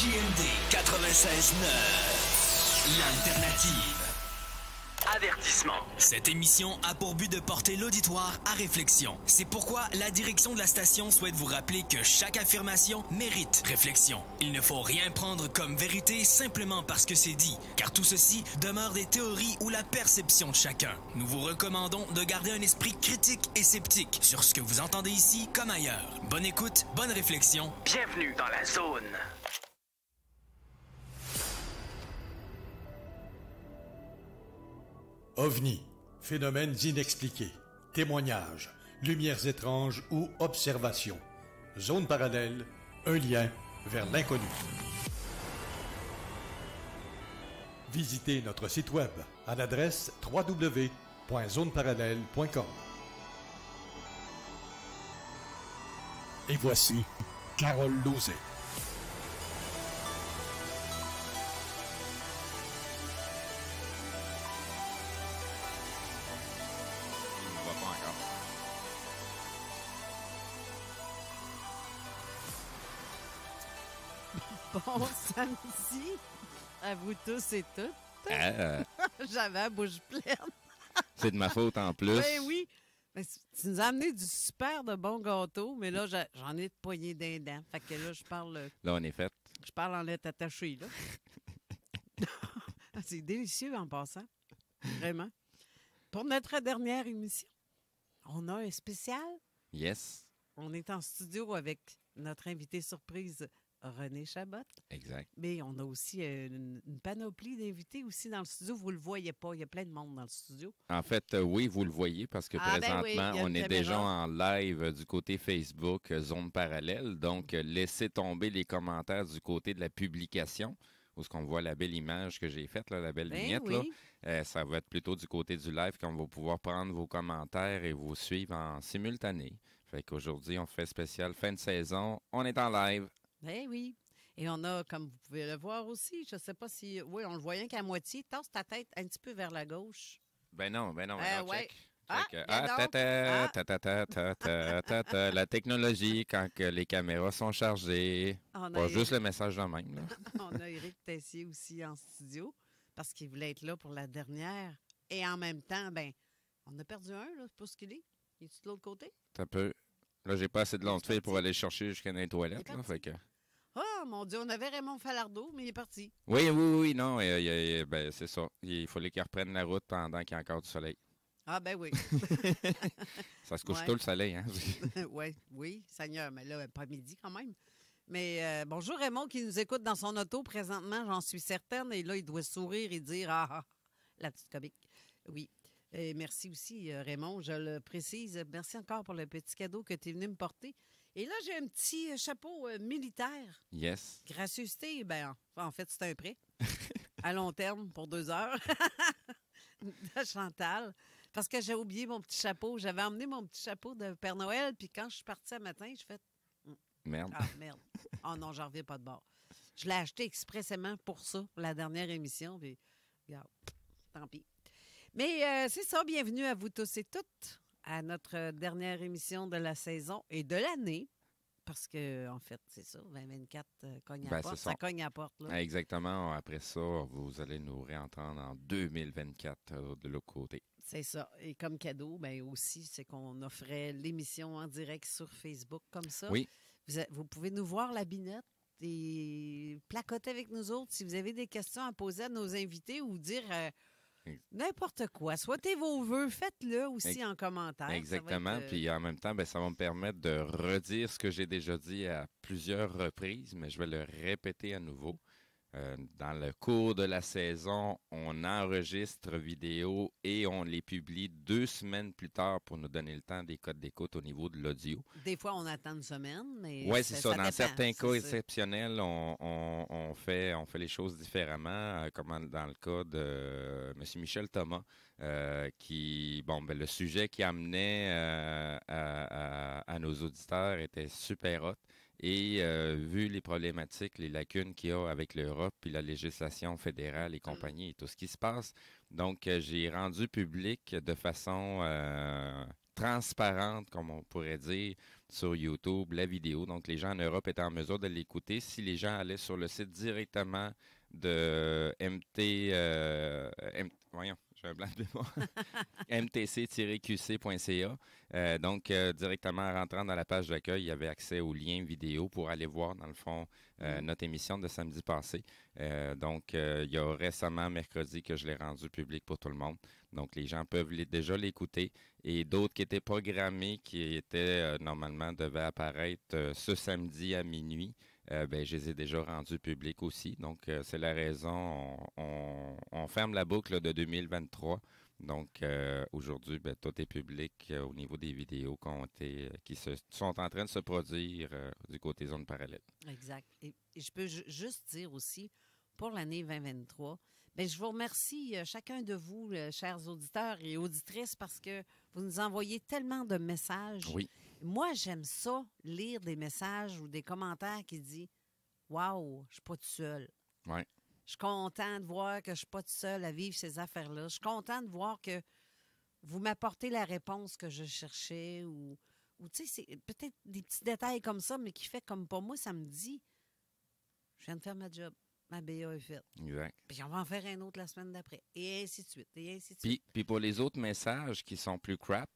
96 96.9, l'alternative. Avertissement. Cette émission a pour but de porter l'auditoire à réflexion. C'est pourquoi la direction de la station souhaite vous rappeler que chaque affirmation mérite réflexion. Il ne faut rien prendre comme vérité simplement parce que c'est dit, car tout ceci demeure des théories ou la perception de chacun. Nous vous recommandons de garder un esprit critique et sceptique sur ce que vous entendez ici comme ailleurs. Bonne écoute, bonne réflexion. Bienvenue dans la zone. OVNI, phénomènes inexpliqués, témoignages, lumières étranges ou observations. Zone parallèle, un lien vers l'inconnu. Visitez notre site web à l'adresse www.zoneparallèle.com. Et voici Carole Lauzet. bon samedi à vous tous et toutes. Euh. J'avais la bouche pleine. C'est de ma faute en plus. Ben oui. Ben, tu nous as amené du super de bon gâteau, mais là, j'en ai de poignées d'indents. Fait que là, je parle. Euh, là, on est fait. Je parle en lettres attachées, ah, C'est délicieux en passant. Vraiment. Pour notre dernière émission, on a un spécial. Yes. On est en studio avec notre invité surprise René Chabot. Exact. Mais on a aussi euh, une, panoplie d'invités aussi dans le studio. Vous ne le voyez pas, il y a plein de monde dans le studio. En fait, euh, oui, vous le voyez parce que ah, ben présentement, on est déjà en live euh, du côté Facebook, zone parallèle. Donc, laissez tomber les commentaires du côté de la publication où ce qu'on voit la belle image que j'ai faite, la belle ben vignette, ça va être plutôt du côté du live qu'on va pouvoir prendre vos commentaires et vous suivre en simultané. Fait qu'aujourd'hui, on fait spécial fin de saison. On est en live ben oui. Et on a, comme vous pouvez le voir aussi, je ne sais pas si. Oui, on le voyait qu'à moitié. Tasse ta tête un petit peu vers la gauche. Ben non, ben non. Ah, ouais. check. Ah, la technologie quand les caméras sont chargées. On pas juste le message dans même. Là. on a Eric Tessier aussi en studio parce qu'il voulait être là pour la dernière. Et en même temps, ben, on a perdu un, là, pour ce qu'il est. Il est de l'autre côté? Un peu. Là, j'ai pas assez de longue pour aller chercher jusqu'à les toilettes. fait Oh, mon Dieu, on avait Raymond Falardeau, mais il est parti. Oui, oui, oui, non, euh, ben, c'est ça. Il fallait qu'il reprenne la route pendant qu'il y a encore du soleil. Ah, ben oui. ça se couche tout le soleil, hein? oui, oui, Seigneur, mais là, pas midi quand même. Mais euh, bonjour Raymond qui nous écoute dans son auto présentement, j'en suis certaine. Et là, il doit sourire et dire Ah, ah, ah la petite comique. Oui. Et merci aussi, euh, Raymond. Je le précise. Merci encore pour le petit cadeau que tu es venu me porter. Et là, j'ai un petit chapeau euh, militaire. Yes. Gracieuseté, ben, en fait, c'est un prêt. à long terme, pour deux heures. de Chantal. Parce que j'ai oublié mon petit chapeau. J'avais emmené mon petit chapeau de Père Noël. Puis quand je suis partie ce matin, je fais. Hmm. Merde. Ah, merde. Oh non, j'en reviens pas de bord. Je l'ai acheté expressément pour ça, la dernière émission. Puis, regarde, tant pis. Mais euh, c'est ça. Bienvenue à vous tous et toutes à notre euh, dernière émission de la saison et de l'année. Parce que, en fait, c'est ça, 2024 euh, cogne à ben, Ça. cogne à porte. Exactement. Après ça, vous allez nous réentendre en 2024 euh, de l'autre côté. C'est ça. Et comme cadeau, ben aussi, c'est qu'on offrait l'émission en direct sur Facebook comme ça. Oui. Vous, pouvez nous voir la binette et placoter avec nous autres si vous avez des questions à poser à nos invités ou dire N'importe quoi. Souhaitez vos vœux, faites-le aussi en commentaire. Exactement. Euh, Puis en même temps, ben, ça va me permettre de redire ce que j'ai déjà dit à plusieurs reprises, mais je vais le répéter à nouveau. Euh, dans le cours de la saison, on enregistre vidéo et on les publie deux semaines plus tard pour nous donner le temps des codes d'écoute au niveau de l'audio. Des fois, on attend une semaine, Oui, c'est ça. Dans certains cas exceptionnels, on, fait, les choses différemment, euh, comme dans le cas de euh, M. Michel Thomas, qui, bon, ben, le sujet qui amenait à, à, nos auditeurs était super hot. Et euh, vu les problématiques, les lacunes qu'il y a avec l'Europe, puis la législation fédérale et mmh. compagnie et tout ce qui se passe, donc euh, j'ai rendu public de façon euh, transparente, comme on pourrait dire, sur YouTube, la vidéo. Donc les gens en Europe étaient en mesure de l'écouter. Si les gens allaient sur le site directement de MT, voyons, un blanc de mtc-qc.ca. Euh, donc, euh, directement en rentrant dans la page d'accueil, il y avait accès aux liens vidéo pour aller voir, dans le fond, euh, mm-hmm. notre émission de samedi passé. donc, il y a récemment, mercredi, que je l'ai rendu public pour tout le monde. Donc, les gens peuvent déjà l'écouter. Et d'autres qui étaient programmés, qui étaient normalement, devaient apparaître ce samedi à minuit. Euh, ben, je les ai déjà rendus publics aussi. Donc, euh, c'est la raison. On, ferme la boucle de 2023. Donc, euh, aujourd'hui, ben, tout est public au niveau des vidéos qui, qui sont en train de se produire du côté zone parallèle. Exact. Et, je peux juste dire aussi, pour l'année 2023, Ben je vous remercie chacun de vous, chers auditeurs et auditrices, parce que vous nous envoyez tellement de messages. Oui. Moi, j'aime ça, lire des messages ou des commentaires qui disent Waouh, je suis pas tout seul. Ouais. Je suis content de voir que je suis pas tout seul à vivre ces affaires-là. Je suis content de voir que vous m'apportez la réponse que je cherchais ou, tu sais, c'est peut-être des petits détails comme ça, mais qui fait comme pour moi, ça me dit Je viens de faire ma job ma BA est faite. Exact. Puis on va en faire un autre la semaine d'après. Et ainsi de suite. Puis, puis, pour les autres messages qui sont plus crap,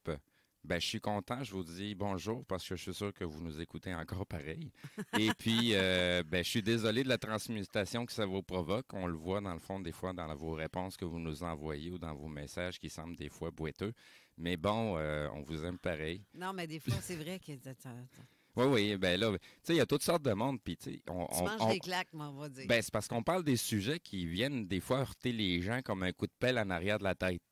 ben, je suis content. Je vous dis bonjour parce que je suis sûr que vous nous écoutez encore pareil. Et puis, euh, ben, je suis désolé de la transmutation que ça vous provoque. On le voit dans le fond des fois dans vos réponses que vous nous envoyez ou dans vos messages qui semblent des fois boiteux. Mais bon, euh, on vous aime pareil. Non, mais des fois, c'est vrai que... Oui, oui, ben là, tu sais, il y a toutes sortes de monde, puis tu on... des claques, on va dire. Ben, c'est parce qu'on parle des sujets qui viennent des fois heurter les gens comme un coup de pelle en arrière de la tête.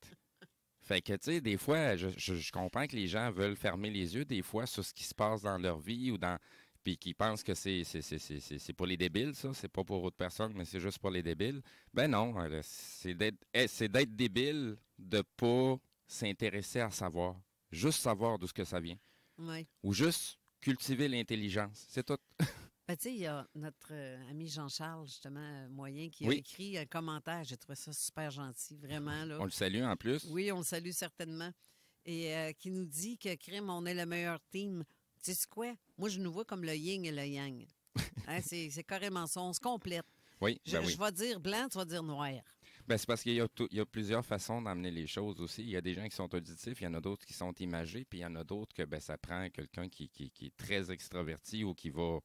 Fait que, tu sais, des fois, je, comprends que les gens veulent fermer les yeux, des fois, sur ce qui se passe dans leur vie ou dans. Puis qui pensent que c'est, c'est, c'est, pour les débiles, ça. C'est pas pour autre personne, mais c'est juste pour les débiles. Ben non, euh, c'est d'être, eh, c'est d'être débile de pas s'intéresser à savoir. Juste savoir d'où ce que ça vient. Ou juste cultiver l'intelligence. C'est tout. Ben, tu sais, il y a notre euh, ami Jean-Charles, justement, euh, Moyen, qui a écrit un commentaire. J'ai trouvé ça super gentil, vraiment. On le salue en plus. Oui, on le salue certainement. Et euh, qui nous dit que, crime, on est le meilleur team. Tu sais quoi? Moi, je nous vois comme le yin et le yang. Hein, c'est carrément ça. On se complète. Oui, je, ben oui. vais dire blanc, tu vas dire noir. Ben, c'est parce qu'il y, a plusieurs façons d'amener les choses aussi. Il y a des gens qui sont auditifs, il y en a d'autres qui sont imagés, puis il y en a d'autres que ben, ça prend quelqu'un qui, est très extraverti ou qui va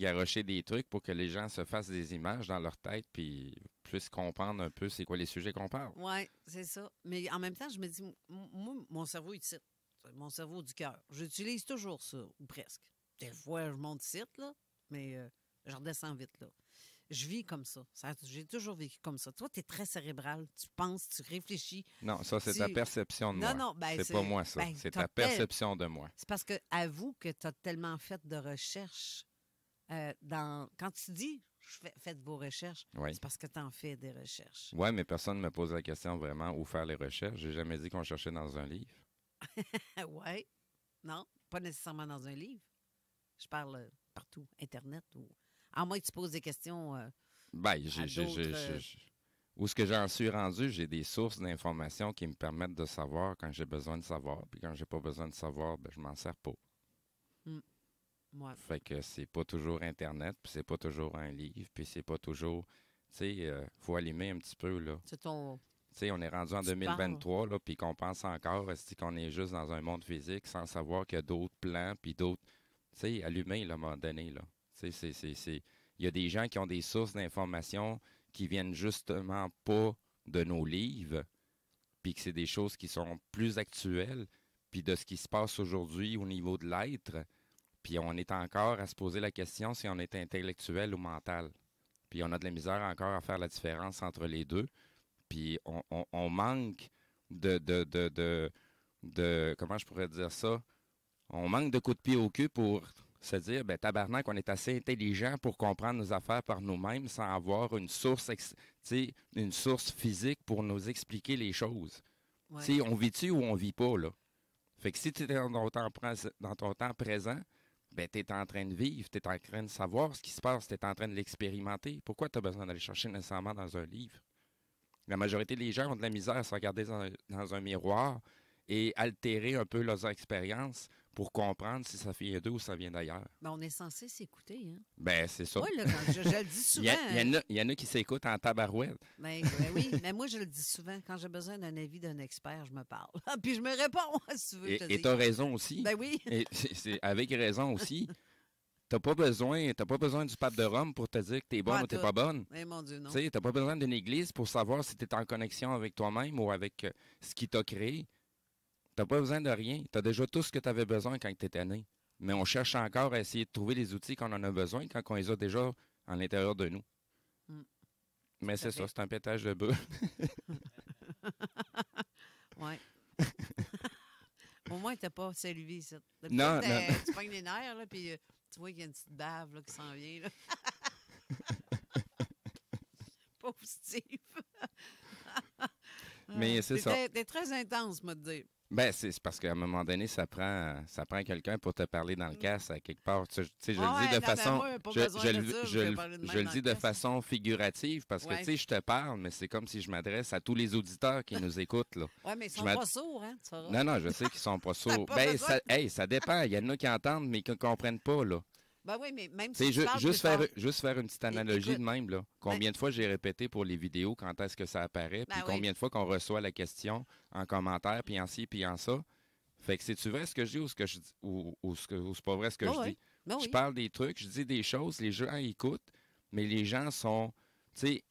garocher des trucs pour que les gens se fassent des images dans leur tête puis puissent comprendre un peu c'est quoi les sujets qu'on parle. Oui, c'est ça. Mais en même temps, je me dis, moi, mon cerveau, il titre. Mon cerveau du cœur. J'utilise toujours ça, ou presque. Des fois, je monte site, là, mais euh, je redescends vite, là. Je vis comme ça. J'ai toujours vécu comme ça. Toi, tu es très cérébral. Tu penses, tu réfléchis. Non, ça, c'est ta perception de moi. Non, non, ben, c'est pas moi, ça. Ben, c'est ta perception de moi. C'est parce que avoue que tu as tellement fait de recherches euh, quand tu dis faites vos recherches, c'est parce que tu en fais des recherches. Oui, mais personne ne me pose la question vraiment où faire les recherches. J'ai jamais dit qu'on cherchait dans un livre. oui. Non, pas nécessairement dans un livre. Je parle euh, partout, Internet ou. À moins que tu poses des questions. Euh, ben, euh, j'ai, où ce que j'en suis rendu, j'ai des sources d'informations qui me permettent de savoir quand j'ai besoin de savoir, puis quand j'ai pas besoin de savoir, ben, je m'en sers pas. Hmm. Fait que c'est pas toujours Internet, puis c'est pas toujours un livre, puis c'est pas toujours. Tu sais, euh, faut allumer un petit peu, là. Tu sais, on est rendu en 2023, là, puis qu'on pense encore, si qu'on est juste dans un monde physique sans savoir qu'il y a d'autres plans, puis d'autres. Tu sais, allumer, là, à un moment donné, là. Tu sais, Il y a des gens qui ont des sources d'informations qui viennent justement pas de nos livres, puis que c'est des choses qui sont plus actuelles, puis de ce qui se passe aujourd'hui au niveau de l'être. Puis on est encore à se poser la question si on est intellectuel ou mental. Puis on a de la misère encore à faire la différence entre les deux. Puis on, manque de, de, de, Comment je pourrais dire ça? On manque de coups de pied au cul pour se dire, ben, tabarnak, on est assez intelligent pour comprendre nos affaires par nous-mêmes sans avoir une source, une source physique pour nous expliquer les choses. si On vit-tu ou on vit pas, là? Fait que si tu es dans ton temps présent, ben, tu es en train de vivre, tu es en train de savoir ce qui se passe, tu es en train de l'expérimenter. Pourquoi tu as besoin d'aller chercher nécessairement dans un livre? La majorité des gens ont de la misère à se regarder dans un miroir et altérer un peu leurs expériences pour comprendre si ça vient d'eux ou ça vient d'ailleurs. Ben, on est censé s'écouter. Hein. Ben, c'est ça. Moi, je, le dis souvent. Il y, euh, y, en a qui s'écoutent en tabarouette. Ben, ben, oui, mais moi, je le dis souvent. Quand j'ai besoin d'un avis d'un expert, je me parle. Puis je me réponds, si tu veux. Et tu as raison aussi. Ben oui. Et c'est avec raison aussi. T'as pas besoin, t'as pas besoin du pape de Rome pour te dire que t'es bonne que ou t'es pas bonne. Mais eh, mon Dieu, non. t'as pas besoin d'une église pour savoir si es en connexion avec toi-même ou avec euh, ce qui t'a créé. T'as pas besoin de rien. Tu as déjà tout ce que tu avais besoin quand tu étais né. Mais on cherche encore à essayer de trouver les outils qu'on en a besoin quand on les a déjà à l'intérieur de nous. Mm. Mais c'est ça, c'est un pétage de bœuf. Oui. Au moins, t'as pas salué ça. non, Tu prends les nerfs, là, puis euh, tu vois qu'il y a une petite bave qui s'en vient. Là. Mais c'est ça. T'es très intense, moi, de dire. Ben, c'est parce qu'à un moment donné, ça prend, ça prend quelqu'un pour te parler dans le mm. casque à quelque part. je le dis de façon, je, le dis de façon figurative parce que, tu sais, je te parle, mais c'est comme si je m'adresse à tous les auditeurs qui nous écoutent, là. Ouais, mais ils sont pas sourds, hein, Non, non, je sais qu'ils sont pas sourds. ben, ça, hey, ça dépend. Il y en a qui entendent, mais qui comprennent pas, là juste, faire, une petite analogie de même. Là. Ben combien de fois j'ai répété pour les vidéos quand est-ce que ça apparaît, ben puis combien de fois qu'on reçoit la question en commentaire, puis en ci, puis en ça. Fait que c'est-tu vrai ce que je dis ou, ce que je dis, ou, ce que c'est pas vrai ce que ben je dis? je parle des trucs, je dis des choses, les gens écoutent, mais les gens sont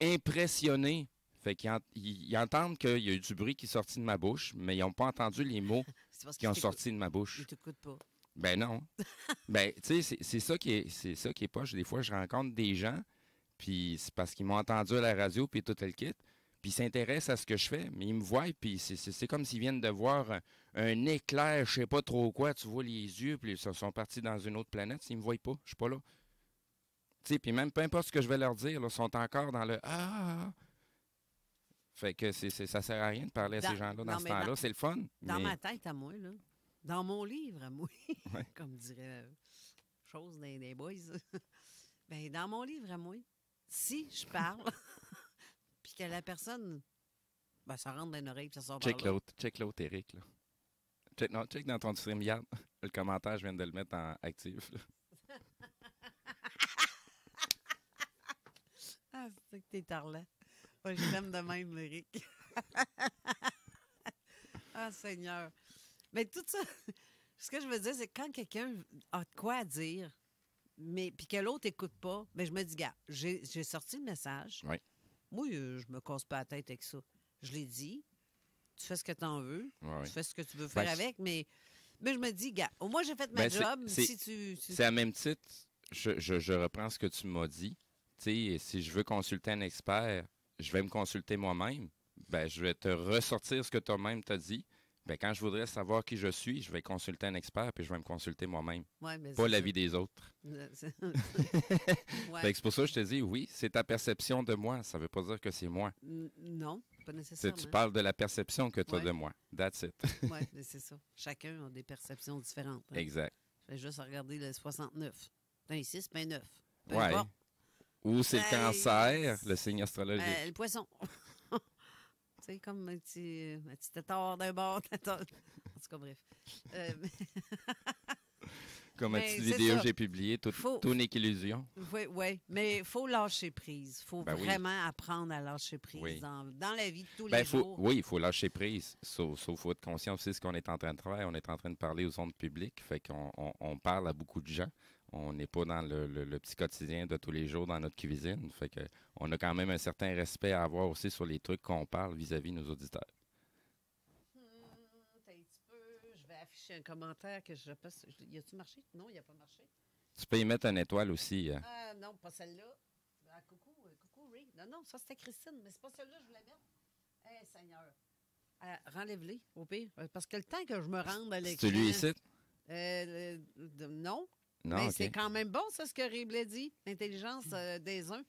impressionnés. Fait qu'ils entendent qu'il y a eu du bruit qui est sorti de ma bouche, mais ils n'ont pas entendu les mots qui ont sorti de ma bouche. Ils t'écoutent pas. Ben non. ben, tu sais, c'est ça qui est c'est ça qui est poche. Des fois, je rencontre des gens, puis c'est parce qu'ils m'ont entendu à la radio, puis tout le kit, puis ils s'intéressent à ce que je fais, mais ils me voient, puis c'est comme s'ils viennent de voir un, éclair, je sais pas trop quoi, tu vois les yeux, puis ils sont partis dans une autre planète, ils me voient pas, je suis pas là. Tu sais, puis même peu importe ce que je vais leur dire, ils sont encore dans le « Ah! ah, ah, ah » Fait que c'est ça sert à rien de parler à ces gens-là dans ce temps-là, c'est le fun. Dans ma tête à moi, là, dans mon livre, à moi, comme dirait euh, chose des, boys, ben, dans mon livre, à moi, si je parle, puis que la personne, ben, ça rentre dans une oreille, puis ça sort Check l'autre, check l'autre, Eric. Check, check dans ton stream, regarde. Le commentaire, je viens de le mettre en actif. ah, c'est ça que t'es tarlant. Moi, je t'aime de même, Eric. ah, Seigneur. Mais tout ça, ce que je veux dire, c'est quand quelqu'un a de quoi dire, mais puis que l'autre n'écoute pas, mais je me dis, gars, j'ai sorti le message. Oui. Moi, euh, je me casse pas la tête avec ça. Je l'ai dit. Tu fais ce que tu en veux. Tu fais ce que tu veux ben, faire avec, mais, mais je me dis, gars, au moins j'ai fait ma ben, job. Si tu, C'est à même titre, je, reprends ce que tu m'as dit. si je veux consulter un expert, je vais me consulter moi-même. Ben, je vais te ressortir ce que toi-même t'as dit. Ben, quand je voudrais savoir qui je suis, je vais consulter un expert puis je vais me consulter moi-même. pas l'avis des autres. C'est pour ça que je te dis, oui, c'est ta perception de moi. Ça ne veut pas dire que c'est moi. non, pas nécessairement. Tu parles de la perception que tu as de moi. That's it. oui, c'est ça. Chacun a des perceptions différentes. Hein. Exact. Je vais juste regarder le 69. 26, 29. Oui. Ou c'est le cancer, le signe astrologique. Euh, le poisson sais, comme un petit, tétard d'un bord, En tout cas, bref. Euh, comme un petit vidéo que j'ai publié, tout, n'est qu'illusion. Oui, oui. Mais il faut lâcher prise. Il faut ben vraiment apprendre à lâcher prise dans, la vie de tous ben, les jours. Oui, il faut lâcher prise. Sauf qu'il faut être conscient aussi ce qu'on est en train de faire. On est en train de parler aux ondes publiques. Fait qu'on on parle à beaucoup de gens on n'est pas dans le, petit quotidien de tous les jours dans notre cuisine. Fait que on a quand même un certain respect à avoir aussi sur les trucs qu'on parle vis-à-vis de nos auditeurs. Hmm, je vais afficher un commentaire que je passe. Y a-tu marché? Non, il a pas marché. Tu peux y mettre une étoile aussi. Euh. Ah, non, pas celle-là. Ah, coucou, euh, coucou, oui. Non, non, ça c'était Christine, mais c'est pas celle-là que je voulais mettre. Eh, Seigneur. Ah, renlève-les, au pire. Euh, parce que le temps que je me rende à l'écran. C'est lui ici? non, mais c'est quand même bon, ça, ce que Ribley dit. L'intelligence euh, des uns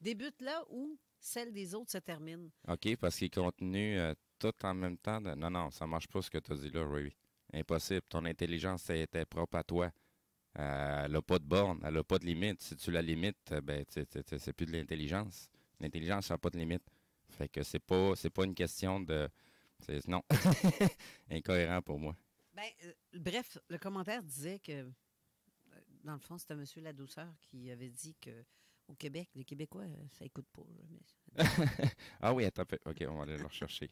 débute là où celle des autres se termine. OK, parce qu'il continue euh, tout en même temps. Non, non, ça marche pas ce que tu as dit là, Ray. Impossible. Ton intelligence, était propre à toi. Euh, elle n'a pas de borne, elle n'a pas de limite. Si tu la limites, ben, c'est plus de l'intelligence. L'intelligence n'a pas de limite. Fait que c'est pas, c'est pas une question de. Non. Incohérent pour moi. Ben, bref, le commentaire disait que dans le fond, c'était M. La Douceur qui avait dit que au Québec, les Québécois, euh, ça écoute pas. ah oui, attends, OK, on va aller le rechercher.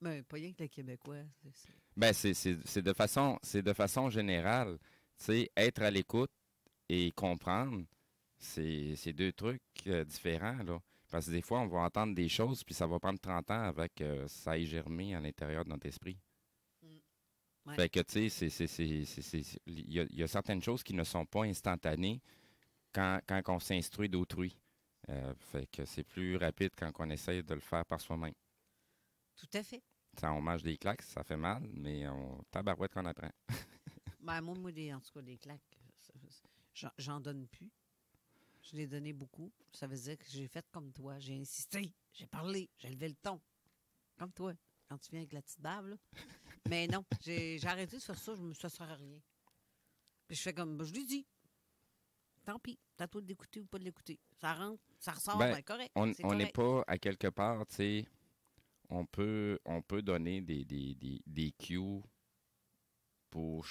Mais pas rien que les Québécois. c'est ben, de façon, c'est de façon générale. être à l'écoute et comprendre, c'est deux trucs euh, différents, Parce que des fois, on va entendre des choses, puis ça va prendre 30 ans avec euh, ça ait germer à l'intérieur de notre esprit. Fait que, tu sais, il y, a certaines choses qui ne sont pas instantanées quand, on s'instruit d'autrui. Euh, fait que c'est plus rapide quand on essaye de le faire par soi-même. Tout à fait. Ça, on mange des claques, ça fait mal, mais on tabarouette qu'on apprend. ben, moi, moi en tout cas, des claques, j'en donne plus. Je l'ai donné beaucoup. Ça veut dire que j'ai fait comme toi. J'ai insisté, j'ai parlé, j'ai levé le ton. Comme toi, quand tu viens avec la petite bave, Mais non, j'ai arrêté de faire ça, je me ça à rien. Puis je fais comme ben, je lui dis. Tant pis, t'as toi de l'écouter ou pas de l'écouter. Ça rentre, ça ressort, ben, c'est correct. On n'est pas à quelque part, tu sais. On peut, on peut donner des, des, des, des cues pour,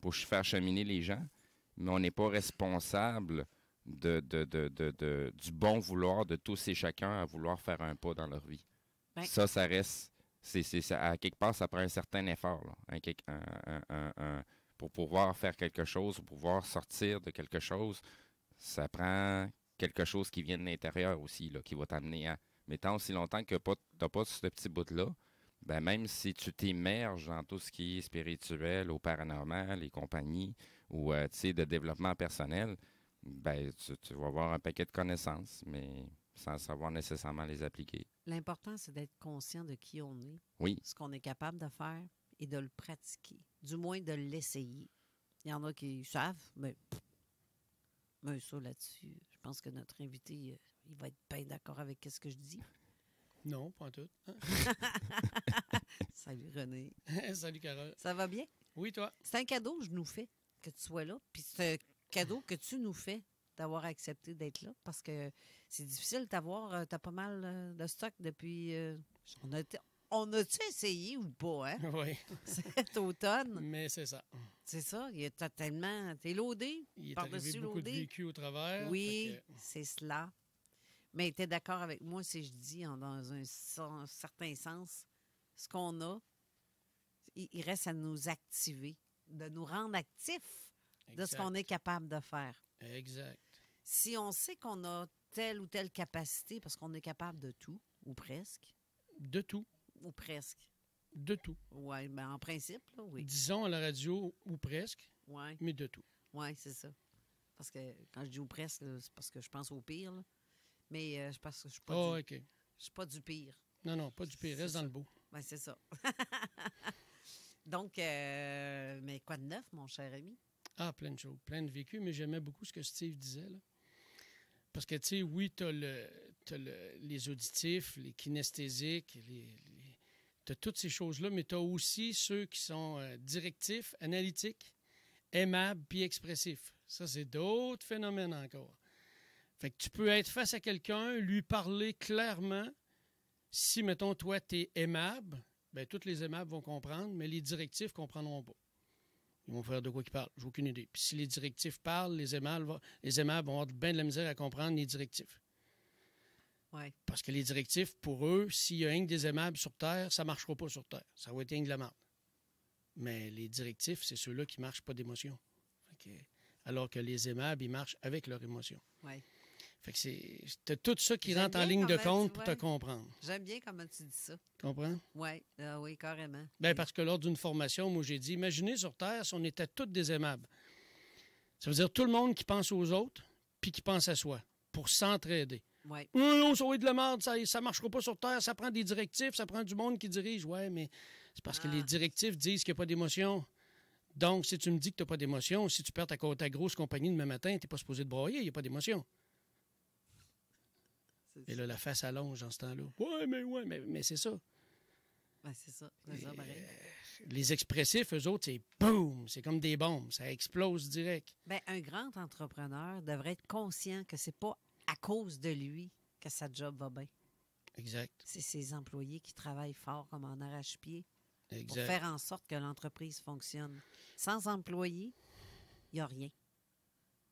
pour faire cheminer les gens, mais on n'est pas responsable de, de, de, de, du bon vouloir de tous et chacun à vouloir faire un pas dans leur vie. Ben, ça, ça reste c'est, c'est, à quelque part, ça prend un certain effort pour pouvoir faire quelque chose, pour pouvoir sortir de quelque chose. Ça prend quelque chose qui vient de l'intérieur aussi, qui va t'amener à. Mais tant aussi longtemps que tu n'as pas ce petit bout-là, ben même si tu t'immerges dans tout ce qui est spirituel, au paranormal, les compagnies, ou euh, de développement personnel, ben tu vas avoir un paquet de connaissances, mais sans savoir nécessairement les appliquer. L'important, c'est d'être conscient de qui on est, oui. ce qu'on est capable de faire et de le pratiquer, du moins de l'essayer. Il y en a qui savent, mais, un saut là-dessus, je pense que notre invité, euh, il va être bien d'accord avec ce que je dis. Non, pas tout. Hein. Salut René. Salut Carole. Ça va bien? Oui, toi. C'est un cadeau que je nous fais, que tu sois là, puis c'est un cadeau que tu nous fais d'avoir accepté d'être là parce que c'est difficile d'avoir. Euh, tu as pas mal euh, de stock depuis. Euh, on a-tu essayé ou pas, hein? Oui. Cet automne. Mais c'est ça. C'est ça. Il est tellement. T'es loadé. Il est beaucoup de au travers. Oui, c'est cela. Mais tu es d'accord avec moi si je dis, dans un, certain sens, ce qu'on a, il, reste à nous activer, de nous rendre actifs de ce qu'on est capable de faire. Exact si on sait qu'on a telle ou telle capacité, parce qu'on est capable de tout, ou presque. De tout. Ou presque. De tout. Oui, ben en principe, oui. Disons à la radio, ou presque, ouais. mais de tout. Oui, c'est ça. Parce que quand je dis ou presque, c'est parce que je pense au pire. Mais euh, je pense que je suis ah, suis pas du pire. Non, non, pas du pire. Reste dans le beau. Oui, ben, c'est ça. Donc, euh, mais quoi de neuf, mon cher ami? Ah, plein de choses, plein de vécu, mais j'aimais beaucoup ce que Steve disait. Là. Parce que, tu sais, oui, tu as, le, les auditifs, les kinesthésiques, les, tu as toutes ces choses-là, mais tu as aussi ceux qui sont euh, directifs, analytiques, aimables, puis expressifs. Ça, c'est d'autres phénomènes encore. Fait que tu peux être face à quelqu'un, lui parler clairement. Si, mettons, toi, tu es aimable, bien, toutes les aimables vont comprendre, mais les directifs comprendront pas. Ils vont faire de quoi qu'ils parlent. J'ai aucune idée. Puis si les directifs parlent, les aimables, les vont avoir bien de la misère à comprendre les directifs. Oui. Parce que les directifs, pour eux, s'il y a un des aimables sur Terre, ça ne marchera pas sur Terre. Ça va être un de la Mais les directifs, c'est ceux-là qui ne marchent pas d'émotion. Alors que les aimables, ils marchent avec leur émotion. Fait que c'est. tout ça qui rentre en ligne de compte pour te comprendre. J'aime bien comment tu dis ça. Comprends? Oui, ah oui, carrément. Ben, parce que lors d'une formation, moi, j'ai dit imaginez sur Terre si on était tous des aimables. Ça veut dire tout le monde qui pense aux autres puis qui pense à soi pour s'entraider. Oui. Non, non, ça de la merde, ça ne marchera pas sur Terre, ça prend des directives, ça prend du monde qui dirige. Oui, mais c'est parce que les ah. directives disent qu'il n'y a pas d'émotion. Donc, si tu me dis que tu n'as pas d'émotion, si tu perds ta, ta grosse compagnie demain matin, tu n'es pas supposé te broyer, il n'y a pas d'émotion. Et là, la face allonge en ce temps-là. Ouais, mais ouais, mais, c'est ça. c'est ça. Euh, les expressifs, eux autres, c'est boum, c'est comme des bombes, ça explose direct. Ben, un grand entrepreneur devrait être conscient que c'est pas à cause de lui que sa job va bien. Exact. C'est ses employés qui travaillent fort comme en arrache-pied pour faire en sorte que l'entreprise fonctionne. Sans employés, il n'y a rien.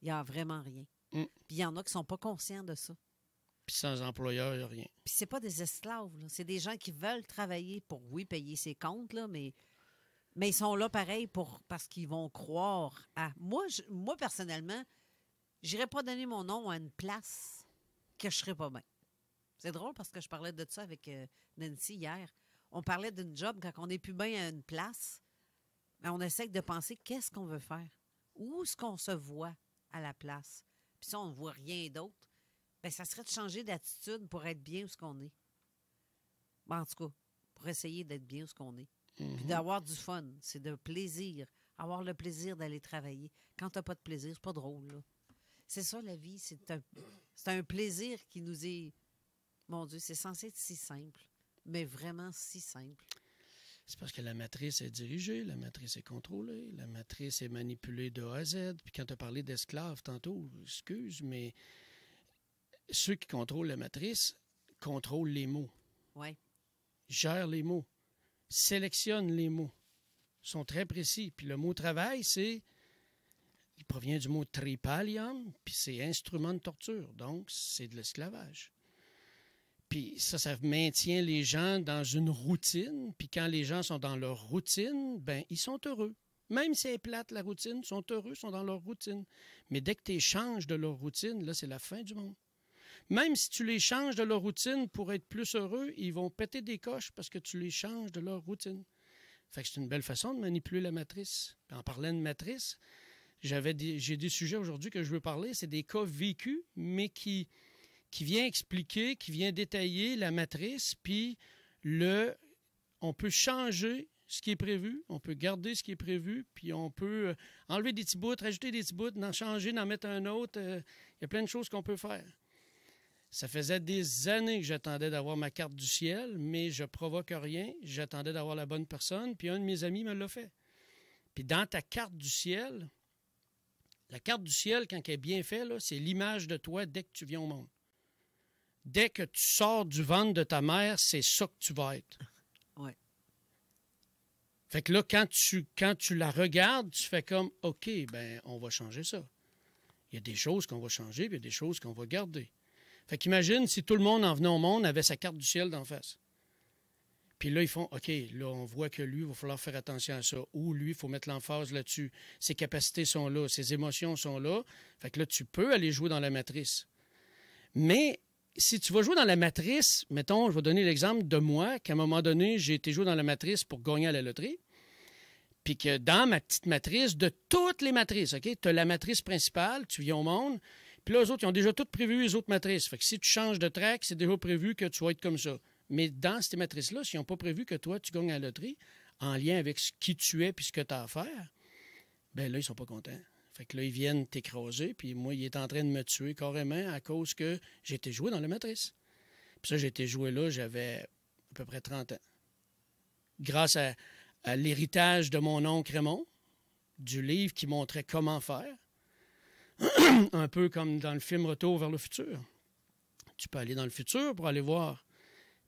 Il n'y a vraiment rien. Mm. Puis il y en a qui ne sont pas conscients de ça puis sans employeur, il n'y a rien. Puis c'est pas des esclaves, c'est des gens qui veulent travailler pour, oui, payer ses comptes, là, mais, mais ils sont là pareil pour, parce qu'ils vont croire à. Moi, je, moi personnellement, j'irai pas donner mon nom à une place que je serais pas bien. C'est drôle parce que je parlais de ça avec euh, Nancy hier. On parlait d'une job quand on n'est plus bien à une place, mais on essaie de penser qu'est-ce qu'on veut faire, où est-ce qu'on se voit à la place. Puis ça, on ne voit rien d'autre ben, ça serait de changer d'attitude pour être bien où ce qu'on est. Ben, en tout cas, pour essayer d'être bien où ce qu'on est. Puis mm-hmm. d'avoir du fun, c'est de plaisir. Avoir le plaisir d'aller travailler. Quand t'as pas de plaisir, c'est pas drôle. C'est ça la vie, c'est un, un plaisir qui nous est... Mon Dieu, c'est censé être si simple, mais vraiment si simple. C'est parce que la matrice est dirigée, la matrice est contrôlée, la matrice est manipulée de A à Z. Puis quand tu as parlé d'esclaves tantôt, excuse, mais ceux qui contrôlent la matrice contrôlent les mots. Oui. Gèrent les mots. Sélectionnent les mots. sont très précis. Puis le mot travail, c'est. Il provient du mot tripalium, puis c'est instrument de torture. Donc, c'est de l'esclavage. Puis ça, ça maintient les gens dans une routine. Puis quand les gens sont dans leur routine, ben ils sont heureux. Même si elle est plate, la routine, ils sont heureux, ils sont dans leur routine. Mais dès que tu échanges de leur routine, là, c'est la fin du monde. Même si tu les changes de leur routine pour être plus heureux, ils vont péter des coches parce que tu les changes de leur routine. Fait que c'est une belle façon de manipuler la matrice. en parlant de matrice, j'avais j'ai des sujets aujourd'hui que je veux parler, c'est des cas vécus, mais qui, qui vient expliquer, qui vient détailler la matrice, puis le, on peut changer ce qui est prévu, on peut garder ce qui est prévu, puis on peut euh, enlever des petits bouts, rajouter des petits bouts, en changer, en mettre un autre. Euh, il y a plein de choses qu'on peut faire. Ça faisait des années que j'attendais d'avoir ma carte du ciel, mais je provoque rien. J'attendais d'avoir la bonne personne, puis un de mes amis me l'a fait. Puis dans ta carte du ciel, la carte du ciel, quand elle est bien faite, c'est l'image de toi dès que tu viens au monde. Dès que tu sors du ventre de ta mère, c'est ça que tu vas être. Ouais. Fait que là, quand tu, quand tu la regardes, tu fais comme OK, ben on va changer ça. Il y a des choses qu'on va changer, puis il y a des choses qu'on va garder. Fait qu'imagine si tout le monde en venant au monde avait sa carte du ciel d'en face. Puis là, ils font OK, là, on voit que lui, il va falloir faire attention à ça. Ou lui, il faut mettre l'emphase là-dessus. Ses capacités sont là, ses émotions sont là. Fait que là, tu peux aller jouer dans la matrice. Mais si tu vas jouer dans la matrice, mettons, je vais donner l'exemple de moi, qu'à un moment donné, j'ai été jouer dans la matrice pour gagner à la loterie. Puis que dans ma petite matrice, de toutes les matrices, OK, tu as la matrice principale, tu viens au monde, puis là, eux autres, ils ont déjà tout prévu les autres matrices. Fait que si tu changes de track, c'est déjà prévu que tu vas être comme ça. Mais dans ces matrices-là, s'ils n'ont pas prévu que toi, tu gagnes à la loterie, en lien avec ce qui tu es puis ce que tu as à faire, ben là, ils sont pas contents. Fait que là, ils viennent t'écraser, puis moi, il est en train de me tuer carrément à cause que j'étais joué dans la matrice. Puis ça, j'étais joué là, j'avais à peu près 30 ans. Grâce à l'héritage de mon oncle Raymond, du livre qui montrait comment faire, un peu comme dans le film Retour vers le futur. Tu peux aller dans le futur pour aller voir.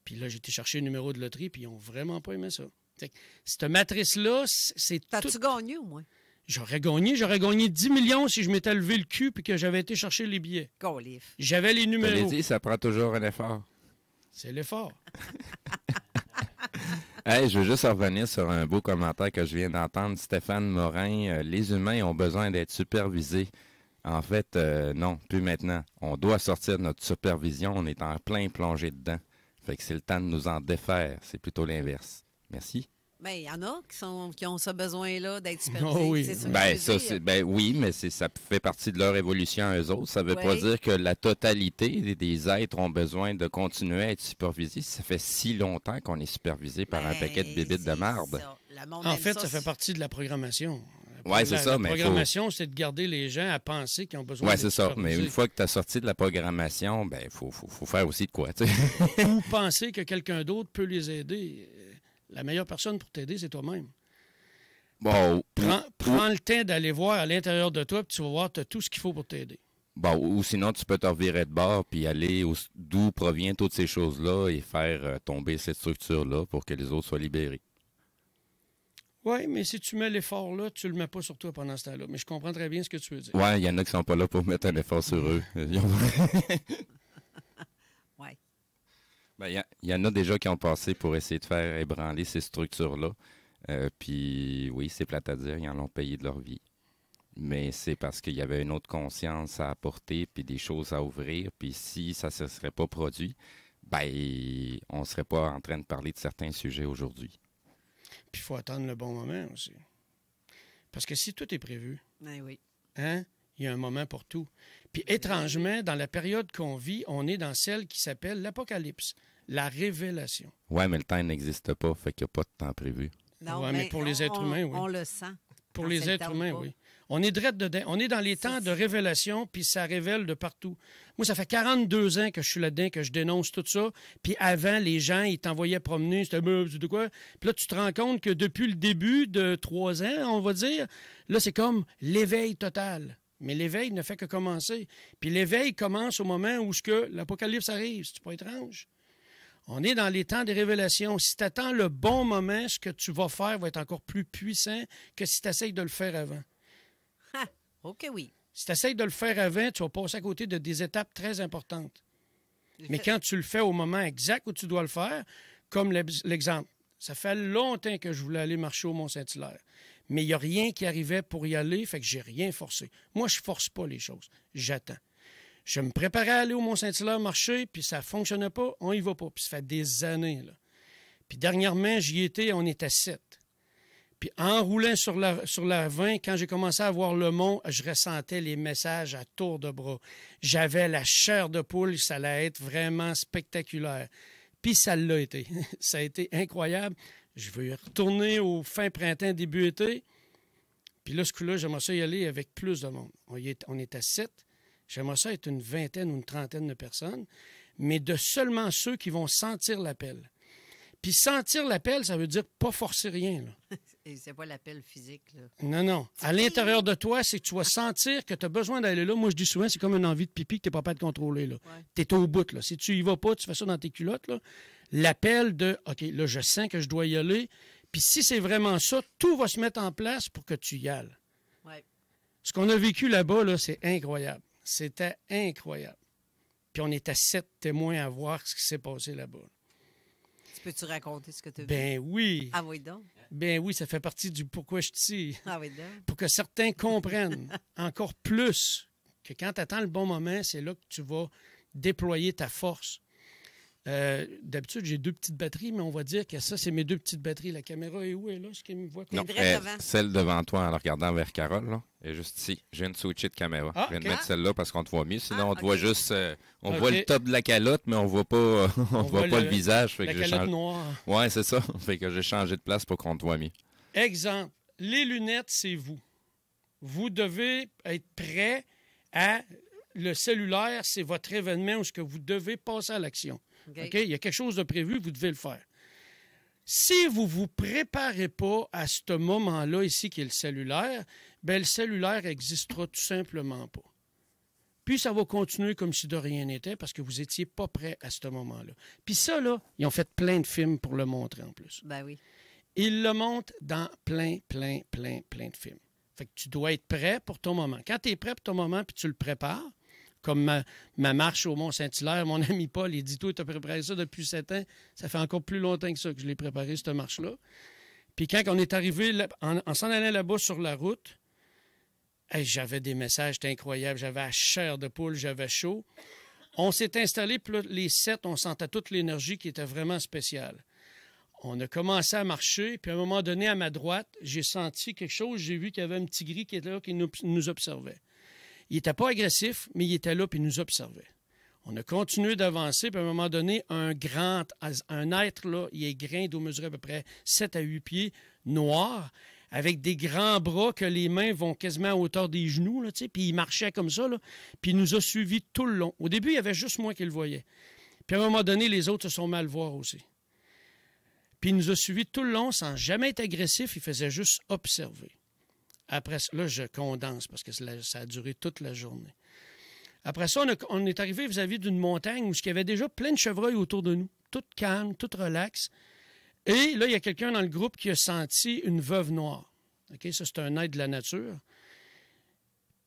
Puis là, j'étais été chercher le numéro de loterie, puis ils n'ont vraiment pas aimé ça. Cette matrice-là, c'est. T'as-tu gagné au moins? J'aurais gagné, j'aurais gagné 10 millions si je m'étais levé le cul puis que j'avais été chercher les billets. J'avais les numéros. dit, ça prend toujours un effort. C'est l'effort. je veux juste revenir sur un beau commentaire que je viens d'entendre. Stéphane Morin, euh, les humains ont besoin d'être supervisés. En fait, euh, non, plus maintenant. On doit sortir de notre supervision, on est en plein plongé dedans. Fait que c'est le temps de nous en défaire, c'est plutôt l'inverse. Merci. Ben, il y en a qui, ont ce besoin-là d'être supervisés. oui. Ben, ben, oui, mais ça fait partie de leur évolution à eux autres. Ça ne veut pas dire que la totalité des, êtres ont besoin de continuer à être supervisés. Ça fait si longtemps qu'on est supervisé par un ben, paquet de bébites de marde. en fait, ça fait partie de la programmation. Ouais, c'est ça. La programmation, c'est de garder les gens à penser qu'ils ont besoin Ouais, c'est ça. Mais une fois que tu as sorti de la programmation, ben, faut, faire aussi de quoi, Ou penser que quelqu'un d'autre peut les aider. Euh, la meilleure personne pour t'aider, c'est toi-même. Bon, prends, le temps d'aller voir à l'intérieur de toi, puis tu vas voir, tu tout ce qu'il faut pour t'aider. Bon, ou sinon, tu peux te revirer de bord, puis aller d'où provient toutes ces choses-là et faire euh, tomber cette structure-là pour que les autres soient libérés. Oui, mais si tu mets l'effort là, tu le mets pas sur toi pendant ce temps-là. Mais je comprends très bien ce que tu veux dire. Oui, il y en a qui sont pas là pour mettre un effort sur eux. oui. Ben, il y, en a déjà qui ont passé pour essayer de faire ébranler ces structures-là. Euh, puis oui, c'est plate à dire, ils en ont payé de leur vie. Mais c'est parce qu'il y avait une autre conscience à apporter, puis des choses à ouvrir. Puis si ça ne se serait pas produit, ben, on ne serait pas en train de parler de certains sujets aujourd'hui. Puis il faut attendre le bon moment aussi. Parce que si tout est prévu, ben hein, il y a un moment pour tout. Puis ben étrangement, dans la période qu'on vit, on est dans celle qui s'appelle l'Apocalypse, la révélation. Oui, mais le temps n'existe pas, fait qu'il n'y a pas de temps prévu. Non, mais, pour les êtres humains, oui. On le sent. Pour les êtres humains, oui. On est dans les temps de révélation, puis ça révèle de partout. Moi, ça fait 42 ans que je suis là-dedans, que je dénonce tout ça. Puis avant, les gens, ils t'envoyaient promener, c'était de quoi. Puis là, tu te rends compte que depuis le début de trois ans, on va dire, là, c'est comme l'éveil total. Mais l'éveil ne fait que commencer. Puis l'éveil commence au moment où ce que l'Apocalypse arrive. C'est pas étrange. On est dans les temps des révélations. Si tu attends le bon moment, ce que tu vas faire va être encore plus puissant que si tu essayes de le faire avant. Ah, OK, oui. Si tu essaies de le faire avant, tu vas passer à côté de des étapes très importantes. Mais quand tu le fais au moment exact où tu dois le faire, comme l'exemple, ça fait longtemps que je voulais aller marcher au Mont-Saint-Hilaire, mais il n'y a rien qui arrivait pour y aller, fait que j'ai rien forcé. Moi, je force pas les choses, j'attends. Je me préparais à aller au Mont-Saint-Hilaire marcher, puis ça ne fonctionnait pas, on y va pas, puis ça fait des années. Là. Puis dernièrement, j'y étais, on était sept. Puis en roulant sur la, sur la quand j'ai commencé à voir le mont, je ressentais les messages à tour de bras. J'avais la chair de poule, ça allait être vraiment spectaculaire. Puis ça l'a été. ça a été incroyable. Je veux y retourner au fin printemps, début été. Puis là, ce coup-là, j'aimerais ça y aller avec plus de monde. On, est, on est à sept. J'aimerais ça être une vingtaine ou une trentaine de personnes, mais de seulement ceux qui vont sentir l'appel. Puis sentir l'appel, ça veut dire pas forcer rien. Et c'est pas l'appel physique, Non, non. À l'intérieur de toi, c'est que tu vas sentir que tu as besoin d'aller là. Moi, je dis souvent, c'est comme une envie de pipi que tu n'es pas prêt de contrôler, là. Tu es au bout, là. Si tu y vas pas, tu fais ça dans tes culottes, là. L'appel de, OK, là, je sens que je dois y aller. Puis si c'est vraiment ça, tout va se mettre en place pour que tu y ailles. Ce qu'on a vécu là-bas, c'est incroyable. C'était incroyable. Puis on était sept témoins à voir ce qui s'est passé là-bas. Tu peux-tu raconter ce que tu as vu? Ben oui. Ah oui, donc. Ben oui, ça fait partie du pourquoi je tire? » ah pour que certains comprennent encore plus que quand tu attends le bon moment, c'est là que tu vas déployer ta force. Euh, d'habitude, j'ai deux petites batteries, mais on va dire que ça, c'est mes deux petites batteries. La caméra est où, elle, là? ce qu'elle me voit? Non, celle devant toi, en regardant vers Carole, là, est juste ici. J'ai une switchée de caméra. je viens de ah, mettre celle-là parce qu'on te voit mieux. Sinon, on ah, te voit juste... Euh, on voit le top de la calotte, mais on voit pas, on, voit, pas le, visage. la calotte noire. oui c'est ça. Fait que j'ai changé de place pour qu'on te voit mieux. Exemple, les lunettes, c'est vous. Vous devez être prêt à... Le cellulaire, c'est votre événement où ce que vous devez passer à l'action. Il y a quelque chose de prévu, vous devez le faire. Si vous ne vous préparez pas à ce moment-là ici, qui est le cellulaire, ben le cellulaire n'existera tout simplement pas. Puis ça va continuer comme si de rien n'était parce que vous n'étiez pas prêt à ce moment-là. Puis ça, là, ils ont fait plein de films pour le montrer en plus. Ben oui. Ils le montrent dans plein, plein, plein, plein de films. Fait tu dois être prêt pour ton moment. Quand tu es prêt pour ton moment puis tu le prépares, comme ma, marche au Mont-Saint-Hilaire. Mon ami Paul, il dit tout tu as préparé ça depuis sept ans. Ça fait encore plus longtemps que ça que je l'ai préparé, cette marche-là. Puis quand on est arrivé, on en, s'en allant là-bas sur la route, j'avais des messages incroyable. J'avais la chair de poule, j'avais chaud. On s'est installé, puis les sept, on sentait toute l'énergie qui était vraiment spéciale. On a commencé à marcher, puis à un moment donné, à ma droite, j'ai senti quelque chose. J'ai vu qu'il y avait un petit gris qui était là, qui nous observait. Il n'était pas agressif, mais il était là et nous observait. On a continué d'avancer, puis à un moment donné, un grand, un être, là, il est grain d'eau à peu près 7 à 8 pieds, noir, avec des grands bras que les mains vont quasiment à hauteur des genoux, là, puis il marchait comme ça, puis il nous a suivis tout le long. Au début, il y avait juste moi qui le voyais. Puis à un moment donné, les autres se sont mal voir aussi. Puis il nous a suivis tout le long sans jamais être agressif, il faisait juste observer. Après là, je condense parce que ça a duré toute la journée. Après ça, on, est arrivé vis-à-vis d'une montagne où il y avait déjà plein de chevreuils autour de nous, tout calme, tout relax. Et là, il y a quelqu'un dans le groupe qui a senti une veuve noire. OK, ça, c'est un aide de la nature.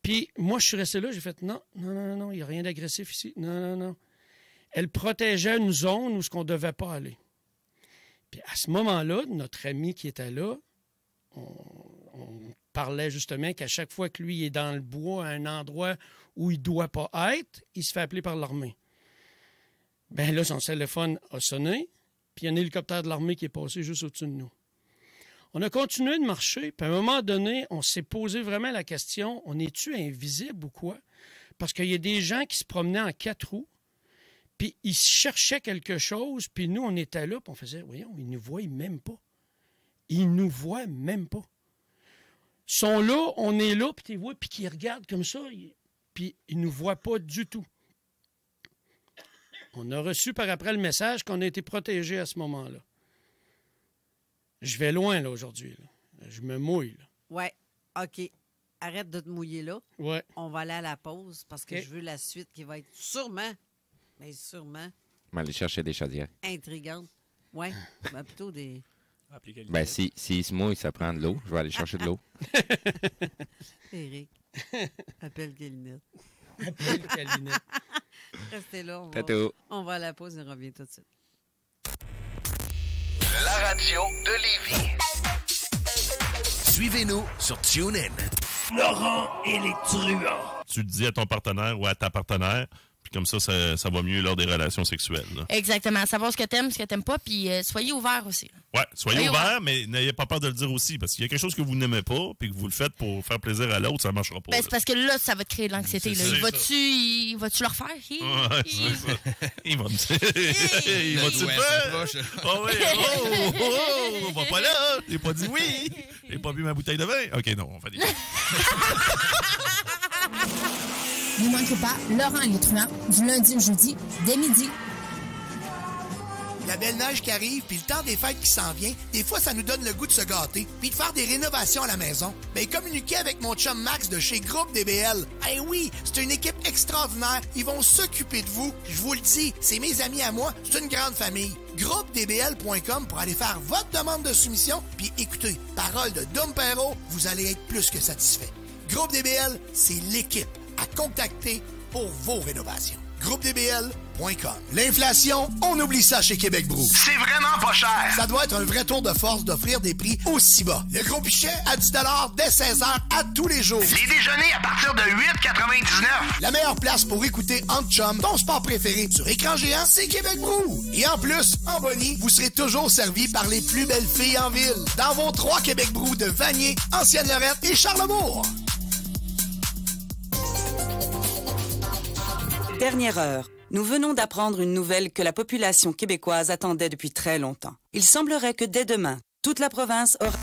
Puis moi, je suis resté là, j'ai fait non, non, non, non, il n'y a rien d'agressif ici. Non, non, non. Elle protégeait une zone où ce qu'on ne devait pas aller. Puis à ce moment-là, notre ami qui était là, on parlait justement qu'à chaque fois que lui est dans le bois, à un endroit où il ne doit pas être, il se fait appeler par l'armée. Ben là, son téléphone a sonné, puis il y a un hélicoptère de l'armée qui est passé juste au-dessus de nous. On a continué de marcher, puis à un moment donné, on s'est posé vraiment la question, on est-tu invisible ou quoi? Parce qu'il y a des gens qui se promenaient en quatre roues, puis ils cherchaient quelque chose, puis nous, on était là, puis on faisait, voyons, ils ne nous voient même pas. Ils nous voient même pas sont là, on est là, puis tu vois, puis qui regardent comme ça, puis ils nous voient pas du tout. On a reçu par après le message qu'on a été protégé à ce moment-là. Je vais loin, là, aujourd'hui. Je me mouille, là. Ouais, OK. Arrête de te mouiller, là. Ouais. On va aller à la pause parce que je veux la suite qui va être sûrement, mais sûrement... On va aller chercher des chaudières. Intrigante. Ouais, mais ben, plutôt des... Ben, si, si se mouille, ça prend de l'eau. Je vais aller chercher de l'eau. Eric, appelle Galinette. appelle Galinette. Restez là. On va, on va à la pause et on revient tout de suite. La radio de Lévis. Suivez-nous sur TuneIn. Laurent et les truands. Tu dis à ton partenaire ou à ta partenaire puis comme ça, ça, va mieux lors des relations sexuelles. Exactement. Savoir ce que t'aimes, ce que t'aimes pas, puis euh, soyez ouvert aussi. Ouais, soyez, ouvert. mais n'ayez pas peur de le dire aussi, parce qu'il y a quelque chose que vous n'aimez pas, puis que vous le faites pour faire plaisir à l'autre, ça marchera pas. Ben, c'est parce que là, ça va te créer de l'anxiété. Il va-tu, va le refaire? Il, il va me il va-tu le faire? Oh, oui. oh, oh, on va pas là. J'ai pas dit oui. J'ai pas bu ma bouteille de vin. Ok, non, on va dire. Ne manquez pas Laurent Létruant du lundi au jeudi dès midi. La belle neige qui arrive, puis le temps des fêtes qui s'en vient, des fois ça nous donne le goût de se gâter, puis de faire des rénovations à la maison. Mais ben, communiquez avec mon chum Max de chez Groupe DBL. Eh oui, c'est une équipe extraordinaire, ils vont s'occuper de vous. Je vous le dis, c'est mes amis à moi, c'est une grande famille. GroupeDBL.com pour aller faire votre demande de soumission, puis écoutez, parole de Dom Perrault, vous allez être plus que satisfait. Groupe DBL, c'est l'équipe à contacter pour vos rénovations. GroupeDBL.com. L'inflation, on oublie ça chez Québec Brou. C'est vraiment pas cher. Ça doit être un vrai tour de force d'offrir des prix aussi bas. Le gros pichet à 10 dès 16h à tous les jours. Les déjeuners à partir de 8,99. La meilleure place pour écouter Ant Chum, ton sport préféré sur écran géant, c'est Québec Brou. Et en plus, en bonnie, vous serez toujours servi par les plus belles filles en ville. Dans vos trois Québec Brou de Vanier, Ancienne-Lorette et Charlemont. Dernière heure. Nous venons d'apprendre une nouvelle que la population québécoise attendait depuis très longtemps. Il semblerait que dès demain, toute la province aura...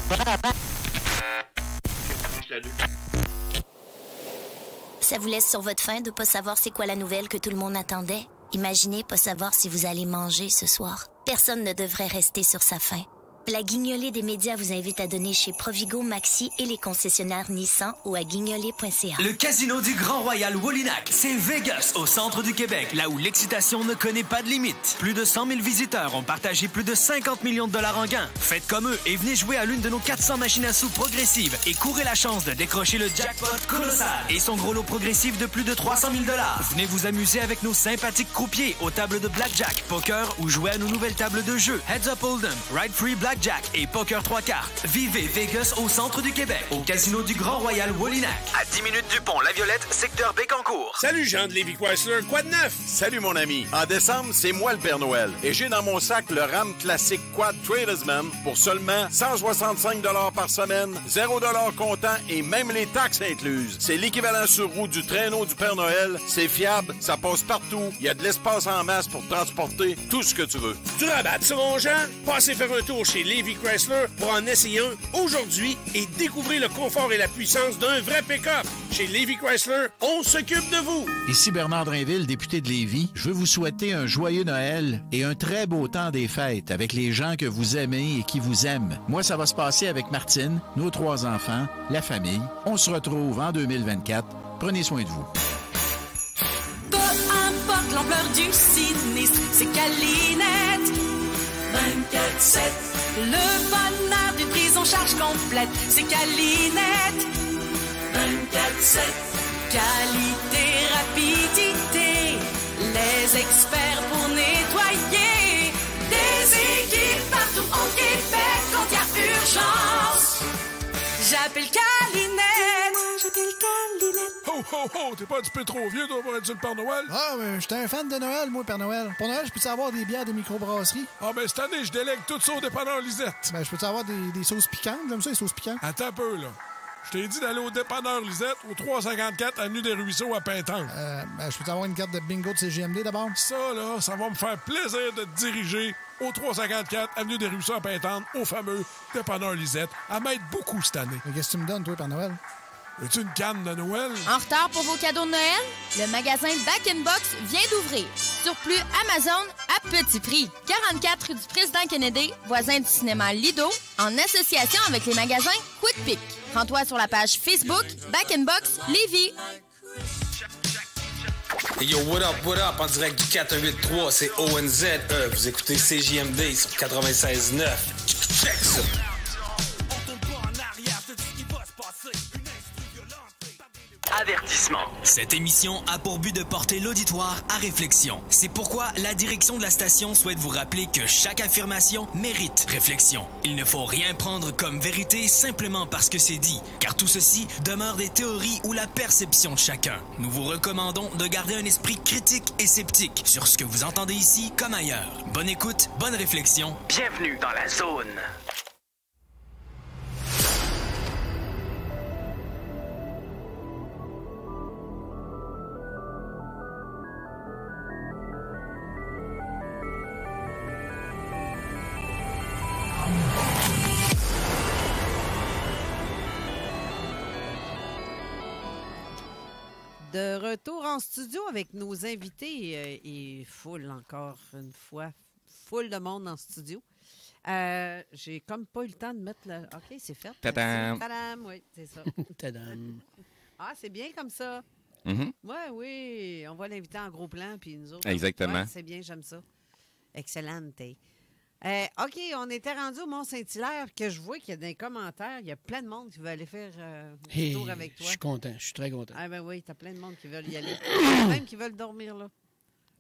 Ça vous laisse sur votre faim de pas savoir c'est quoi la nouvelle que tout le monde attendait? Imaginez pas savoir si vous allez manger ce soir. Personne ne devrait rester sur sa faim. La guignolée des médias vous invite à donner chez Provigo, Maxi et les concessionnaires Nissan ou à guignolée.ca. Le casino du Grand Royal Wolinac, c'est Vegas, au centre du Québec, là où l'excitation ne connaît pas de limite. Plus de 100 000 visiteurs ont partagé plus de 50 millions de dollars en gains. Faites comme eux et venez jouer à l'une de nos 400 machines à sous progressives et courez la chance de décrocher le jackpot colossal et son gros lot progressif de plus de 300 000 dollars. Venez vous amuser avec nos sympathiques croupiers aux tables de blackjack, poker ou jouer à nos nouvelles tables de jeu. Heads Up Hold'em, Ride Free Black Jack et poker 3 cartes. Vivez Vegas au centre du Québec, au casino du Grand Royal Wallinac. À 10 minutes du pont La Violette, secteur Bécancourt. Salut Jean de Lévis Chrysler, quoi de neuf? Salut mon ami. En décembre, c'est moi le Père Noël et j'ai dans mon sac le RAM classique Quad Tradersman pour seulement 165 par semaine, 0 comptant et même les taxes incluses. C'est l'équivalent sur roue du traîneau du Père Noël. C'est fiable, ça passe partout, il y a de l'espace en masse pour transporter tout ce que tu veux. Tu rabattes sur mon Jean? Passez faire un tour chez chez Chrysler pour en essayer un aujourd'hui et découvrir le confort et la puissance d'un vrai pick-up. Chez Levy Chrysler, on s'occupe de vous. Ici Bernard Drinville, député de Lévis. Je veux vous souhaiter un joyeux Noël et un très beau temps des fêtes avec les gens que vous aimez et qui vous aiment. Moi, ça va se passer avec Martine, nos trois enfants, la famille. On se retrouve en 2024. Prenez soin de vous. Peu importe l'ampleur du c'est 24 le bonheur d'une prise en charge complète, c'est Calinette. 24-7. Qualité, rapidité, les experts pour nettoyer. Des équipes partout au Québec quand il y a urgence. J'appelle Calinette. Oh, oh, oh! T'es pas un petit peu trop vieux, toi, pour être sur le Père Noël? Ah, mais j'étais un fan de Noël, moi, Père Noël. Pour Noël, je peux avoir des bières des microbrasseries? Ah, ben cette année, je délègue tout ça au dépanneur Lisette. Ben, je peux avoir des, des sauces piquantes? J'aime ça, les sauces piquantes. Attends un peu, là. Je t'ai dit d'aller au dépanneur Lisette, au 354 Avenue des Ruisseaux à Pintan. Euh, ben, je peux avoir une carte de bingo de CGMD d'abord? Ça, là, ça va me faire plaisir de te diriger au 354 Avenue des Ruisseaux à Pintan, au fameux dépanneur Lisette, à mettre beaucoup cette année. Mais qu'est-ce que tu me donnes, toi, Père Noël? C'est une canne de Noël? En retard pour vos cadeaux de Noël? Le magasin Back in Box vient d'ouvrir. Surplus Amazon à petit prix. 44 rue du Président Kennedy, voisin du cinéma Lido, en association avec les magasins Quick Pick. Rends-toi sur la page Facebook Back in Box Lévis. Hey yo, what up, what up, en direct du 483, c'est ONZE, euh, vous écoutez CJMD 96.9. Check ça! Avertissement. Cette émission a pour but de porter l'auditoire à réflexion. C'est pourquoi la direction de la station souhaite vous rappeler que chaque affirmation mérite réflexion. Il ne faut rien prendre comme vérité simplement parce que c'est dit, car tout ceci demeure des théories ou la perception de chacun. Nous vous recommandons de garder un esprit critique et sceptique sur ce que vous entendez ici comme ailleurs. Bonne écoute, bonne réflexion. Bienvenue dans la zone. retour en studio avec nos invités euh, et full encore une fois, full de monde en studio. Euh, j'ai comme pas eu le temps de mettre le. OK, c'est fait. Tadam! Tadam, oui, c'est ça. Tadam! ah, c'est bien comme ça. Mm-hmm. Oui, oui. On va l'inviter en gros plan, puis nous autres. Exactement. c'est bien, j'aime ça. Excellente. Euh, OK, on était rendu au Mont-Saint-Hilaire, que je vois qu'il y a des commentaires. Il y a plein de monde qui veut aller faire un euh, tour avec toi. Je suis content, je suis très content. Ah ben oui, t'as plein de monde qui veulent y aller. même qui veulent dormir là.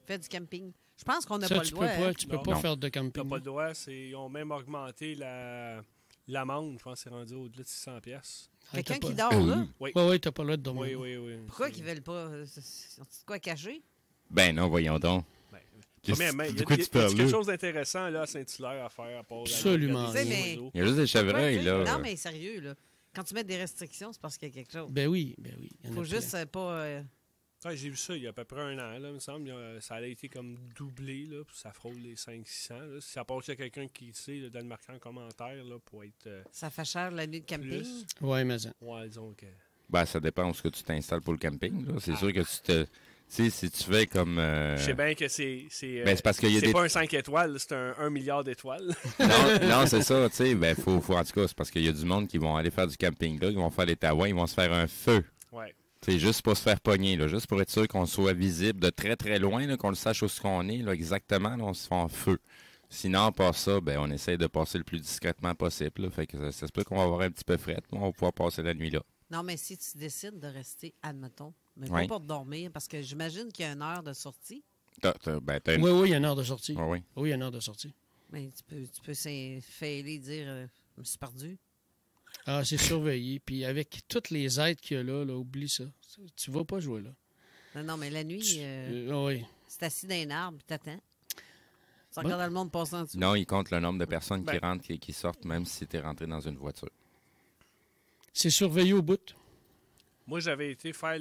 Faire du camping. Je pense qu'on n'a pas, le droit. tu Peux hein, pas tu peux pas faire de camping. T'as pas le droit. Ils ont même augmenté la l'amende. Je pense que c'est rendu au-delà de 600 pièces. Ah, Quelqu'un qui dort là? Oui. Oui, tu t'as pas le droit de dormir. Oui, oui, oui. Pourquoi qu'ils veulent pas? Euh, c'est quoi cacher? Ben non, voyons donc. Ben, Premièrement, il y a, quelque chose d'intéressant là, à Saint-Hilaire à faire à part Absolument. Il y a juste des chevreuils. là. Non, mais sérieux, là. quand tu mets des restrictions, c'est parce qu'il y a quelque chose. Ben oui, ben oui. Il faut juste euh, pas. Euh, j'ai vu ça il y a à peu près un an, là, il me semble. Euh, ça a été comme doublé, là, puis ça frôle les 5 600 Si ça passe à quelqu'un qui sait, donne de le marquer en commentaire là, pour être. ça fait cher la nuit de camping? Oui, mais Ouais, disons que. Ben, ça dépend de ce que tu t'installes pour le camping. C'est ah. sûr que tu te si tu fais comme. Euh, Je sais bien que c'est. C'est ben, euh, pas un 5 étoiles, c'est un 1 milliard d'étoiles. non, c'est ça, tu sais. Ben, faut, en tout cas, c'est parce qu'il y a du monde qui vont aller faire du camping là, qui vont faire les taouins, ils vont se faire un feu. C'est juste pour se faire pogner, là, juste pour être sûr qu'on soit visible de très très loin, qu'on le sache où ce qu'on est, là, exactement, on se fait un feu. Sinon, pas ça, ben, on essaie de passer le plus discrètement possible. fait que ça, se peut qu'on va avoir un petit peu fret, mais on va pouvoir passer la nuit là. Non, mais si tu décides de rester, admettons, mais pas pour pour dormir, parce que j'imagine qu'il y a une heure de sortie. Ben, oui, oui, il y a une heure de sortie. oui. oui, il y a une heure de sortie. Mais tu peux, tu peux et dire, euh, je me suis perdu. Ah, c'est surveillé. Puis avec toutes les aides qu'il y a là, oublie ça. Tu vas pas jouer là. Non, mais la nuit, tu euh, c'est assis dans un arbre, t'attends. Tu le monde passant dessus. Non, il compte le nombre de personnes qui ben. rentrent et qui sortent, même si tu es rentré dans une voiture. C'est surveillé au bout. Moi, j'avais été faire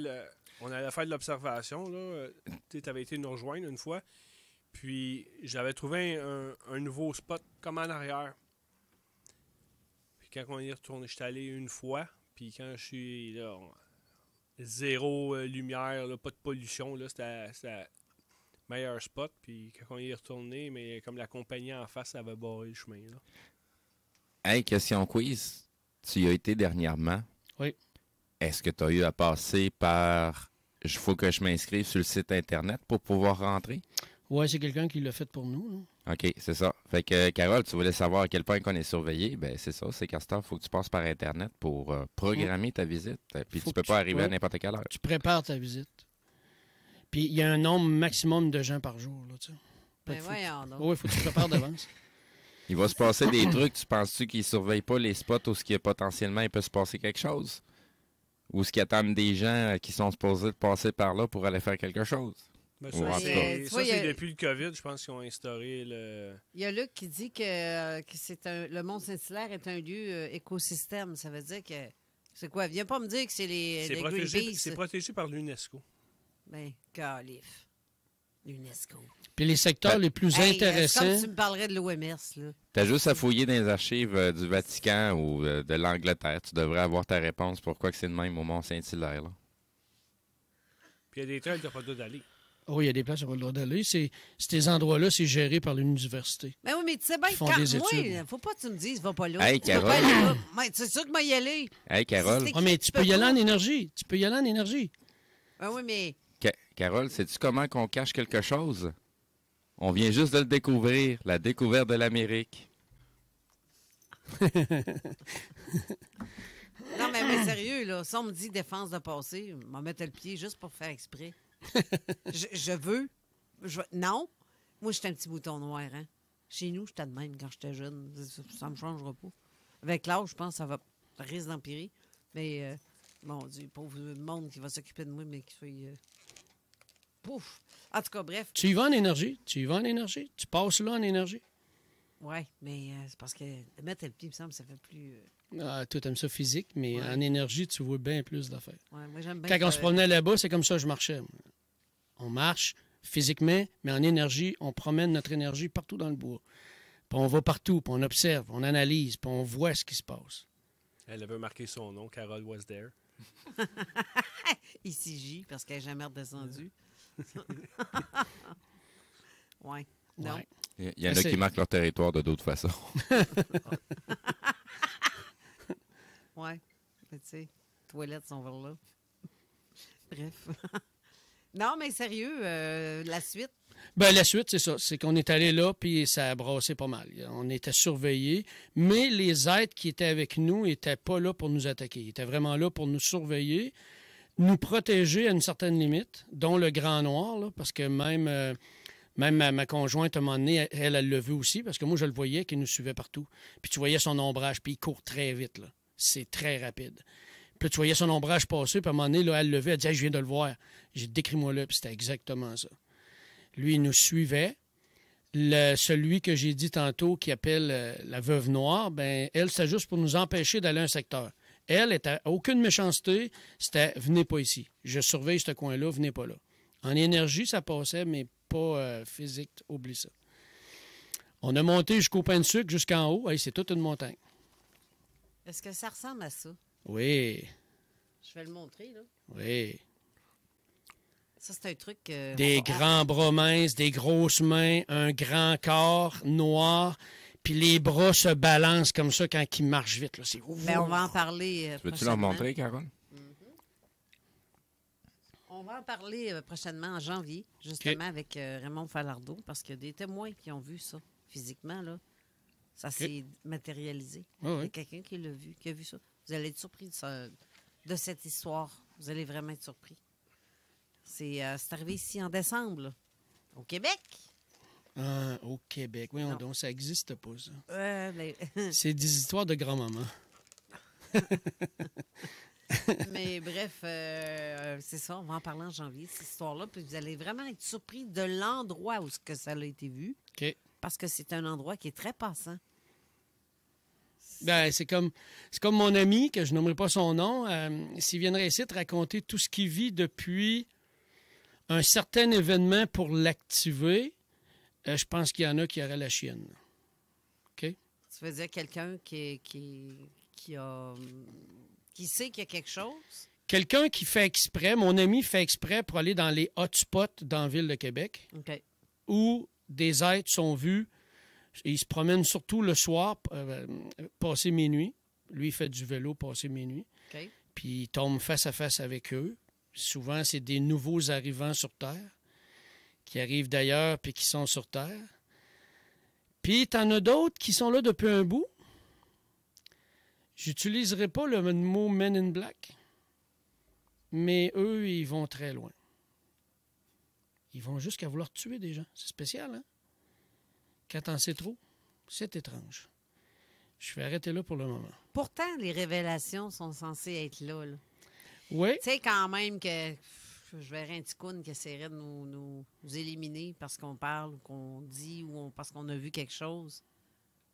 On allait faire de l'observation, là. Tu avais été nous rejoindre une fois. Puis, j'avais trouvé un, nouveau spot comme en arrière. Puis, quand on est retourné, j'étais allé une fois. Puis, quand je suis là, zéro euh, lumière, pas de pollution, là, c'était meilleur spot. Puis quand on est retourné, mais comme la compagnie en face avait barré le chemin. Là. Hey, question quiz. Tu y as été dernièrement. Oui. Est-ce que tu as eu à passer par il faut que je m'inscrive sur le site Internet pour pouvoir rentrer? Oui, c'est quelqu'un qui l'a fait pour nous. OK, c'est ça. Fait que, Carole, tu voulais savoir à quel point on est surveillé. Ben, c'est ça. C'est qu'à il faut que tu passes par Internet pour euh, programmer ta visite. Puis tu tu peux pas arriver à n'importe quelle heure. Tu prépares ta visite. Puis il y a un nombre maximum de gens par jour. Là, tu sais. Ben oui, il faut que tu prépares d'avance. Il va se passer des trucs. Tu penses-tu qu'ils surveillent pas les spots où ce qui potentiellement il peut se passer quelque chose? Ou ce qui attendent des gens euh, qui sont supposés passer par là pour aller faire quelque chose? Ben, ça, c'est, depuis le COVID, je pense qu'ils ont instauré le. Il y a Luc qui dit que, euh, c'est le Mont-Saint-Hilaire est un lieu euh, écosystème. Ça veut dire que. C'est quoi? Viens pas me dire que c'est les, c'est protégé, protégé par l'UNESCO. Ben, calif. L'UNESCO. Puis les secteurs ben, les plus intéressants. tu me parlerais de l'OMS, là. T'as juste à fouiller dans les archives euh, du Vatican ou euh, de l'Angleterre. Tu devrais avoir ta réponse pourquoi que c'est le même au Mont-Saint-Hilaire. Puis il y a des trails qui n'ont pas le droit d'aller. Oh, il y a des places qui n'ont pas le droit d'aller. Ces endroits-là, c'est géré par l'université. Mais ben oui, mais tu sais bien, quand moi, faut pas que tu me dises, va pas là. Hey, Carole. C'est sûr que moi y aller. Hey, Carole. Ah, mais tu peux y aller en énergie. Tu peux y aller en énergie. Ah oui, mais Carole, sais-tu comment qu'on cache quelque chose? On vient juste de le découvrir, la découverte de l'Amérique. non, mais, sérieux, là, si on me dit défense de passé, je vais mettre le pied juste pour faire exprès. je, veux. non. Moi, j'étais un petit bouton noir. Hein. Chez nous, j'étais de même quand j'étais jeune. Ça ne me changera pas. Avec l'âge, je pense que ça va risque d'empirer. Mais, euh, mon Dieu, pauvre monde qui va s'occuper de moi, mais qui fait euh, pouf. En tout cas, bref. Tu y vas en énergie. Tu y vas en énergie. Tu passes là en énergie. Oui, mais euh, c'est parce que mettre le pied, il me semble, ça fait plus. Tout euh, ah, toi, ça physique, mais en énergie, tu vois bien plus d'affaires. moi, j'aime bien. Quand on se promenait là-bas, c'est comme ça que je marchais. On marche physiquement, mais en énergie, on promène notre énergie partout dans le bois. Puis on va partout, puis on observe, on analyse, puis on voit ce qui se passe. Elle avait marqué son nom, Carole Was There. Ici J, parce qu'elle n'est jamais redescendue. oui. Non. Il y en ben, a qui marquent leur territoire de d'autres façons. Oui, ben, tu sais, toilettes sont là. Bref. non, mais sérieux, euh, la suite. Ben, la suite, c'est ça. C'est qu'on est allé là, puis ça a brassé pas mal. On était surveillés, mais les êtres qui étaient avec nous n'étaient pas là pour nous attaquer. Ils étaient vraiment là pour nous surveiller nous protéger à une certaine limite, dont le grand noir, parce que même, euh, même ma, conjointe, à un moment donné, elle, elle le vu aussi, parce que moi, je le voyais qu'il nous suivait partout. Puis tu voyais son ombrage, puis il court très vite. C'est très rapide. Puis tu voyais son ombrage passer, puis à un moment donné, là, elle levait, elle dit, Je viens de le voir. J'ai décrit Décris-moi le, puis c'était exactement ça. Lui, il nous suivait. Le, celui que j'ai dit tantôt qui appelle euh, la veuve noire, ben elle, c'est juste pour nous empêcher d'aller à un secteur. Elle était aucune méchanceté, c'était venez pas ici. Je surveille ce coin-là, venez pas là. En énergie, ça passait, mais pas euh, physique, oublie ça. On a monté jusqu'au pain de sucre, jusqu'en haut. Et c'est toute une montagne. Est-ce que ça ressemble à ça? Oui. Je vais le montrer, là. Oui. Ça, c'est un truc. des grands bras minces, des grosses mains, un grand corps noir puis les bras se balancent comme ça quand ils marchent vite. Là. Mais on va en parler. Euh, veux-tu leur montrer, Carole? On va en parler euh, prochainement en janvier, justement, avec euh, Raymond Falardeau, parce qu'il y a des témoins qui ont vu ça physiquement. Là. Ça s'est matérialisé. Il y a quelqu'un qui l'a vu, qui a vu ça. Vous allez être surpris de, cette histoire. Vous allez vraiment être surpris. C'est arrivé ici en décembre, au Québec. Ah, au Québec. Oui, on, donc, ça n'existe pas, ça. Ben, c'est des histoires de grand-maman. Mais bref, euh, euh, c'est ça, on va en parler en janvier, cette histoire-là. Puis vous allez vraiment être surpris de l'endroit où que ça a été vu. Parce que c'est un endroit qui est très passant. Ben, c'est comme, comme mon ami, que je n'aimerais pas son nom, euh, s'il viendrait ici te raconter tout ce qu'il vit depuis un certain événement pour l'activer, euh, je pense qu'il y en a qui auraient la chienne. OK? Tu veux dire quelqu'un qui, qui, a, qui sait qu'il y a quelque chose? Quelqu'un qui fait exprès, mon ami fait exprès pour aller dans les hotspots dans la ville de Québec, où des êtres sont vus. Ils se promènent surtout le soir, euh, passer minuit. Lui, il fait du vélo passer minuit. Puis il tombe face à face avec eux. Souvent, c'est des nouveaux arrivants sur Terre qui arrivent d'ailleurs puis qui sont sur Terre. Puis t'en as d'autres qui sont là depuis un bout. J'utiliserai pas le mot Men in Black, mais eux, ils vont très loin. Ils vont jusqu'à vouloir tuer des gens. C'est spécial, hein? Quand t'en sais trop, c'est étrange. Je vais arrêter là pour le moment. Pourtant, les révélations sont censées être là. là. Oui. Tu sais quand même que je verrais un ticoun qui essaierait de nous, éliminer parce qu'on parle ou qu'on dit ou parce qu'on a vu quelque chose.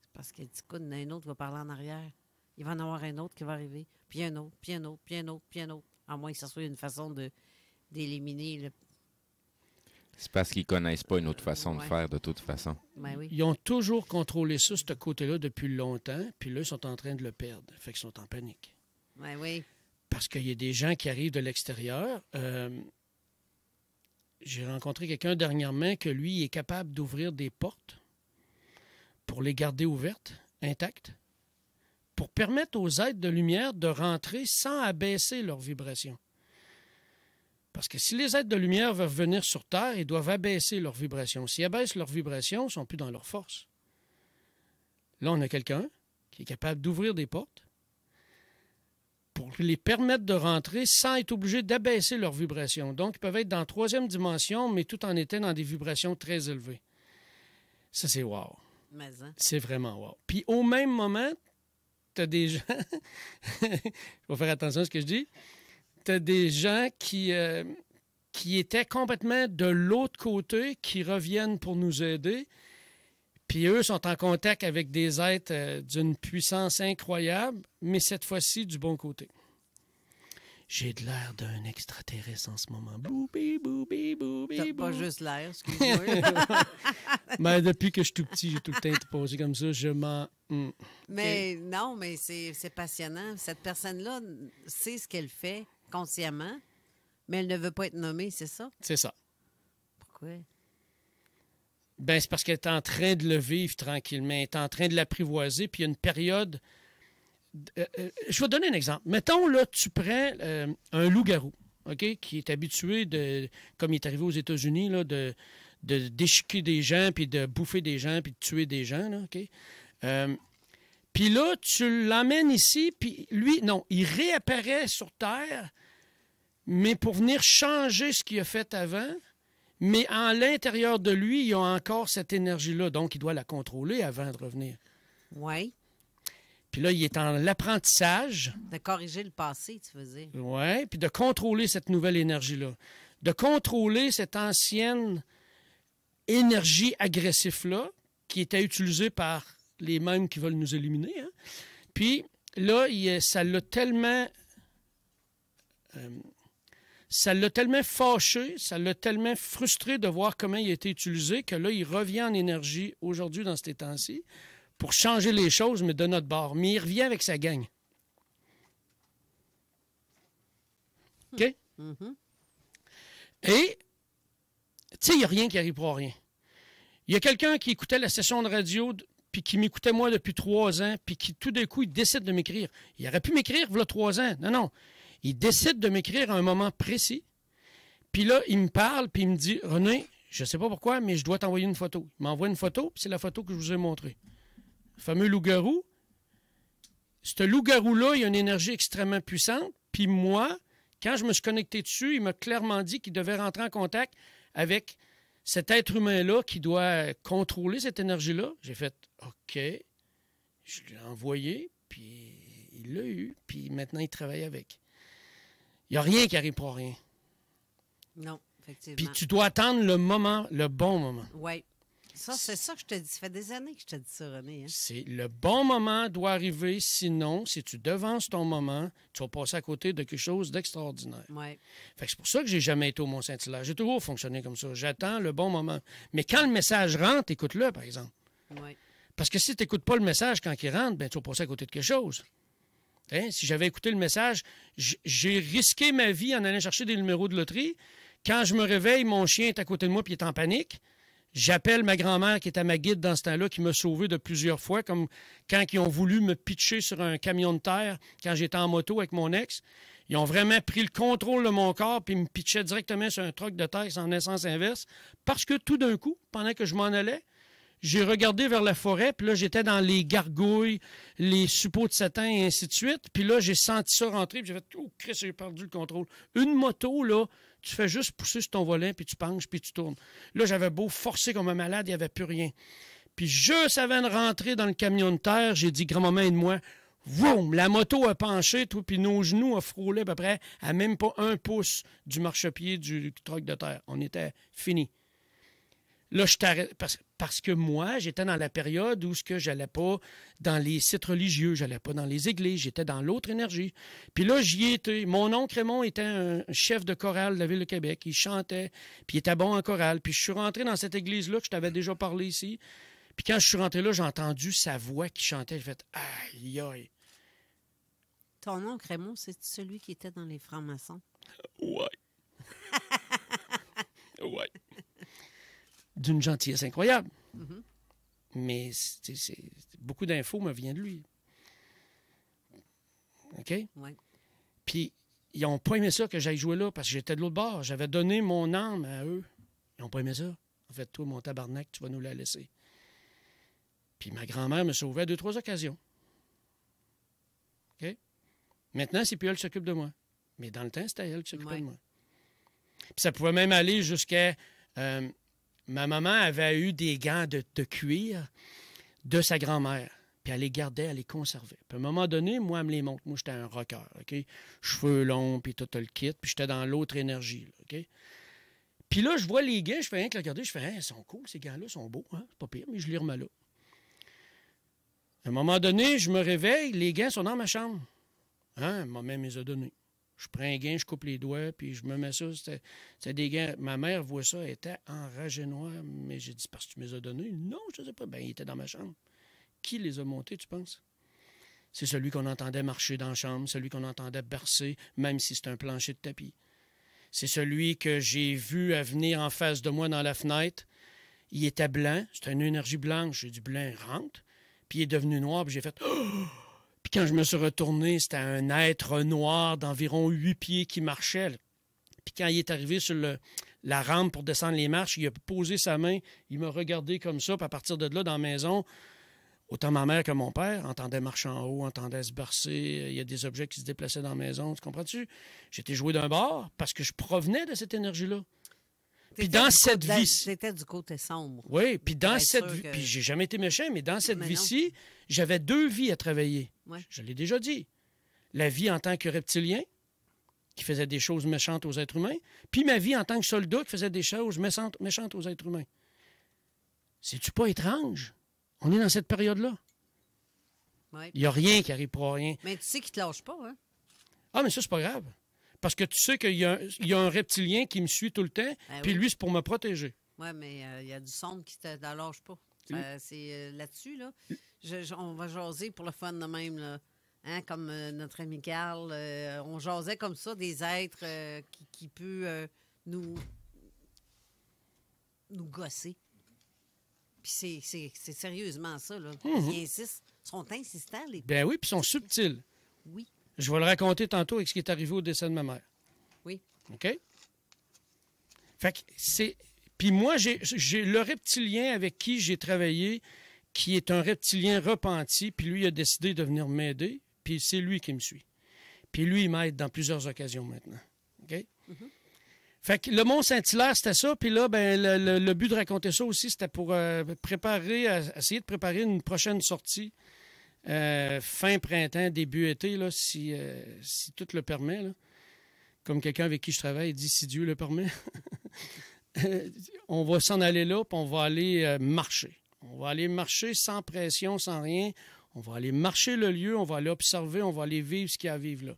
C'est parce qu'un petit un autre va parler en arrière. Il va en avoir un autre qui va arriver, puis un autre, puis un autre, puis un autre, puis un autre. À moins que ce soit une façon de d'éliminer le c'est parce qu'ils ne connaissent pas une autre façon de faire de toute façon. Ben ils ont toujours contrôlé ça, ce côté-là, depuis longtemps, puis là, ils sont en train de le perdre. Fait qu'ils sont en panique. Ben oui, oui parce qu'il y a des gens qui arrivent de l'extérieur. Euh, j'ai rencontré quelqu'un dernièrement que lui est capable d'ouvrir des portes pour les garder ouvertes, intactes, pour permettre aux êtres de lumière de rentrer sans abaisser leur vibration. Parce que si les êtres de lumière veulent venir sur Terre, ils doivent abaisser leur vibration. S'ils abaissent leur vibration, ils ne sont plus dans leur force. Là, on a quelqu'un qui est capable d'ouvrir des portes pour les permettre de rentrer sans être obligés d'abaisser leurs vibrations. Donc, ils peuvent être dans la troisième dimension, mais tout en étant dans des vibrations très élevées. Ça, c'est wow. Hein? C'est vraiment wow. Puis au même moment, tu as des gens. Il faut faire attention à ce que je dis. Tu as des gens qui, euh, qui étaient complètement de l'autre côté, qui reviennent pour nous aider. Puis eux sont en contact avec des êtres euh, d'une puissance incroyable, mais cette fois-ci du bon côté. J'ai de l'air d'un extraterrestre en ce moment. Boubi, boubi, boubi. pas juste l'air, excuse-moi. mais ben, depuis que je suis tout petit, j'ai tout le temps été posé comme ça. Je m'en. Hum. Mais non, mais c'est passionnant. Cette personne-là sait ce qu'elle fait consciemment, mais elle ne veut pas être nommée, c'est ça? C'est ça. Pourquoi? Ben, c'est parce qu'elle est en train de le vivre tranquillement, elle est en train de l'apprivoiser, puis il y a une période. Euh, euh, je vais te donner un exemple. Mettons, là, tu prends euh, un loup-garou, OK, qui est habitué, de, comme il est arrivé aux États-Unis, là, de, de déchiquer des gens, puis de bouffer des gens, puis de tuer des gens, OK? puis là, tu l'emmènes ici, puis lui, non, il réapparaît sur Terre, mais pour venir changer ce qu'il a fait avant, mais en l'intérieur de lui, il a encore cette énergie-là, donc il doit la contrôler avant de revenir. Oui. Puis là, il est en l'apprentissage. De corriger le passé, tu veux dire. Oui, puis de contrôler cette nouvelle énergie-là. De contrôler cette ancienne énergie agressive-là qui était utilisée par les mêmes qui veulent nous éliminer. Hein. Puis là, ça l'a tellement euh, ça l'a tellement fâché, ça l'a tellement frustré de voir comment il a été utilisé que là, il revient en énergie aujourd'hui dans ces temps-ci pour changer les choses, mais de notre bord. Mais il revient avec sa gang. OK? Et, tu sais, il n'y a rien qui arrive pour rien. Il y a quelqu'un qui écoutait la session de radio, puis qui m'écoutait moi depuis trois ans, puis qui tout d'un coup, il décide de m'écrire. Il aurait pu m'écrire, voilà trois ans. Non, non. Il décide de m'écrire à un moment précis. Puis là, il me parle, puis il me dit René, je ne sais pas pourquoi, mais je dois t'envoyer une photo. Il m'envoie une photo, puis c'est la photo que je vous ai montrée. Le fameux loup-garou. Ce loup-garou-là, il a une énergie extrêmement puissante. Puis moi, quand je me suis connecté dessus, il m'a clairement dit qu'il devait rentrer en contact avec cet être humain-là qui doit contrôler cette énergie-là. J'ai fait OK. Je l'ai envoyé, puis il l'a eu, puis maintenant il travaille avec. Il n'y a rien qui arrive pour rien. Non, effectivement. Puis tu dois attendre le moment, le bon moment. Oui. Ça, c'est ça que je te dis. Ça fait des années que je te dis ça, René. Hein. C'est le bon moment doit arriver. Sinon, si tu devances ton moment, tu vas passer à côté de quelque chose d'extraordinaire. Ouais. Fait c'est pour ça que j'ai jamais été au Mont-Saint-Hilaire. J'ai toujours fonctionné comme ça. J'attends le bon moment. Mais quand le message rentre, écoute-le, par exemple. Ouais. Parce que si tu n'écoutes pas le message quand il rentre, ben, tu vas passer à côté de quelque chose. Hein? si j'avais écouté le message, j'ai risqué ma vie en allant chercher des numéros de loterie. Quand je me réveille, mon chien est à côté de moi et est en panique. J'appelle ma grand-mère qui était ma guide dans ce temps-là, qui m'a sauvé de plusieurs fois, comme quand ils ont voulu me pitcher sur un camion de terre quand j'étais en moto avec mon ex. Ils ont vraiment pris le contrôle de mon corps et me pitchaient directement sur un troc de terre sans essence inverse parce que tout d'un coup, pendant que je m'en allais, j'ai regardé vers la forêt, puis là, j'étais dans les gargouilles, les suppôts de satin, et ainsi de suite. Puis là, j'ai senti ça rentrer, puis j'ai fait « Oh, Chris, j'ai perdu le contrôle. » Une moto, là, tu fais juste pousser sur ton volet, puis tu penches, puis tu tournes. Là, j'avais beau forcer comme un malade, il n'y avait plus rien. Puis juste avant de rentrer dans le camion de terre, j'ai dit « Grand-maman, aide-moi. » Vroom, la moto a penché, tout, puis nos genoux ont frôlé à peu près à même pas un pouce du marchepied du, du troc de terre. On était fini. Là, je t'arrête parce, que moi, j'étais dans la période où ce que j'allais pas dans les sites religieux, j'allais pas dans les églises, j'étais dans l'autre énergie. Puis là, j'y étais. Mon oncle Raymond était un chef de chorale de la ville de Québec. Il chantait, puis il était bon en chorale. Puis je suis rentré dans cette église-là que je t'avais déjà parlé ici. Puis quand je suis rentré là, j'ai entendu sa voix qui chantait. J'ai fait aïe aïe. Ton oncle Raymond, c'est celui qui était dans les francs-maçons. Ouais. ouais d'une gentillesse incroyable. Mm-hmm. Mais c'est beaucoup d'infos me viennent de lui. OK? Ouais. Puis, ils n'ont pas aimé ça que j'aille jouer là parce que j'étais de l'autre bord. J'avais donné mon âme à eux. Ils n'ont pas aimé ça. En fait, toi, mon tabarnak, tu vas nous la laisser. Puis ma grand-mère me sauvait à deux, trois occasions. OK? Maintenant, c'est plus elle qui s'occupe de moi. Mais dans le temps, c'était elle qui s'occupait de moi. Puis ça pouvait même aller jusqu'à. Euh, ma maman avait eu des gants de, te cuir de sa grand-mère. Puis elle les gardait, elle les conservait. Puis à un moment donné, moi, elle me les montre. Moi, j'étais un rocker, OK? Cheveux longs, puis tout le kit. Puis j'étais dans l'autre énergie, OK? Puis là, je vois les gants, je fais rien que regarder. Je fais, hey, hein, ils sont cool, ces gants là sont beaux, hein? C'est pas pire, mais je les remets là. À un moment donné, je me réveille, les gants sont dans ma chambre. Hein? mère me les a donnés. Je prends un gain, je coupe les doigts, puis je me mets ça. C'était des gains. Ma mère voit ça, elle était enragée noire, mais j'ai dit Parce que tu me les as donnés Non, je ne sais pas. Ben, il était dans ma chambre. Qui les a montés, tu penses C'est celui qu'on entendait marcher dans la chambre, celui qu'on entendait bercer, même si c'est un plancher de tapis. C'est celui que j'ai vu à venir en face de moi dans la fenêtre. Il était blanc, c'était une énergie blanche. J'ai dit Blanc, rentre. Puis il est devenu noir, puis j'ai fait oh! quand je me suis retourné, c'était un être noir d'environ huit pieds qui marchait. Puis quand il est arrivé sur la rampe pour descendre les marches, il a posé sa main, il m'a regardé comme ça, puis à partir de là, dans la maison, autant ma mère que mon père entendaient marcher en haut, entendaient se bercer, il y a des objets qui se déplaçaient dans la maison, tu comprends-tu? J'étais joué d'un bord parce que je provenais de cette énergie-là. Puis dans cette vie. C'était du côté sombre. Oui, puis dans cette vie. Puis j'ai jamais été méchant, mais dans cette vie-ci, j'avais deux vies à travailler. Je, l'ai déjà dit. La vie en tant que reptilien, qui faisait des choses méchantes aux êtres humains, puis ma vie en tant que soldat qui faisait des choses méchantes, aux êtres humains. C'est-tu pas étrange? On est dans cette période-là. Il n'y a rien qui arrive pour rien. Mais tu sais qu'ils te lâchent pas, hein? Ah, mais ça, c'est pas grave. Parce que tu sais qu'il y, a un reptilien qui me suit tout le temps, ben puis lui, c'est pour me protéger. Oui, mais euh, il y a du son qui te l'âge pas. Euh, c'est euh, là-dessus, là. on va jaser pour le fun de même, là. Hein, comme notre ami Carl, on jasait comme ça des êtres qui, qui peut nous, nous gosser. Puis c'est sérieusement ça, là. Mhm. Ils sont insistants, les Ben oui, puis sont subtils. Oui. Je vais le raconter tantôt avec ce qui est arrivé au décès de ma mère. Oui. OK? Fait que c'est. Puis moi, j'ai le reptilien avec qui j'ai travaillé, qui est un reptilien repenti, puis lui a décidé de venir m'aider, puis c'est lui qui me suit. Puis lui, il m'aide dans plusieurs occasions maintenant. OK? Mm-hmm. Fait que le Mont-Saint-Hilaire, c'était ça. Puis là, ben, le, but de raconter ça aussi, c'était pour euh, préparer, essayer de préparer une prochaine sortie euh, fin printemps, début été, là, si, euh, si tout le permet. Comme quelqu'un avec qui je travaille dit, si Dieu le permet, on va s'en aller là, puis on va aller euh, marcher. On va aller marcher sans pression, sans rien. On va aller marcher le lieu, on va aller observer, on va aller vivre ce qu'il y a à vivre là.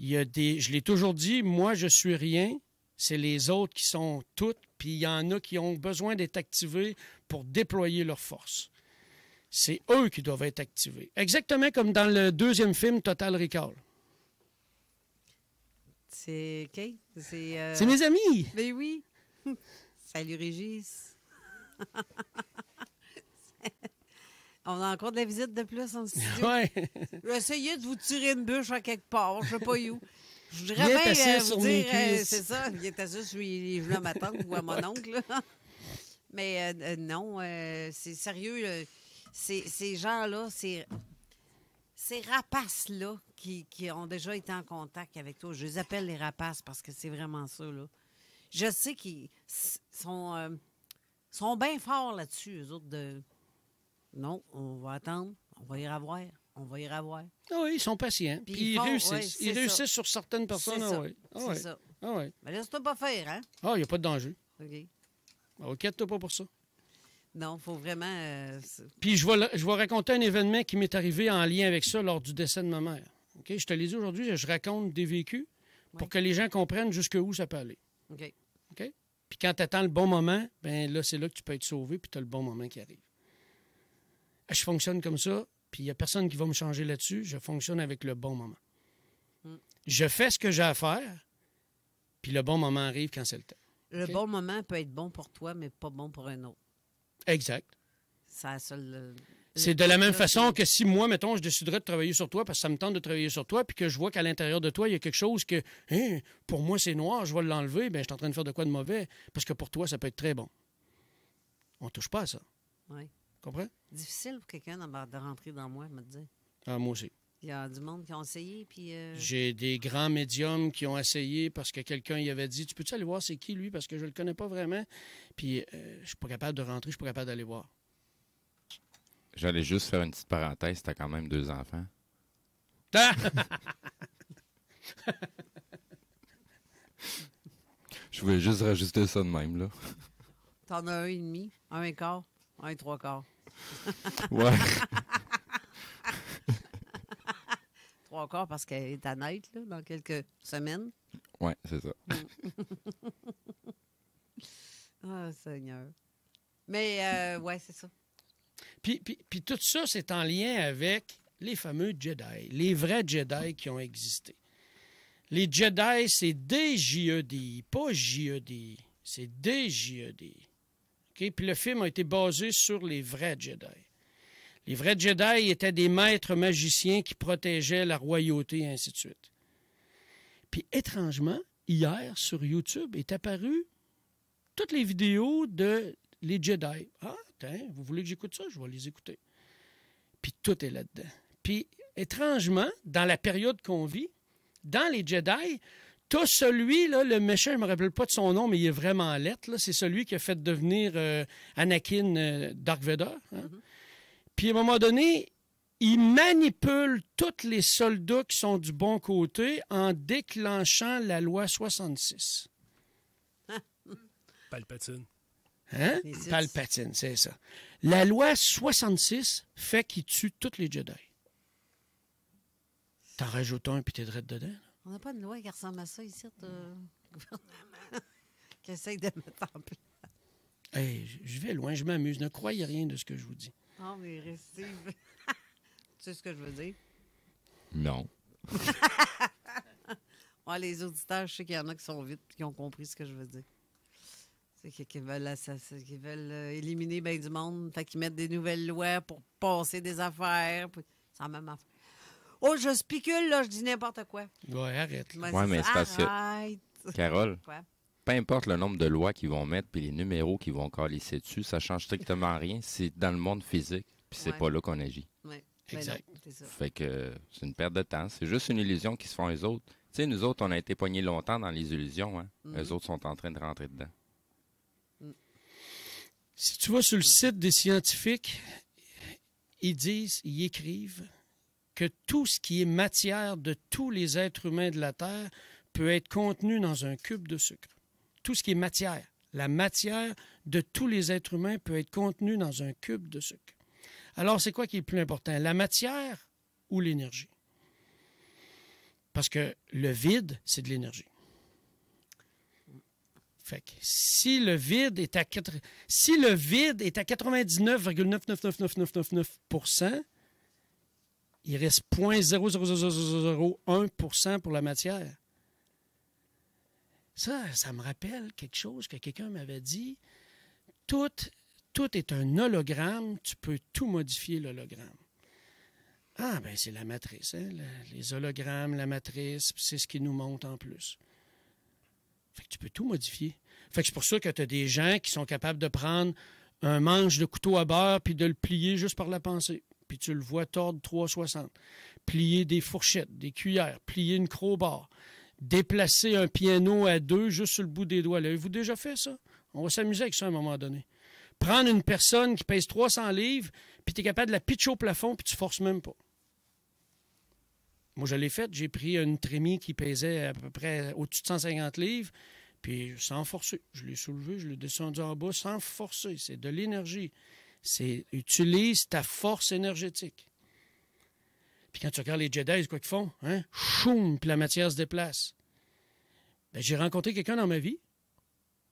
Il y a des, je l'ai toujours dit, moi je suis rien, c'est les autres qui sont toutes, puis il y en a qui ont besoin d'être activés pour déployer leurs forces c'est eux qui doivent être activés. Exactement comme dans le deuxième film Total Recall. C'est qui? Euh, c'est mes amis. Mais ben oui. Salut Régis. On a encore de la visite de plus en studio. Ouais. Essayez de vous tirer une bûche à quelque part, je ne sais pas où. Je voudrais bien euh, vous dire, euh, c'est ça, il est assis sur les genoux à ma tante mon oncle. Mais non, c'est sérieux ces, gens-là, ces, ces rapaces-là qui, ont déjà été en contact avec toi, je les appelle les rapaces parce que c'est vraiment ça, là. Je sais qu'ils sont, euh, sont bien forts là-dessus, eux autres, de... Non, on va attendre, on va y revoir on va y revoir. Ah oui, ils sont patients. ils, réussissent. ils réussissent sur certaines personnes. C'est ah ça. ouais. Ah laisse-toi pas faire, hein? Ah, il n'y a pas de danger. OK. OK, toi pas pour ça. Non, faut vraiment. Euh, puis je vais, raconter un événement qui m'est arrivé en lien avec ça lors du décès de ma mère. Je te l'ai dit aujourd'hui, je raconte des vécus pour que les gens comprennent jusqu'où ça peut aller. OK. OK? Puis quand tu attends le bon moment, ben là, c'est là que tu peux être sauvé, puis tu as le bon moment qui arrive. Je fonctionne comme ça, puis il n'y a personne qui va me changer là-dessus. Je fonctionne avec le bon moment. Hmm. Je fais ce que j'ai à faire, puis le bon moment arrive quand c'est le temps. Le bon moment peut être bon pour toi, mais pas bon pour un autre. Exact. C'est de la même façon que si moi, mettons, je déciderais de travailler sur toi parce que ça me tente de travailler sur toi, puis que je vois qu'à l'intérieur de toi, il y a quelque chose que, hein, pour moi, c'est noir, je vais l'enlever, bien, je suis en train de faire de quoi de mauvais, parce que pour toi, ça peut être très bon. On touche pas à ça. Oui. Comprends? Difficile pour quelqu'un de rentrer dans moi, me dire. Ah, moi aussi. Il y a du monde qui a essayé, euh, J'ai des grands médiums qui ont essayé parce que quelqu'un y avait dit, tu peux-tu aller voir c'est qui, lui, parce que je le connais pas vraiment, puis euh, je suis pas capable de rentrer, je suis pas capable d'aller voir. J'allais juste faire une petite parenthèse, Tu as quand même deux enfants. Ah! je voulais juste rajouter ça de même, là. T'en as un et demi, un et quart, un et trois quarts. ouais. encore parce qu'elle est à naître dans quelques semaines. Oui, c'est ça. oh, Seigneur. Mais, euh, ouais, c'est ça. Puis, tout ça, c'est en lien avec les fameux Jedi, les vrais Jedi qui ont existé. Les Jedi, c'est des JEDI, pas JEDI, c'est des JEDI. Okay? Puis le film a été basé sur les vrais Jedi. Les vrais Jedi étaient des maîtres magiciens qui protégeaient la royauté, et ainsi de suite. Puis étrangement, hier, sur YouTube, est apparu toutes les vidéos de les Jedi. Ah, tiens, vous voulez que j'écoute ça? Je vais les écouter. Puis tout est là-dedans. Puis étrangement, dans la période qu'on vit, dans les Jedi, tout celui, là, le méchant, je ne me rappelle pas de son nom, mais il est vraiment lettre. C'est celui qui a fait devenir euh, Anakin euh, Dark Vader. Hein? Mm-hmm. Puis à un moment donné, il manipule tous les soldats qui sont du bon côté en déclenchant la loi 66. Palpatine. Hein? Palpatine, c'est ça. La loi 66 fait qu'il tue tous les Jedi. T'en rajoutes un puis t'es direct dedans. On n'a pas de loi qui ressemble à ça ici, euh, gouvernement, qui essaie de mettre en place. Hey, je vais loin, je m'amuse. Ne croyez rien de ce que je vous dis. Non, mais restive. tu sais ce que je veux dire? Non. ouais, les auditeurs, je sais qu'il y en a qui sont vite qui ont compris ce que je veux dire. C'est qu'ils qui veulent, qui veulent euh, éliminer bien du monde. Fait qu'ils mettent des nouvelles lois pour passer des affaires. Puis... même Oh, je spicule, là, je dis n'importe quoi. Ouais, arrête. Ouais, mais c'est pas Carole. Ouais peu importe le nombre de lois qu'ils vont mettre puis les numéros qu'ils vont coller dessus, ça change strictement rien. C'est dans le monde physique, puis c'est pas là qu'on agit. Ben exact. ça. Fait que c'est une perte de temps. C'est juste une illusion qui se font les autres. Tu nous autres, on a été poignés longtemps dans les illusions. Hein? Mm-hmm. Les autres sont en train de rentrer dedans. Mm. Si tu vas sur le site des scientifiques, ils disent, ils écrivent que tout ce qui est matière de tous les êtres humains de la Terre peut être contenu dans un cube de sucre tout ce qui est matière. La matière de tous les êtres humains peut être contenue dans un cube de sucre. Alors, c'est quoi qui est plus important, la matière ou l'énergie? Parce que le vide, c'est de l'énergie. Fait que si le vide est à 4, si le vide est à 99,999999%, il reste 0.00001% pour la matière. Ça, ça me rappelle quelque chose que quelqu'un m'avait dit. Tout, tout est un hologramme, tu peux tout modifier l'hologramme. Ah, ben c'est la matrice, hein? les hologrammes, la matrice, c'est ce qui nous monte en plus. Fait que tu peux tout modifier. Fait que c'est pour ça que tu as des gens qui sont capables de prendre un manche de couteau à beurre puis de le plier juste par la pensée. Puis tu le vois tordre 360. Plier des fourchettes, des cuillères, plier une barre déplacer un piano à deux juste sur le bout des doigts. L'avez-vous déjà fait ça? On va s'amuser avec ça à un moment donné. Prendre une personne qui pèse 300 livres, puis tu es capable de la pitcher au plafond, puis tu forces même pas. Moi, je l'ai faite. J'ai pris une trémie qui pesait à peu près au-dessus de 150 livres, puis sans forcer. Je l'ai soulevé, je l'ai descendu en bas sans forcer. C'est de l'énergie. C'est utilise ta force énergétique. Puis quand tu regardes les Jedi, quoi qu'ils font, hein? Choum, puis la matière se déplace. Ben, j'ai rencontré quelqu'un dans ma vie,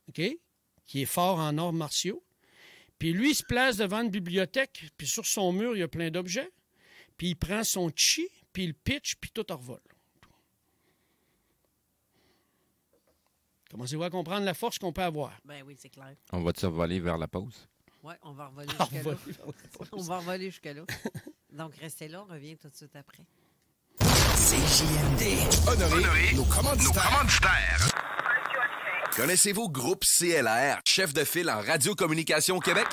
OK, qui est fort en arts martiaux. Puis lui, il se place devant une bibliothèque, puis sur son mur, il y a plein d'objets. Puis il prend son chi, puis il pitch, puis tout en revole. Commencez-vous à comprendre la force qu'on peut avoir. Ben oui, c'est clair. On va-tu revoler vers la pause? Oui, on va revoler jusqu'à là. on va revoler jusqu'à là. Donc, restez là, on revient tout de suite après. C'est Honoré, nos Connaissez-vous Groupe CLR, chef de file en radiocommunication au Québec?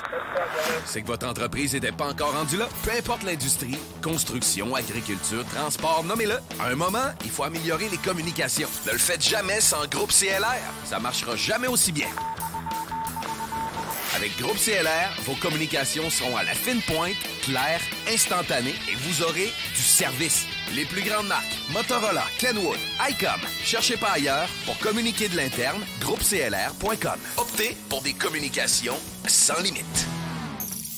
C'est que votre entreprise n'était pas encore rendue là. Peu importe l'industrie, construction, agriculture, transport, nommez-le. À un moment, il faut améliorer les communications. Ne le faites jamais sans Groupe CLR. Ça marchera jamais aussi bien. Avec Groupe CLR, vos communications seront à la fine pointe, claires, instantanées et vous aurez du service. Les plus grandes marques, Motorola, Kenwood, ICOM. Cherchez pas ailleurs. Pour communiquer de l'interne, groupeclr.com. Optez pour des communications sans limite.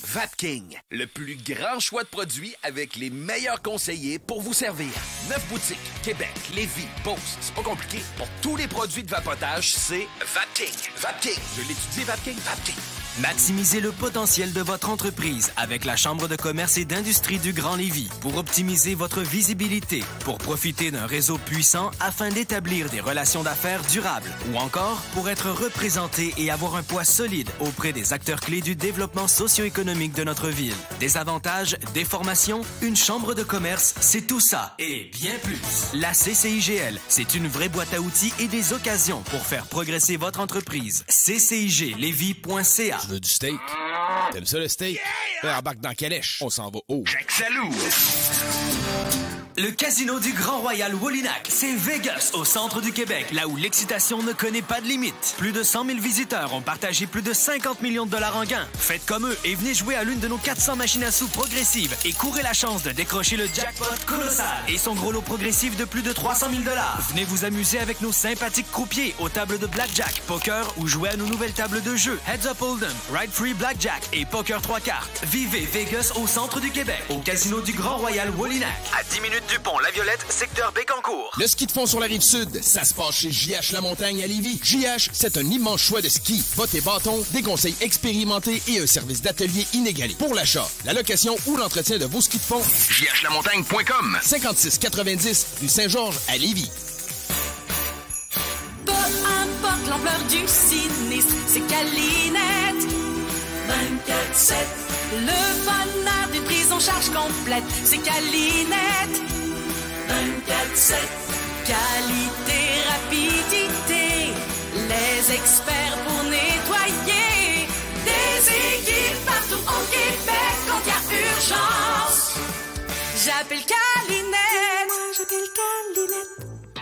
VapKing, le plus grand choix de produits avec les meilleurs conseillers pour vous servir. Neuf boutiques, Québec, Lévis, Beauce, c'est pas compliqué. Pour tous les produits de vapotage, c'est VapKing. VapKing. Je l'étudie, VapKing. VapKing. Maximisez le potentiel de votre entreprise avec la Chambre de commerce et d'industrie du Grand Lévis pour optimiser votre visibilité, pour profiter d'un réseau puissant afin d'établir des relations d'affaires durables ou encore pour être représenté et avoir un poids solide auprès des acteurs clés du développement socio-économique de notre ville. Des avantages, des formations, une chambre de commerce, c'est tout ça et bien plus. La CCIGL, c'est une vraie boîte à outils et des occasions pour faire progresser votre entreprise. CCIGLévis.ca tu veux du steak. T'aimes ça le steak? Yeah! embarque dans calèche. On s'en va haut. Jacques Salou! Le casino du Grand Royal Wolinac, c'est Vegas, au centre du Québec, là où l'excitation ne connaît pas de limite. Plus de 100 000 visiteurs ont partagé plus de 50 millions de dollars en gains. Faites comme eux et venez jouer à l'une de nos 400 machines à sous progressives et courez la chance de décrocher le jackpot colossal et son gros lot progressif de plus de 300 000 dollars. Venez vous amuser avec nos sympathiques croupiers aux tables de blackjack, poker ou jouer à nos nouvelles tables de jeu Heads Up Hold'em, Ride Free Blackjack et Poker 3 cartes. Vivez Vegas au centre du Québec, au casino du Grand Royal Wolinac. À 10 minutes Dupont, La Violette, secteur Bécancourt. Le ski de fond sur la rive sud, ça se passe chez JH La Montagne à Lévis. JH, c'est un immense choix de ski, Votez bâton, bâtons, des conseils expérimentés et un service d'atelier inégalé. Pour l'achat, la location ou l'entretien de vos skis de fond, jhlamontagne.com 56 90 rue Saint-Georges à Lévis. Peu importe l'ampleur du sinistre, c'est Calinette. 24-7. Le bonheur d'une prise en charge complète, c'est Calinette. 24-7. Qualité, rapidité, les experts pour nettoyer. Des équipes partout au Québec quand il y a urgence. J'appelle Calinette. Moi, j'appelle Calinette.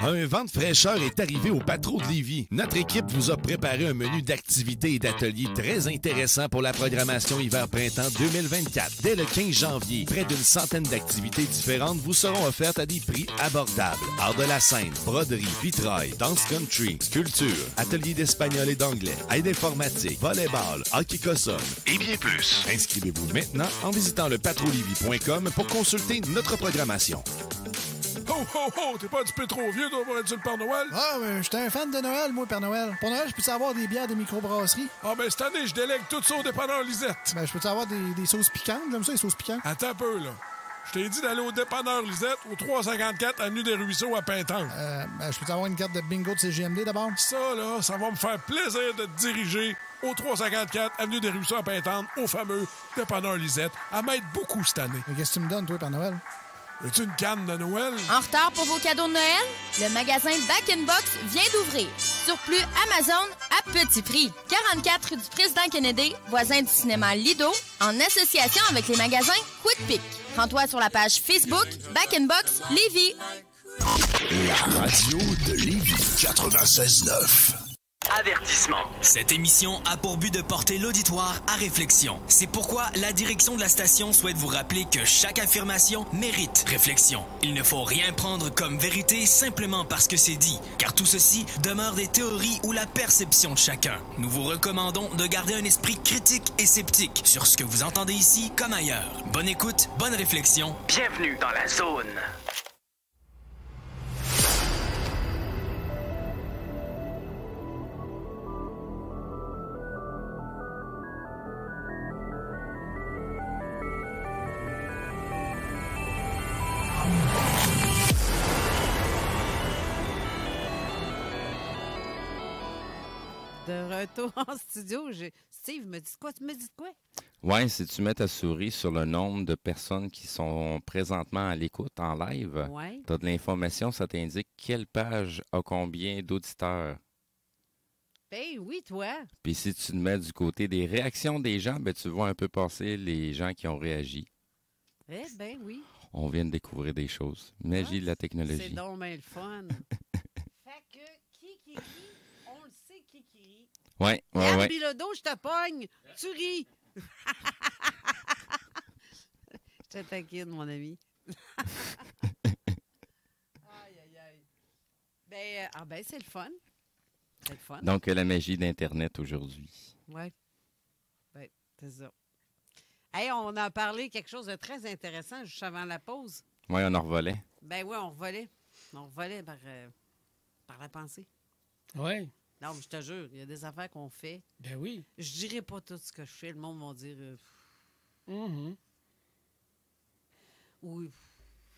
Un vent de fraîcheur est arrivé au Patro de Lévis. Notre équipe vous a préparé un menu d'activités et d'ateliers très intéressant pour la programmation hiver-printemps 2024. Dès le 15 janvier, près d'une centaine d'activités différentes vous seront offertes à des prix abordables. Art de la scène, broderie, vitrail, dance country, sculpture, ateliers d'espagnol et d'anglais, aide informatique, volleyball, hockey cossonne et bien plus. Inscrivez-vous maintenant en visitant le pour consulter notre programmation. Oh, oh, oh, t'es pas un petit peu trop vieux, toi, pour être sur le Père Noël? Ah, mais j'étais un fan de Noël, moi, Père Noël. Pour Noël, je peux avoir des bières des microbrasseries? Ah, ben cette année, je délègue tout ça au dépanneur Lisette. Ben, je peux avoir des, des sauces piquantes? J'aime ça, les sauces piquantes. Attends un peu, là. Je t'ai dit d'aller au dépanneur Lisette, au 354 Avenue des Ruisseaux à Pintan. Euh, ben, je peux avoir une carte de bingo de CGMD d'abord? Ça, là, ça va me faire plaisir de te diriger au 354 Avenue des Ruisseaux à Pintan, au fameux dépanneur Lisette, à m'aide beaucoup cette année. Mais qu'est-ce que tu me donnes, toi, Père Noël? est une canne de Noël? En retard pour vos cadeaux de Noël? Le magasin Back in Box vient d'ouvrir. Surplus Amazon à petit prix. 44 du président Kennedy, voisin du cinéma Lido, en association avec les magasins Quick Pick. Rends-toi sur la page Facebook Back in Box Lévis. La radio de Lévis 96.9. Avertissement. Cette émission a pour but de porter l'auditoire à réflexion. C'est pourquoi la direction de la station souhaite vous rappeler que chaque affirmation mérite réflexion. Il ne faut rien prendre comme vérité simplement parce que c'est dit, car tout ceci demeure des théories ou la perception de chacun. Nous vous recommandons de garder un esprit critique et sceptique sur ce que vous entendez ici comme ailleurs. Bonne écoute, bonne réflexion. Bienvenue dans la zone. en studio. Steve, me dis quoi? Tu me dis quoi? Oui, si tu mets ta souris sur le nombre de personnes qui sont présentement à l'écoute en live, tu as de l'information, ça t'indique quelle page a combien d'auditeurs. Ben oui, toi. Puis si tu te mets du côté des réactions des gens, ben tu vois un peu passer les gens qui ont réagi. Eh ben oui. On vient de découvrir des choses. Magie de la ah, technologie. C'est donc le fun. fait que, qui, qui, qui? Oui, ouais, Puis Bilodeau, je te pogne, tu ris. je te mon ami. aïe, aïe, aïe. Ben, euh, ah ben, c'est le fun. C'est le fun. Donc, la magie d'Internet aujourd'hui. Oui. Ben, c'est ça. Hé, on a parlé quelque chose de très intéressant juste avant la pause. Oui, on en revolait. Ben oui, on revolait. On revolait par, euh, par la pensée. Oui. Non, mais je te jure, il y a des affaires qu'on fait. Ben oui. Je dirais pas tout ce que je fais. Le monde va dire. Euh... Mm-hmm. Oui,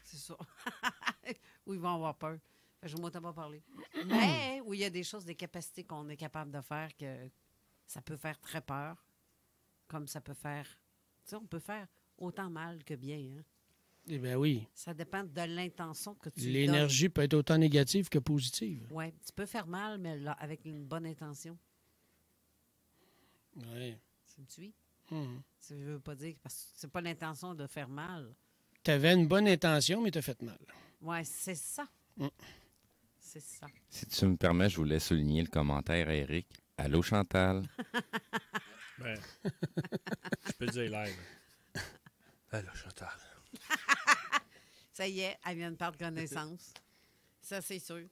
c'est ça. oui, ils vont avoir peur. Je ne m'entends pas parler. mais oui, il y a des choses, des capacités qu'on est capable de faire que ça peut faire très peur, comme ça peut faire. Tu sais, on peut faire autant mal que bien. Hein? Eh bien oui. Ça dépend de l'intention que tu L'énergie peut être autant négative que positive. Oui, tu peux faire mal, mais avec une bonne intention. Oui. Tu me suis? Je hmm. pas dire parce que c'est pas l'intention de faire mal. Tu avais une bonne intention, mais tu as fait mal. Oui, c'est ça. Hmm. C'est ça. Si tu me permets, je voulais souligner le commentaire à Eric. Allô, Chantal? Ben, je peux dire live. Allô, Chantal. Ça y est, elle vient de perdre connaissance. ça, c'est sûr.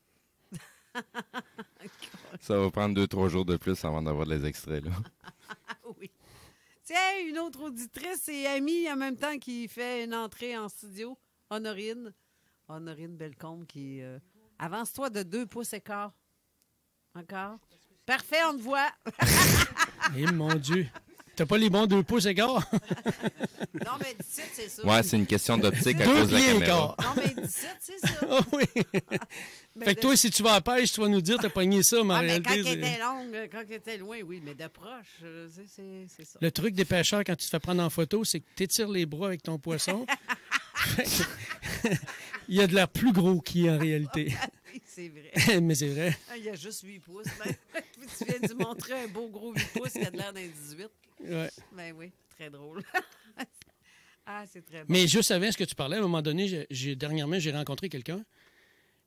ça va prendre deux, trois jours de plus avant d'avoir les extraits, là. oui. Tiens, une autre auditrice et amie en même temps qui fait une entrée en studio, Honorine. Honorine Belcombe qui. Euh, avance-toi de deux pouces et quart. Encore? Parfait, on te voit. et eh, mon Dieu. T'as pas les bons deux pouces égards. non, mais 17, c'est ça. Ouais, c'est une question d'optique à cause de la caméra. Non, mais 17, c'est ça. Ah oui. fait que toi, si tu vas à pêche, tu vas nous dire t'as pogné ça, ah, mais en réalité, Quand elle était longue, quand t'étais était loin, oui, mais d'approche, euh, c'est ça. Le truc des pêcheurs, quand tu te fais prendre en photo, c'est que tu étires les bras avec ton poisson. Il y a de l'air plus gros qui en réalité. c'est vrai. mais c'est vrai. Ah, il y a juste 8 pouces. Ben, tu viens de montrer un beau gros 8 pouces qui a de l'air d'un 18. Ben oui, très drôle. ah, c'est très drôle Mais je savais ce que tu parlais, à un moment donné, dernièrement, j'ai rencontré quelqu'un.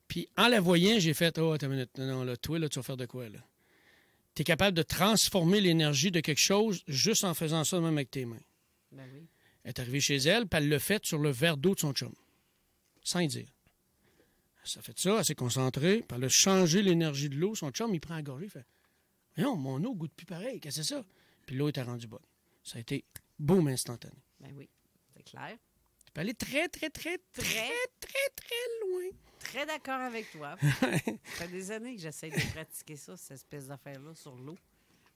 Puis en la voyant, j'ai fait Oh, attends une Non, là, toi, tu vas faire de quoi, là? Tu es capable de transformer l'énergie de quelque chose juste en faisant ça même avec tes mains. Ben oui. Elle est arrivée chez elle, puis elle l'a fait sur le verre d'eau de son chum. Sans y dire. Ça fait ça, elle s'est concentrée, puis elle a changé l'énergie de l'eau. Son chum, il prend à gorgée, il fait Non, mon eau goûte plus pareil, qu'est-ce que c'est ça? Puis l'eau était rendue bonne. Ça a été boum instantané. Ben oui, c'est clair. Tu peux aller très, très, très, très, très, très, très loin. Très d'accord avec toi. ça fait des années que j'essaie de pratiquer ça, cette espèce d'affaire-là sur l'eau.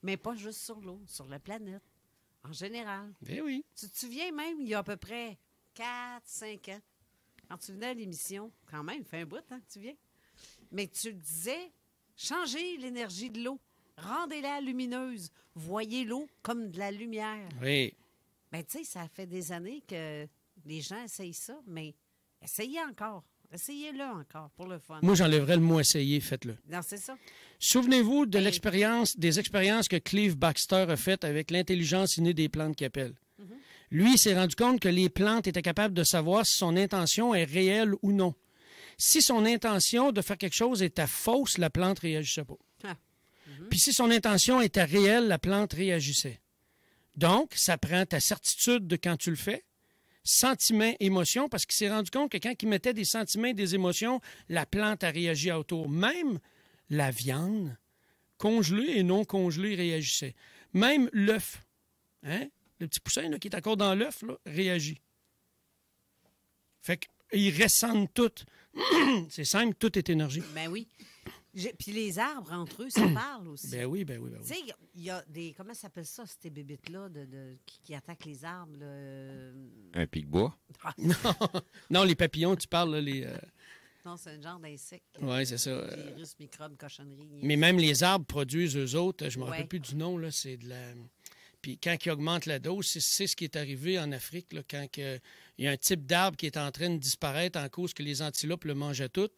Mais pas juste sur l'eau, sur la planète, en général. Ben oui. Tu te souviens même, il y a à peu près 4-5 ans, quand tu venais à l'émission, quand même, fait un bout, hein, tu viens. Mais tu disais changer l'énergie de l'eau. Rendez-la lumineuse. Voyez l'eau comme de la lumière. Oui. Mais tu sais, ça fait des années que les gens essayent ça, mais essayez encore. Essayez-le encore pour le fun. Moi, j'enlèverais le mot essayer, faites-le. Non, c'est ça. Souvenez-vous de l'expérience, des expériences que Clive Baxter a faites avec l'intelligence innée des plantes qui appellent. Lui, mhm. il Lui, s'est rendu compte que les plantes étaient capables de savoir si son intention est réelle ou non. Si son intention de faire quelque chose était fausse, la plante ne réagissait pas. Mhm. Puis si son intention était réelle, la plante réagissait. Donc, ça prend ta certitude de quand tu le fais, sentiments, émotions, parce qu'il s'est rendu compte que quand il mettait des sentiments et des émotions, la plante a réagi autour. Même la viande, congelée et non congelée, réagissait. Même l'œuf, hein? le petit poussin qui est encore dans l'œuf, réagit. Fait qu'il ressentent tout. C'est simple, tout est énergie. Ben oui. Puis les arbres, entre eux, ça parle aussi. Ben oui, ben oui, ben oui. Tu sais, il y a des. Comment ça s'appelle ça, ces bébites-là qui, attaquent les arbres? Euh, un pic-bois? Ah, non. non, les papillons, tu parles, là, les. Euh, non, c'est un genre d'insecte. Oui, c'est ça. Euh, virus, microbes, cochonneries. Mais même les arbres produisent eux autres, je ne me rappelle plus du nom, là, c'est de la. Puis quand ils augmente la dose, c'est ce qui est arrivé en Afrique, là, quand il y a un type d'arbre qui est en train de disparaître en cause que les antilopes le mangent à toutes.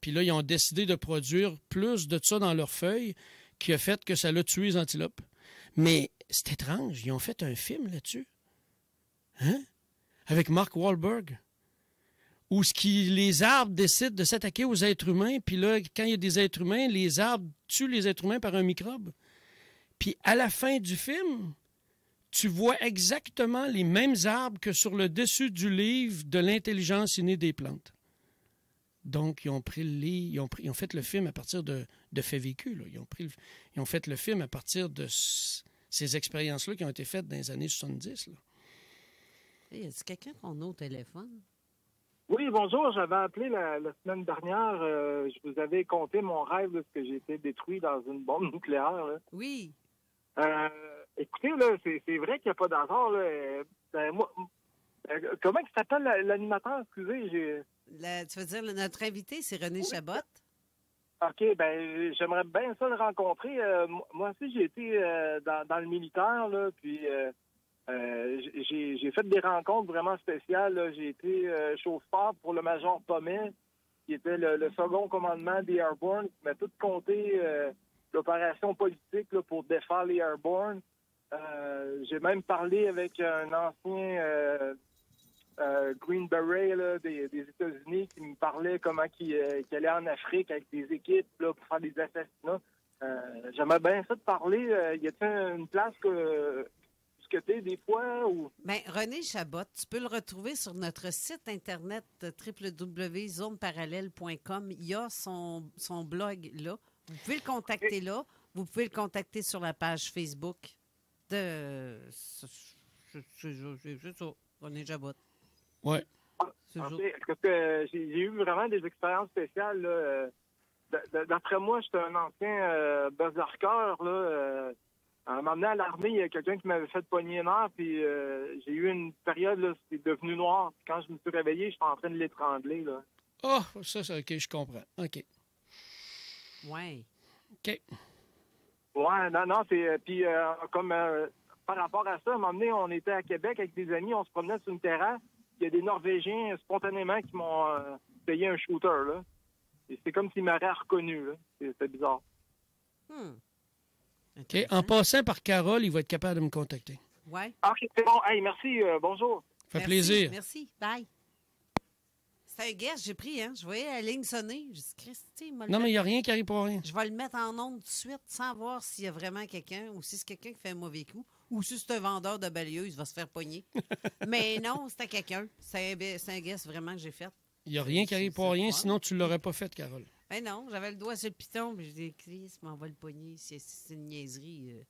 Puis là, ils ont décidé de produire plus de ça dans leurs feuilles qui a fait que ça l'a tué les antilopes. Mais c'est étrange, ils ont fait un film là-dessus. Hein? Avec Mark Wahlberg. Où ce qui, les arbres décident de s'attaquer aux êtres humains, puis là, quand il y a des êtres humains, les arbres tuent les êtres humains par un microbe. Puis à la fin du film, tu vois exactement les mêmes arbres que sur le dessus du livre de l'intelligence innée des plantes. Donc, ils ont pris le lit, ils ont, pris, ils fait le film à partir de, de faits vécus. Ils, ont pris ils ont fait le film à partir de ces expériences-là qui ont été faites dans les années 70. Est-ce quelqu'un qu'on a au téléphone? Oui, bonjour. J'avais appelé la, semaine dernière. Euh, je vous avais compté mon rêve de ce que j'étais détruit dans une bombe nucléaire. Oui. Euh, écoutez, là, c'est vrai qu'il n'y a pas d'hasard. Euh, ben, comment s'appelle l'animateur? Excusez, j'ai tu veux dire, notre invité, c'est René Chabot? OK, ben j'aimerais bien ça le rencontrer. Euh, moi aussi, j'ai été euh, dans, le militaire, là, puis euh, j'ai fait des rencontres vraiment spéciales. J'ai été chauffeur pour le Major Pommet, qui était le, second commandement des Airborne, qui m'a tout compté l'opération politique pour défaire les Airborne. j'ai même parlé avec un ancien euh, Green Beret des, États-Unis qui me parlait comment qu'il euh, allait en Afrique avec des équipes pour faire des assassinats. Euh, j'aimerais bien ça de parler. y a-t-il une place que tu des fois ou... Mais ben, René Chabot, tu peux le retrouver sur notre site internet www.zoneparallèle.com. Il y a son, son blog là. Vous pouvez le contacter là. Vous pouvez le contacter sur la page Facebook de. René Chabot. Oui. que j'ai eu vraiment des expériences spéciales. Euh, d'après moi, j'étais un ancien euh, berserker. Là, euh, à à l'armée, il y a quelqu'un qui m'avait fait pogner noir, puis euh, j'ai eu une période là, c'était devenu noir. quand je me suis réveillé, j'étais en train de l'étrangler. Ah, oh, ça, c'est OK, je comprends. OK. Oui. OK. Ouais, non, non, c'est. Euh, puis, comme par rapport à ça, à un moment donné, on était à Québec avec des amis, on se promenait sur une terrasse, il y a des Norvégiens spontanément qui m'ont euh, payé un shooter. Là. Et c'est comme s'ils m'avaient reconnu. C'était bizarre. Hmm. En passant par Carole, il va être capable de me contacter. Oui. Ah, c'est bon. Hey, merci. Euh, bonjour. Ça fait plaisir. Merci. Bye. C'est un guest. j'ai pris, hein. Je voyais la ligne sonner. Juste dit, Christy, Non, mais il n'y a rien qui arrive pour rien. Je vais le mettre en ondes tout de suite sans voir s'il y a vraiment quelqu'un ou si c'est quelqu'un qui fait un mauvais coup ou si c'est un vendeur de balieuses, il va se faire pogner. Mais non, c'était quelqu'un. C'est un geste vraiment que j'ai fait. Il n'y a rien qui arrive pour rien, sinon tu ne l'aurais pas fait, Carole. Mais ben non, j'avais le doigt sur le piton, mais j'ai dit, Chris m'en va le pogner. Si c'est une niaiserie, euh,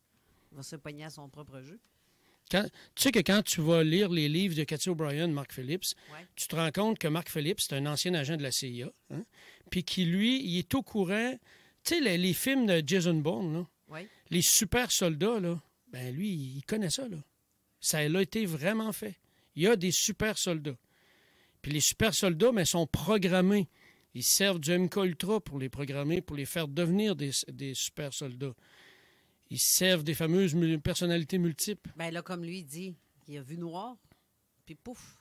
il va se pogner à son propre jeu. tu sais que quand tu vas lire les livres de Cathy O'Brien, Mark Phillips, tu te rends compte que Mark Phillips, c'est un ancien agent de la CIA, hein, puis qui, lui, il est au courant. Tu sais, les, films de Jason Bourne, là, les super soldats, là, ben, lui, il connaît ça, là. Ça a été vraiment fait. Il y a des super soldats. Puis les super soldats, mais ils sont programmés. Ils servent du MK Ultra pour les programmer, pour les faire devenir des, super soldats. Ils servent des fameuses personnalités multiples. Ben là, comme lui dit, il a vu noir, puis pouf.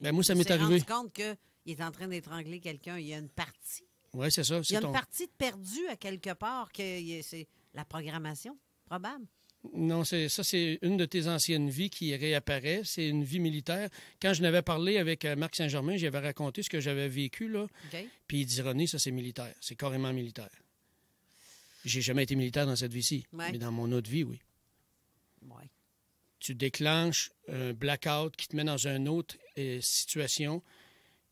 Ben moi, ça m'est arrivé. Il compte qu'il est en train d'étrangler quelqu'un. Il y a une partie. Oui, c'est ça. Il y a une partie perdue à quelque part. que C'est la programmation, probable. Non, c'est ça, c'est une de tes anciennes vies qui réapparaît. C'est une vie militaire. Quand je n'avais parlé avec euh, Marc Saint-Germain, j'avais raconté ce que j'avais vécu là. Puis il dit René, ça c'est militaire, c'est carrément militaire. J'ai jamais été militaire dans cette vie-ci, mais dans mon autre vie, oui. Tu déclenches un blackout qui te met dans une autre euh, situation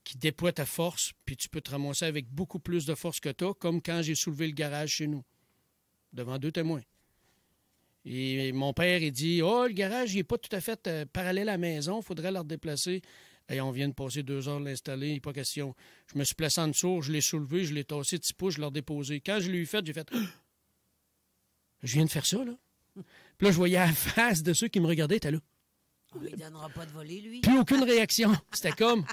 qui déploie ta force, puis tu peux te ramasser avec beaucoup plus de force que toi, comme quand j'ai soulevé le garage chez nous, devant deux témoins. Et mon père, il dit Oh, le garage, il n'est pas tout à fait euh, parallèle à la maison, il faudrait le déplacer. » Et on vient de passer deux heures à l'installer, pas question. Je me suis placé en dessous, je l'ai soulevé, je l'ai tassé petit je l'ai déposé. Quand je l'ai fait, j'ai fait Je viens de faire ça, là. Puis là, je voyais la face de ceux qui me regardaient, étaient là. On oh, lui donnera pas de voler, lui. Plus aucune réaction. C'était comme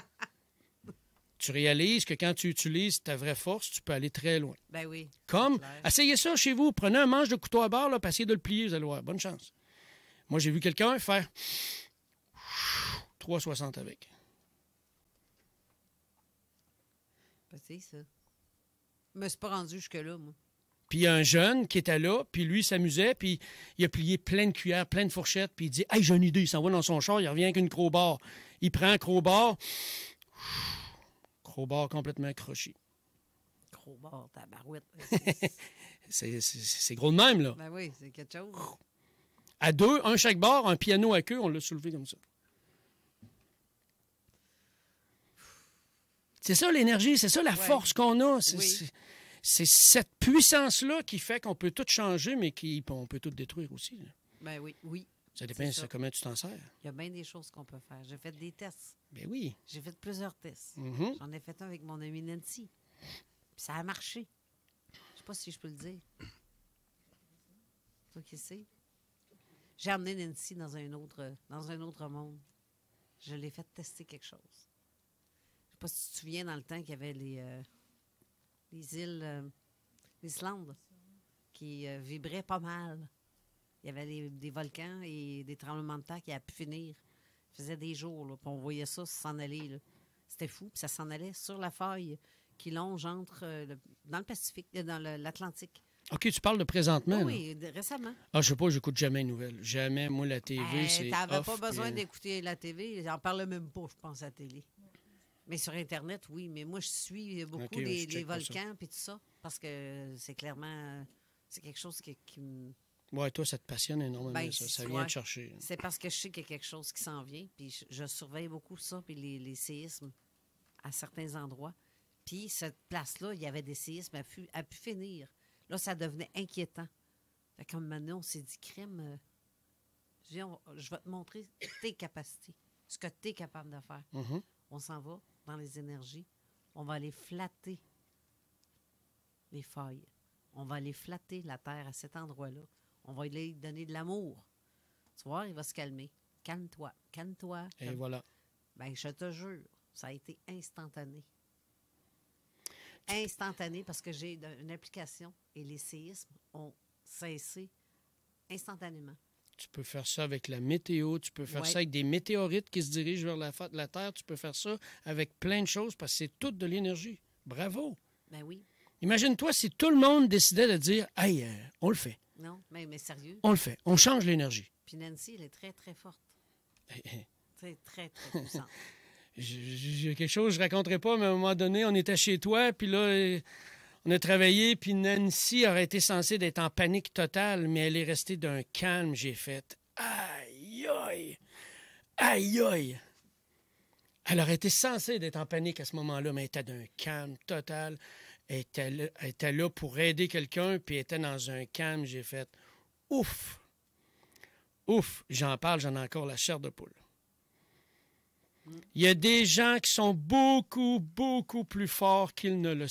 tu réalises que quand tu utilises ta vraie force, tu peux aller très loin. Ben oui. Comme, essayez ça chez vous. Prenez un manche de couteau à barre, là, essayer de le plier, vous allez voir. Bonne chance. Moi, j'ai vu quelqu'un faire 3,60 avec. Ben, c'est ça. Je me suis pas rendu jusque-là, moi. Puis il y a un jeune qui était là, puis lui s'amusait, puis il a plié plein de cuillères, plein de fourchettes, puis il dit Hey, j'ai une idée, il s'en va dans son char, il revient avec une barre. Il prend un crowbar, bord complètement accroché. Gros bord, c'est gros de même, là. Ben oui, c'est quelque chose. À deux, un chaque bord, un piano à queue, on l'a soulevé comme ça. C'est ça l'énergie, c'est ça la force qu'on a. C'est cette puissance-là qui fait qu'on peut tout changer, mais qu'on peut tout détruire aussi. Ben oui, oui. Ça dépend comment tu t'en sers. Il y a bien des choses qu'on peut faire. J'ai fait des tests. Ben oui. J'ai fait plusieurs tests. Mm-hmm. J'en ai fait un avec mon ami Nancy. ça a marché. Je sais pas si je peux le dire. Toi qui sais. J'ai emmené Nancy dans un autre, dans un autre monde. Je l'ai fait tester quelque chose. Je sais pas si tu te souviens dans le temps qu'il y avait les, euh, les îles, euh, l'Islande, qui euh, vibraient pas mal il y avait des, volcans et des tremblements de terre qui a pu finir. Ça faisait des jours, puis on voyait ça s'en aller. C'était fou, puis ça s'en allait sur la feuille qui longe entre euh, dans le Pacifique, euh, dans l'Atlantique. OK, tu parles de présentement. Oui, récemment. Ah, je sais pas, j'écoute jamais les nouvelles. Jamais, moi, la TV, ben, c'est. T'avais pas besoin euh, d'écouter la TV. J'en parle même pas, je pense, à la télé. Mais sur Internet, oui. Mais moi, je suis beaucoup des, volcans puis tout ça, parce que c'est clairement. C'est quelque chose qui, qui oui, toi, ça te passionne énormément, ben, ça. ça vient te chercher. C'est parce que je sais qu'il y a quelque chose qui s'en vient, puis je, surveille beaucoup ça, puis les, séismes à certains endroits. Puis cette place-là, il y avait des séismes elle pu, pu finir. Là, ça devenait inquiétant. comme maintenant, on s'est dit, crime, euh, je, je, vais te montrer tes capacités, ce que tu es capable de faire. Mm-hmm. On s'en va dans les énergies, on va aller flatter les feuilles, on va aller flatter la terre à cet endroit-là on va lui donner de l'amour. Tu vois, il va se calmer. Calme-toi, calme-toi. Et voilà. Ben, je te jure, ça a été instantané. Instantané parce que j'ai une application et les séismes ont cessé instantanément. Tu peux faire ça avec la météo, tu peux faire ça avec des météorites qui se dirigent vers la, la Terre, tu peux faire ça avec plein de choses parce que c'est toute de l'énergie. Bravo! Ben oui. Imagine-toi si tout le monde décidait de dire Hey, euh, on le fait. Non, mais, sérieux. On le fait. On change l'énergie. Puis Nancy, elle est très, très forte. Eh, eh. très, très puissante. J'ai quelque chose, je ne raconterai pas, mais à un moment donné, on était chez toi, puis là, eh, on a travaillé, puis Nancy aurait été censée d'être en panique totale, mais elle est restée d'un calme, j'ai fait. Aïe, aïe, aïe, aïe. Elle aurait été censée d'être en panique à ce moment-là, mais elle était d'un calme total était là, était là pour aider quelqu'un, puis était dans un camp, J'ai fait ouf, ouf, j'en parle, j'en ai encore la chair de poule. Il y a des gens qui sont beaucoup, beaucoup plus forts qu'ils ne le,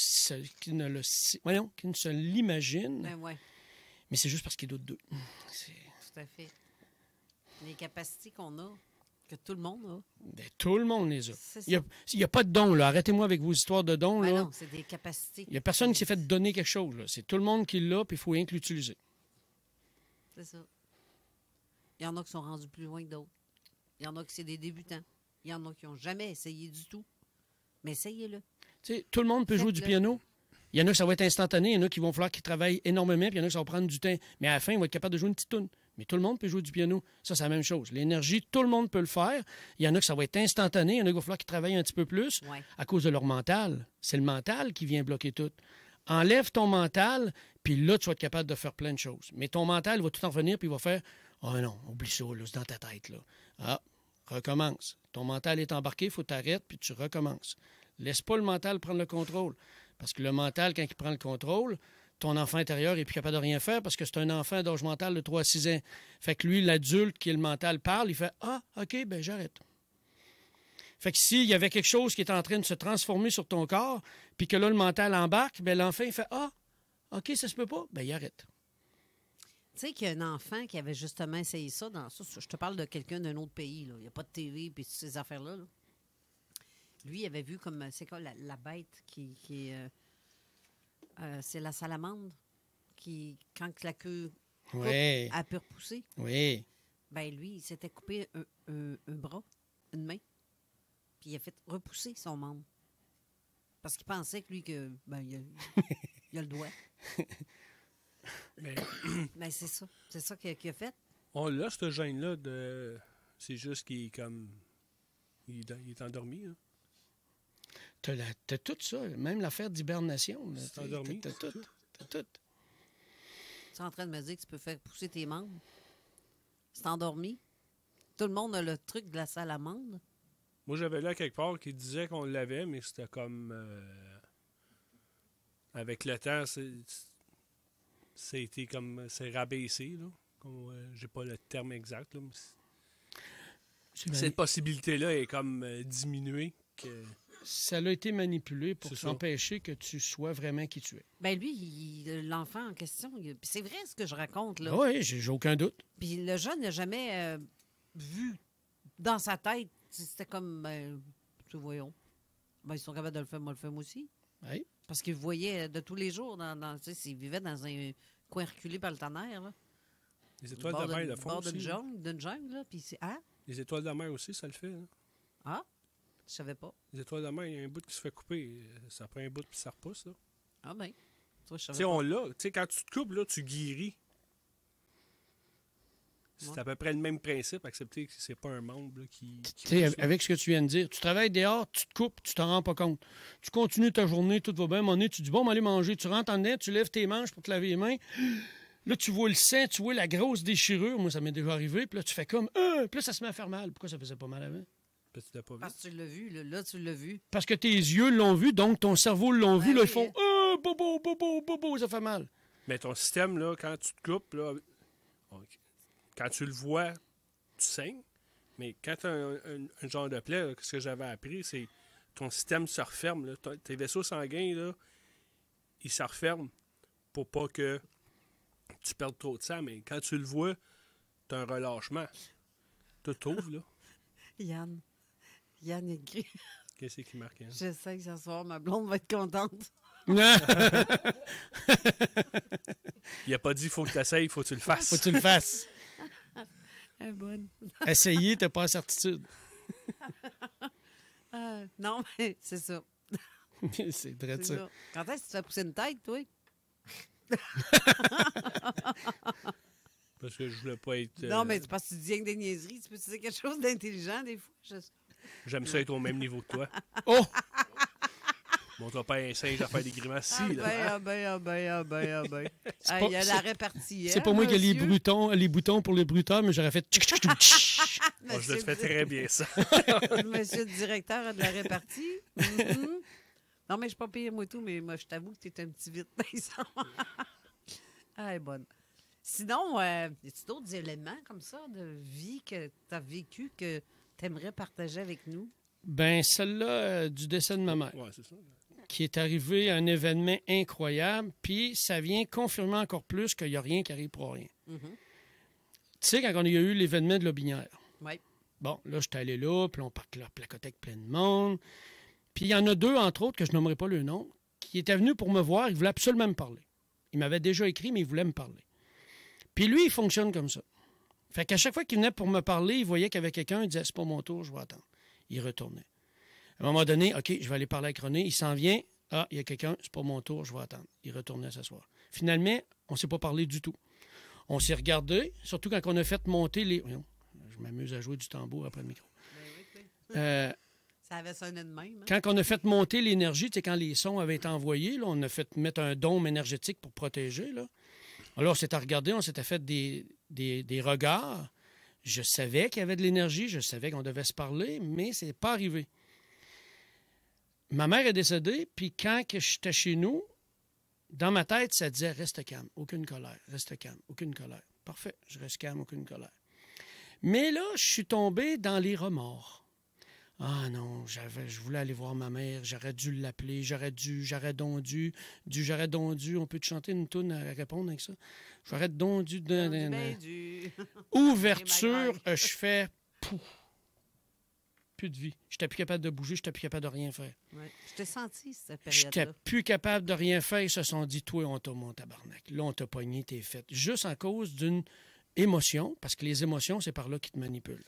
qu'ils ne le voyons, qu'ils ne se l'imaginent. Ben Mais c'est juste parce qu'ils doutent d'eux. Tout à fait. Les capacités qu'on a. Que tout le monde là. Ben, tout le monde les a. Il n'y a, pas de don. Arrêtez-moi avec vos histoires de dons. Ben là. non, c'est des capacités. Il n'y a personne qui s'est fait donner quelque chose. là C'est tout le monde qui l'a, puis il faut rien que l'utiliser. C'est ça. Il y en a qui sont rendus plus loin que d'autres. Il y en a qui c'est des débutants. Il y en a qui n'ont jamais essayé du tout. Mais essayez-le. Tu sais, tout le monde peut jouer du piano. Il y en a qui ça va être instantané, il y en a qui vont falloir qu'ils travaillent énormément, puis il y en a qui ça prendre du temps. Mais à la fin, ils vont être capables de jouer une petite tune mais tout le monde peut jouer du piano. Ça, c'est la même chose. L'énergie, tout le monde peut le faire. Il y en a que ça va être instantané. Il y en a qui va falloir travaillent un petit peu plus à cause de leur mental. C'est le mental qui vient bloquer tout. Enlève ton mental, puis là, tu vas être capable de faire plein de choses. Mais ton mental va tout en venir puis il va faire Ah oh non, oublie ça, c'est dans ta tête. Là. Ah, recommence. Ton mental est embarqué, il faut t'arrêter, puis tu recommences. Laisse pas le mental prendre le contrôle. Parce que le mental, quand il prend le contrôle, ton enfant intérieur n'est plus capable de rien faire parce que c'est un enfant d'âge mental de 3 à 6 ans. Fait que lui, l'adulte qui est le mental parle, il fait Ah, OK, ben j'arrête. Fait que s'il y avait quelque chose qui est en train de se transformer sur ton corps, puis que là, le mental embarque, ben l'enfant, il fait Ah, OK, ça se peut pas, ben il arrête. Tu sais qu'il y a un enfant qui avait justement essayé ça dans Je te parle de quelqu'un d'un autre pays. Là. Il n'y a pas de TV puis toutes ces affaires-là. Lui, il avait vu comme, euh, c'est quoi, la, bête qui, qui euh, euh, c'est la salamande qui, quand la queue a pu repousser. Ben lui, il s'était coupé un, bras, une main, puis il a fait repousser son membre. Parce qu'il pensait que lui, que, ben, il, a, le doigt. Mais ben, ben, c'est ça. C'est ça qu'il a, fait. On oh, l'a, ce gène-là. C'est juste qu'il est comme. Il, est endormi. Hein. T'as, tout ça, même l'affaire d'hibernation. T'es endormi. tout. tout. Tu es en train de me dire que tu peux faire pousser tes membres? C'est endormi? Tout le monde a le truc de la salamande? Moi, j'avais là quelque part qui disait qu'on l'avait, mais c'était comme. Euh, avec le temps, c'est, c'était comme. C'est rabaissé, là. Euh, j'ai pas le terme exact, là, Cette possibilité-là est comme euh, diminuée. Que... Ça l'a été manipulé pour s'empêcher que tu sois vraiment qui tu es. Ben lui, l'enfant en question, c'est vrai ce que je raconte. là. Ah oui, j'ai aucun doute. Puis le jeune n'a jamais euh, vu dans sa tête, c'était comme, ben, tu voyons, ben, ils sont capables de le faire, moi le fais aussi. Oui. Parce qu'il voyait de tous les jours, dans, dans vivait dans un coin reculé par le tonnerre. Les étoiles de, la mer, le fond hein. d'une jungle, hein? Les étoiles de la mer aussi, ça le fait. Hein. Ah? Je savais pas. Les étoiles de main, il y a un bout qui se fait couper. Euh, ça prend un bout puis ça repousse. Là. Ah ben. Toi, je savais on l'a. sais Quand tu te coupes, là, tu guéris. C'est à peu près le même principe, accepter que c'est pas un membre qui. Tu avec ce que tu viens de dire, tu travailles dehors, tu te coupes, tu t'en rends pas compte. Tu continues ta journée, tout va bien. mon un tu dis, bon, on ben, va aller manger. Tu rentres en dedans, tu lèves tes manches pour te laver les mains. Là, tu vois le sein, tu vois la grosse déchirure. Moi, ça m'est déjà arrivé. Puis là, tu fais comme, euh, puis là, ça se met à faire mal. Pourquoi ça faisait pas mal avant? vu. Parce que tu l'as vu, là, tu l'as vu. Parce que tes yeux l'ont vu, donc ton cerveau l'ont vu, là, ils font bobo, bobo, bobo, ça fait mal. Mais ton système, là, quand tu te coupes, quand tu le vois, tu saignes. Mais quand tu as un, genre de plaie, ce que j'avais appris, c'est ton système se referme. Tes vaisseaux sanguins, là, ils se referment pour pas que tu perdes trop de sang. Mais quand tu le vois, tu as un relâchement. Tu t'ouvres, là. Yann, Yann écrit. Qu'est-ce qui marque, Yann? que ce soir, ma blonde va être contente. il a pas dit faut que tu essayes, faut que tu le fasses. Faut que tu le fasses. Essayer, tu pas la certitude. Euh, non, mais c'est ça. c'est très ça. Quand est-ce que tu vas pousser une tête, toi? parce que je voulais pas être. Non, euh, mais parce que tu dis des niaiseries. Tu peux dire quelque chose d'intelligent, des fois. Je... J'aime ça être au même niveau que toi. Oh! Mon copain un singe à faire des grimaces ah, Là. Ah ben, ah ben, ah ben, ah ben, ah ben. il y a la répartie. C'est pas hein, moi qui ai les, les boutons pour les brutons, mais j'aurais fait... Moi, je le fais très bien, ça. Monsieur le directeur a de la répartie. Mm-hmm. Non, mais je suis pas pire, moi, tout, mais moi, je t'avoue que tu es un petit vite, ah, bonne. Sinon, euh, y a d'autres éléments comme ça de vie que tu as vécu que t'aimerais partager avec nous? Ben celle-là euh, du décès de ma mère. c'est ça. Qui est arrivé à un événement incroyable, puis ça vient confirmer encore plus qu'il n'y a rien qui arrive pour rien. Mm-hmm. Tu sais, quand il y a eu l'événement de l'Aubinière, bon, là, j'étais allé là, puis on part la placothèque plein de monde. Puis il y en a deux, entre autres, que je nommerai pas le nom, qui étaient venus pour me voir, ils voulaient absolument me parler. Ils m'avaient déjà écrit, mais ils voulaient me parler. Puis lui, il fonctionne comme ça. Fait qu'à chaque fois qu'il venait pour me parler, il voyait qu'il y avait quelqu'un, il disait C'est pas mon tour, je vais attendre. Il retournait. À un moment donné, OK, je vais aller parler avec René, il s'en vient. Ah, il y a quelqu'un, c'est pas mon tour, je vais attendre. Il retournait s'asseoir. Finalement, on ne s'est pas parlé du tout. On s'est regardé, surtout quand on a fait monter les. Je m'amuse à jouer du tambour après le micro. Ben euh, ça avait sonné de même. Hein? Quand on a fait monter l'énergie, quand les sons avaient été envoyés, on a fait mettre un dôme énergétique pour protéger. Là. Alors, on s'était regardé, on s'était fait des, regards. Je savais qu'il y avait de l'énergie, je savais qu'on devait se parler, mais c'est pas arrivé. Ma mère est décédée, puis quand j'étais chez nous, dans ma tête, ça disait reste calme, aucune colère, reste calme, aucune colère. Parfait, je reste calme, aucune colère. Mais là, je suis tombé dans les remords. Ah non, j'avais, je voulais aller voir ma mère, j'aurais dû l'appeler, j'aurais dû, j'aurais dondu, du j'aurais dondu, on peut te chanter une toune à répondre avec ça. J'aurais dondu de ouverture, je fais pouf. Plus de vie. J'étais plus capable de bouger, j'étais plus capable de rien faire. Je t'ai senti cette période-là. J'étais plus capable de rien faire, ils se sont dit toi on t'a mon tabarnak. Là on t'a poigné t'es fait juste en cause d'une émotion parce que les émotions c'est par là qu'ils te manipulent.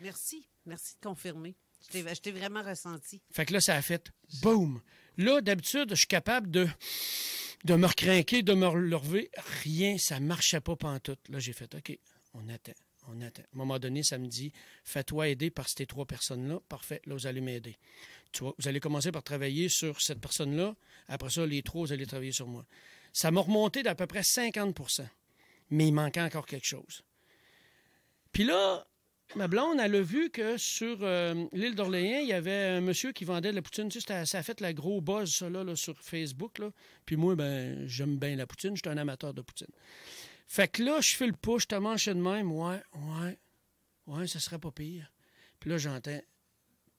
Merci. Merci de confirmer. Je t'ai vraiment ressenti. Fait que là, ça a fait boum. Là, d'habitude, je suis capable de, de me recrinquer, de me relever. Rien, ça ne marchait pas pendant pantoute. Là, j'ai fait OK, on attend, on attend. À un moment donné, ça me dit fais-toi aider par ces trois personnes-là. Parfait, là, vous allez m'aider. vous allez commencer par travailler sur cette personne-là. Après ça, les trois, vous allez travailler sur moi. Ça m'a remonté d'à peu près 50 mais il manquait encore quelque chose. Puis là, Ma blonde, elle a vu que sur euh, l'île d'Orléans, il y avait un monsieur qui vendait de la poutine. ça, a fait la gros buzz, ça, là, sur Facebook. Puis moi, ben, j'aime bien la poutine. Je suis un amateur de poutine. Fait que là, je fais le push, je te de même. Ouais, ouais, ouais, ça serait pas pire. Puis là, j'entends,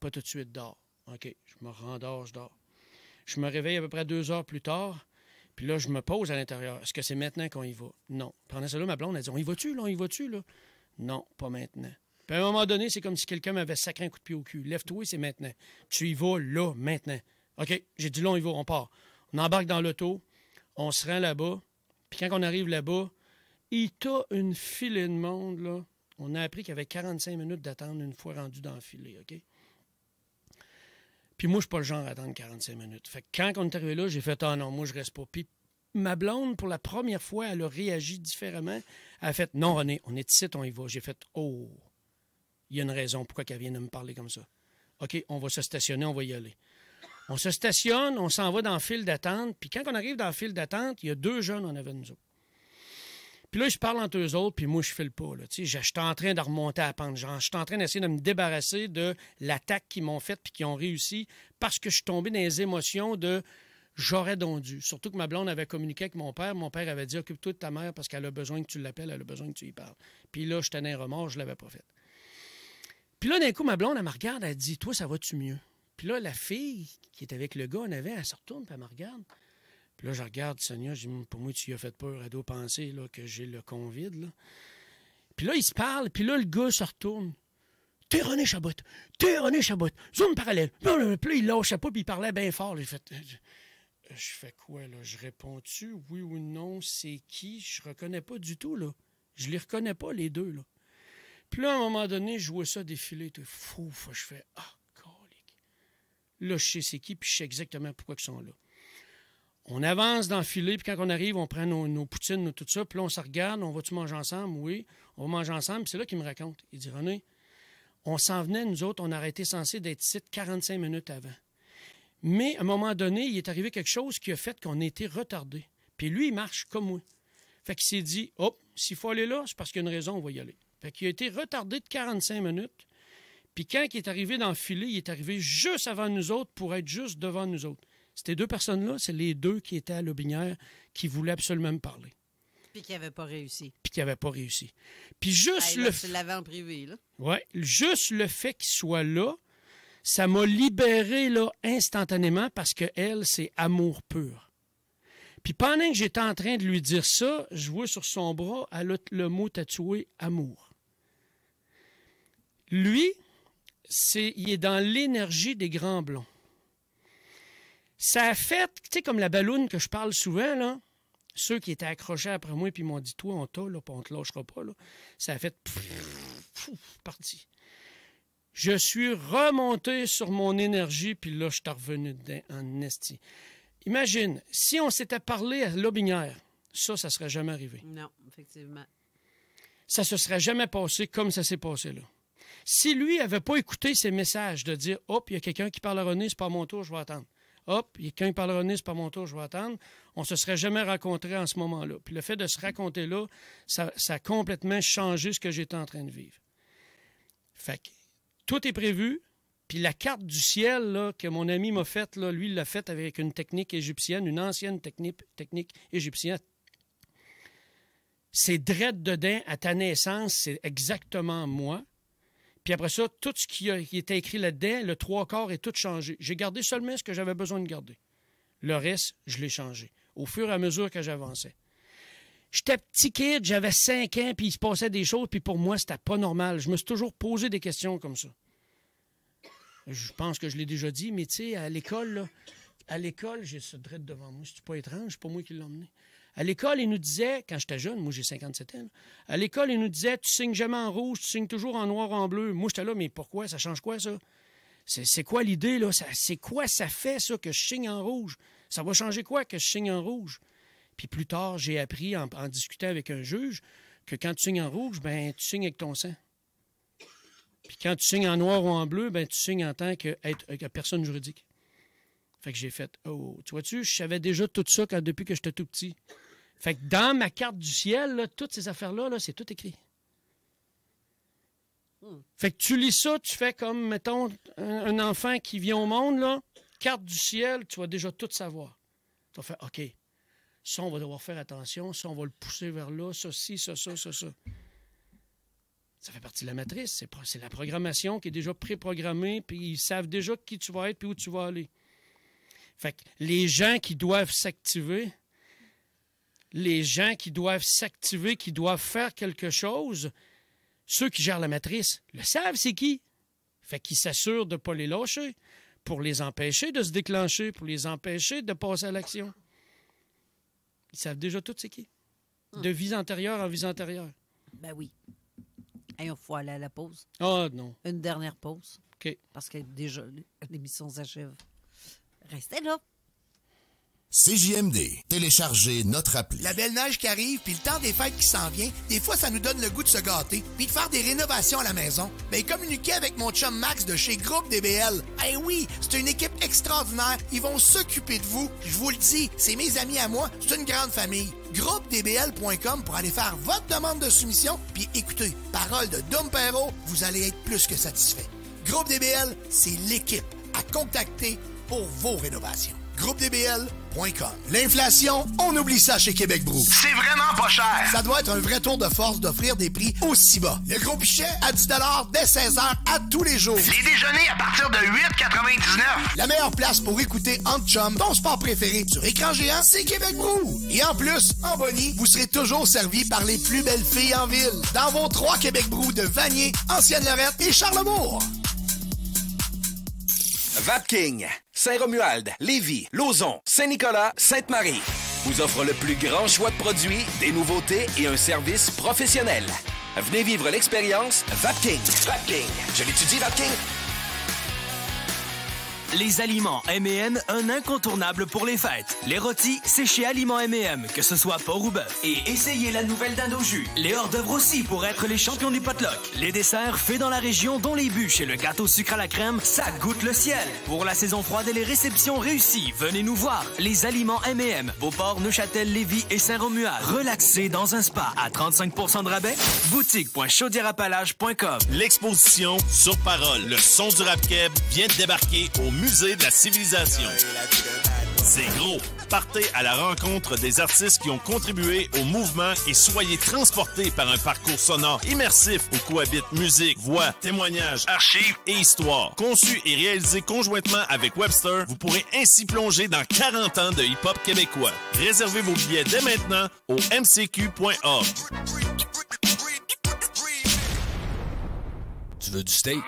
pas tout de suite, dors. OK, je me rendors, je dors. Je me réveille à peu près deux heures plus tard. Puis là, je me pose à l'intérieur. Est-ce que c'est maintenant qu'on y va? Non. Pendant cela, ma blonde, elle dit, on y va-tu, là? On y va-tu, là? Non, pas maintenant à un moment donné, c'est comme si quelqu'un m'avait sacré un coup de pied au cul. Lève-toi, c'est maintenant. Tu y vas là, maintenant. OK, j'ai dit long, il va, on part. On embarque dans l'auto, on se rend là-bas. Puis quand on arrive là-bas, il t'a une filée de monde, là. On a appris qu'il y avait 45 minutes d'attente une fois rendu dans le filet, OK? Puis moi, je suis pas le genre à attendre 45 minutes. Fait quand on est arrivé là, j'ai fait Ah non, moi, je reste pas. Puis ma blonde, pour la première fois, elle a réagi différemment. Elle a fait Non, René, on est ici, on y va. J'ai fait Oh il y a une raison pourquoi qu'elle vient de me parler comme ça. OK, on va se stationner, on va y aller. On se stationne, on s'en va dans le fil d'attente, puis quand on arrive dans le fil d'attente, il y a deux jeunes en avant de nous Puis là, je parle entre eux autres, puis moi, je fais le pas. Là. Je, suis en train de remonter à la pente. Je, suis en train d'essayer de me débarrasser de l'attaque qu'ils m'ont faite puis qu'ils ont réussi parce que je suis tombé dans les émotions de j'aurais dondu ». dû. Surtout que ma blonde avait communiqué avec mon père. Mon père avait dit Occupe-toi de ta mère parce qu'elle a besoin que tu l'appelles, elle a besoin que tu y parles. Puis là, je tenais un remords, je ne l'avais pas fait. Puis là, d'un coup, ma blonde, elle me regarde, elle dit Toi, ça va-tu mieux Puis là, la fille qui est avec le gars en avait, elle se retourne, puis elle me regarde. Puis là, je regarde Sonia, je dis Pour moi, tu y as fait peur, elle penser là, que j'ai le convide, Là. Puis là, il se parle, puis là, le gars se retourne. T'es René Chabot, t'es René Chabot, zoom parallèle. Puis là, il lâchait pas, puis il parlait bien fort. J'ai fait euh, je fais quoi, là? Je réponds-tu oui ou non? C'est qui? Je reconnais pas du tout, là. Je les reconnais pas, les deux, là. Puis là, à un moment donné, je vois ça défiler, tout fou, je fais Ah, colique. Là, je sais c'est qui, puis je sais exactement pourquoi ils sont là. On avance dans le filet, puis quand on arrive, on prend nos, poutines, tout ça, puis là, on se regarde, on va-tu manger ensemble? Oui, on va manger ensemble, c'est là qu'il me raconte. Il dit René, on s'en venait, nous autres, on aurait été censé d'être ici 45 minutes avant. Mais à un moment donné, il est arrivé quelque chose qui a fait qu'on a été retardé. Puis lui, il marche comme moi. Fait qu'il s'est dit, hop, s'il faut aller là, c'est parce qu'il y a une raison, on va y aller. Fait a été retardé de 45 minutes. Puis quand il est arrivé dans le filet, il est arrivé juste avant nous autres pour être juste devant nous autres. C'était deux personnes-là, c'est les deux qui étaient à l'Aubinière qui voulaient absolument me parler. Puis qui n'avaient pas réussi. Puis qui n'avaient pas réussi. Puis juste le. privé, là. Oui, juste le fait qu'il soit là, ça m'a libéré là, instantanément parce que elle, c'est amour pur. Puis pendant que j'étais en train de lui dire ça, je vois sur son bras, elle a le mot tatoué amour. Lui, c'est, il est dans l'énergie des grands blonds. Ça a fait, tu sais, comme la balloune que je parle souvent, là, ceux qui étaient accrochés après moi puis m'ont dit Toi, on t'a, là, puis on te lâchera pas, là. Ça a fait parti. Je suis remonté sur mon énergie, puis là, je suis revenu en esti. Imagine, si on s'était parlé à l'obinière, ça, ça serait jamais arrivé. Non, effectivement. Ça se serait jamais passé comme ça s'est passé là. Si lui n'avait pas écouté ces messages de dire Hop, il y a quelqu'un qui parle à René, c'est pas mon tour, je vais attendre. Hop, il y a quelqu'un qui parle à René, c'est pas mon tour, je vais attendre. On se serait jamais rencontrés en ce moment-là. Puis le fait de se raconter là, ça, a complètement changé ce que j'étais en train de vivre. Fait que tout est prévu. Puis la carte du ciel que mon ami m'a faite, lui, il l'a faite avec une technique égyptienne, une ancienne technique, technique égyptienne. C'est de dedans, à ta naissance, c'est exactement moi. Puis après ça, tout ce qui, était écrit là-dedans, le trois quarts est tout changé. J'ai gardé seulement ce que j'avais besoin de garder. Le reste, je l'ai changé au fur et à mesure que j'avançais. J'étais petit kid, j'avais cinq ans, puis il se passait des choses, puis pour moi, c'était pas normal. Je me suis toujours posé des questions comme ça. Je pense que je l'ai déjà dit, mais tu sais, à l'école, à l'école, j'ai ce drette devant moi. C'est pas étrange, c'est pas moi qui l'ai emmené. À l'école, ils nous disaient, quand j'étais jeune, moi j'ai 57 ans, à l'école, ils nous disaient, tu signes jamais en rouge, tu signes toujours en noir, en bleu. Moi, j'étais là, mais pourquoi? Ça change quoi, ça? C'est quoi l'idée, là? C'est quoi ça fait, ça, que je signe en rouge? Ça va changer quoi que je signe en rouge? Puis plus tard, j'ai appris en, discutant avec un juge que quand tu signes en rouge, ben tu signes avec ton sang. Puis quand tu signes en noir ou en bleu, ben tu signes en tant euh, que, personne juridique. Fait que j'ai fait, oh, tu vois-tu, je savais déjà tout ça depuis que j'étais tout petit. Fait que dans ma carte du ciel, toutes ces affaires-là, c'est tout écrit. Hmm. Fait que tu lis ça, tu fais comme, mettons, un, enfant qui vient au monde, là, carte du ciel, tu vas déjà tout savoir. Tu vas faire, OK, ça, on va devoir faire attention, ça, on va le pousser vers là, Ça, ci, ça, ça, ça, ça. Ça fait partie de la matrice, c'est, c'est la programmation qui est déjà préprogrammée, puis ils savent déjà qui tu vas être, puis où tu vas aller. Fait que les gens qui doivent s'activer, les gens qui doivent s'activer, qui doivent faire quelque chose, ceux qui gèrent la matrice le savent, c'est qui. Fait qu'ils s'assurent de ne pas les lâcher pour les empêcher de se déclencher, pour les empêcher de passer à l'action. Ils savent déjà tout c'est qui. De hum. vie antérieure en vie antérieure. Ben oui. Et on faut aller à la pause. Ah oh, non. Une dernière pause. OK. Parce que déjà, l'émission s'achève. Restez là. CJMD. Téléchargez notre appli. La belle neige qui arrive, puis le temps des fêtes qui s'en vient, des fois, ça nous donne le goût de se gâter, puis de faire des rénovations à la maison. Ben, communiquez avec mon chum Max de chez Groupe DBL. Eh oui, c'est une équipe extraordinaire. Ils vont s'occuper de vous. Je vous le dis, c'est mes amis à moi. C'est une grande famille. GroupeDBL.com pour aller faire votre demande de soumission, puis écoutez, parole de Dom Perrault, vous allez être plus que satisfait. Groupe DBL, c'est l'équipe à contacter pour vos rénovations groupedbl.com. L'inflation, on oublie ça chez Québec Brou. C'est vraiment pas cher. Ça doit être un vrai tour de force d'offrir des prix aussi bas. Le gros pichet à 10 dès 16h à tous les jours. Les déjeuners à partir de 8,99. La meilleure place pour écouter Ant Chum, ton sport préféré sur écran géant, c'est Québec Brou. Et en plus, en Bonnie, vous serez toujours servi par les plus belles filles en ville. Dans vos trois Québec Brou de Vanier, Ancienne-Lorette et Charlemont. Vapking, Saint-Romuald, Lévis, Lauson, Saint-Nicolas, Sainte-Marie vous offre le plus grand choix de produits, des nouveautés et un service professionnel. Venez vivre l'expérience Vapking. Vapking. Je l'étudie, Vapking. Les aliments M&M, un incontournable pour les fêtes. Les rôtis, c'est chez Aliments M&M, que ce soit porc ou bœuf. Et essayez la nouvelle dinde jus. Les hors doeuvre aussi pour être les champions du potluck. Les desserts faits dans la région, dont les bûches et le gâteau sucre à la crème, ça goûte le ciel. Pour la saison froide et les réceptions réussies, venez nous voir. Les aliments M&M, Beauport, Neuchâtel, Lévis et Saint-Romuald. Relaxez dans un spa à 35% de rabais. Boutique.chaudierapalage.com L'exposition Sur Parole, le son du rap vient de débarquer au musée de la civilisation. C'est gros. Partez à la rencontre des artistes qui ont contribué au mouvement et soyez transportés par un parcours sonore immersif où cohabitent musique, voix, témoignages, archives et histoire. Conçu et réalisé conjointement avec Webster, vous pourrez ainsi plonger dans 40 ans de hip-hop québécois. Réservez vos billets dès maintenant au mcq.org. Tu veux du steak?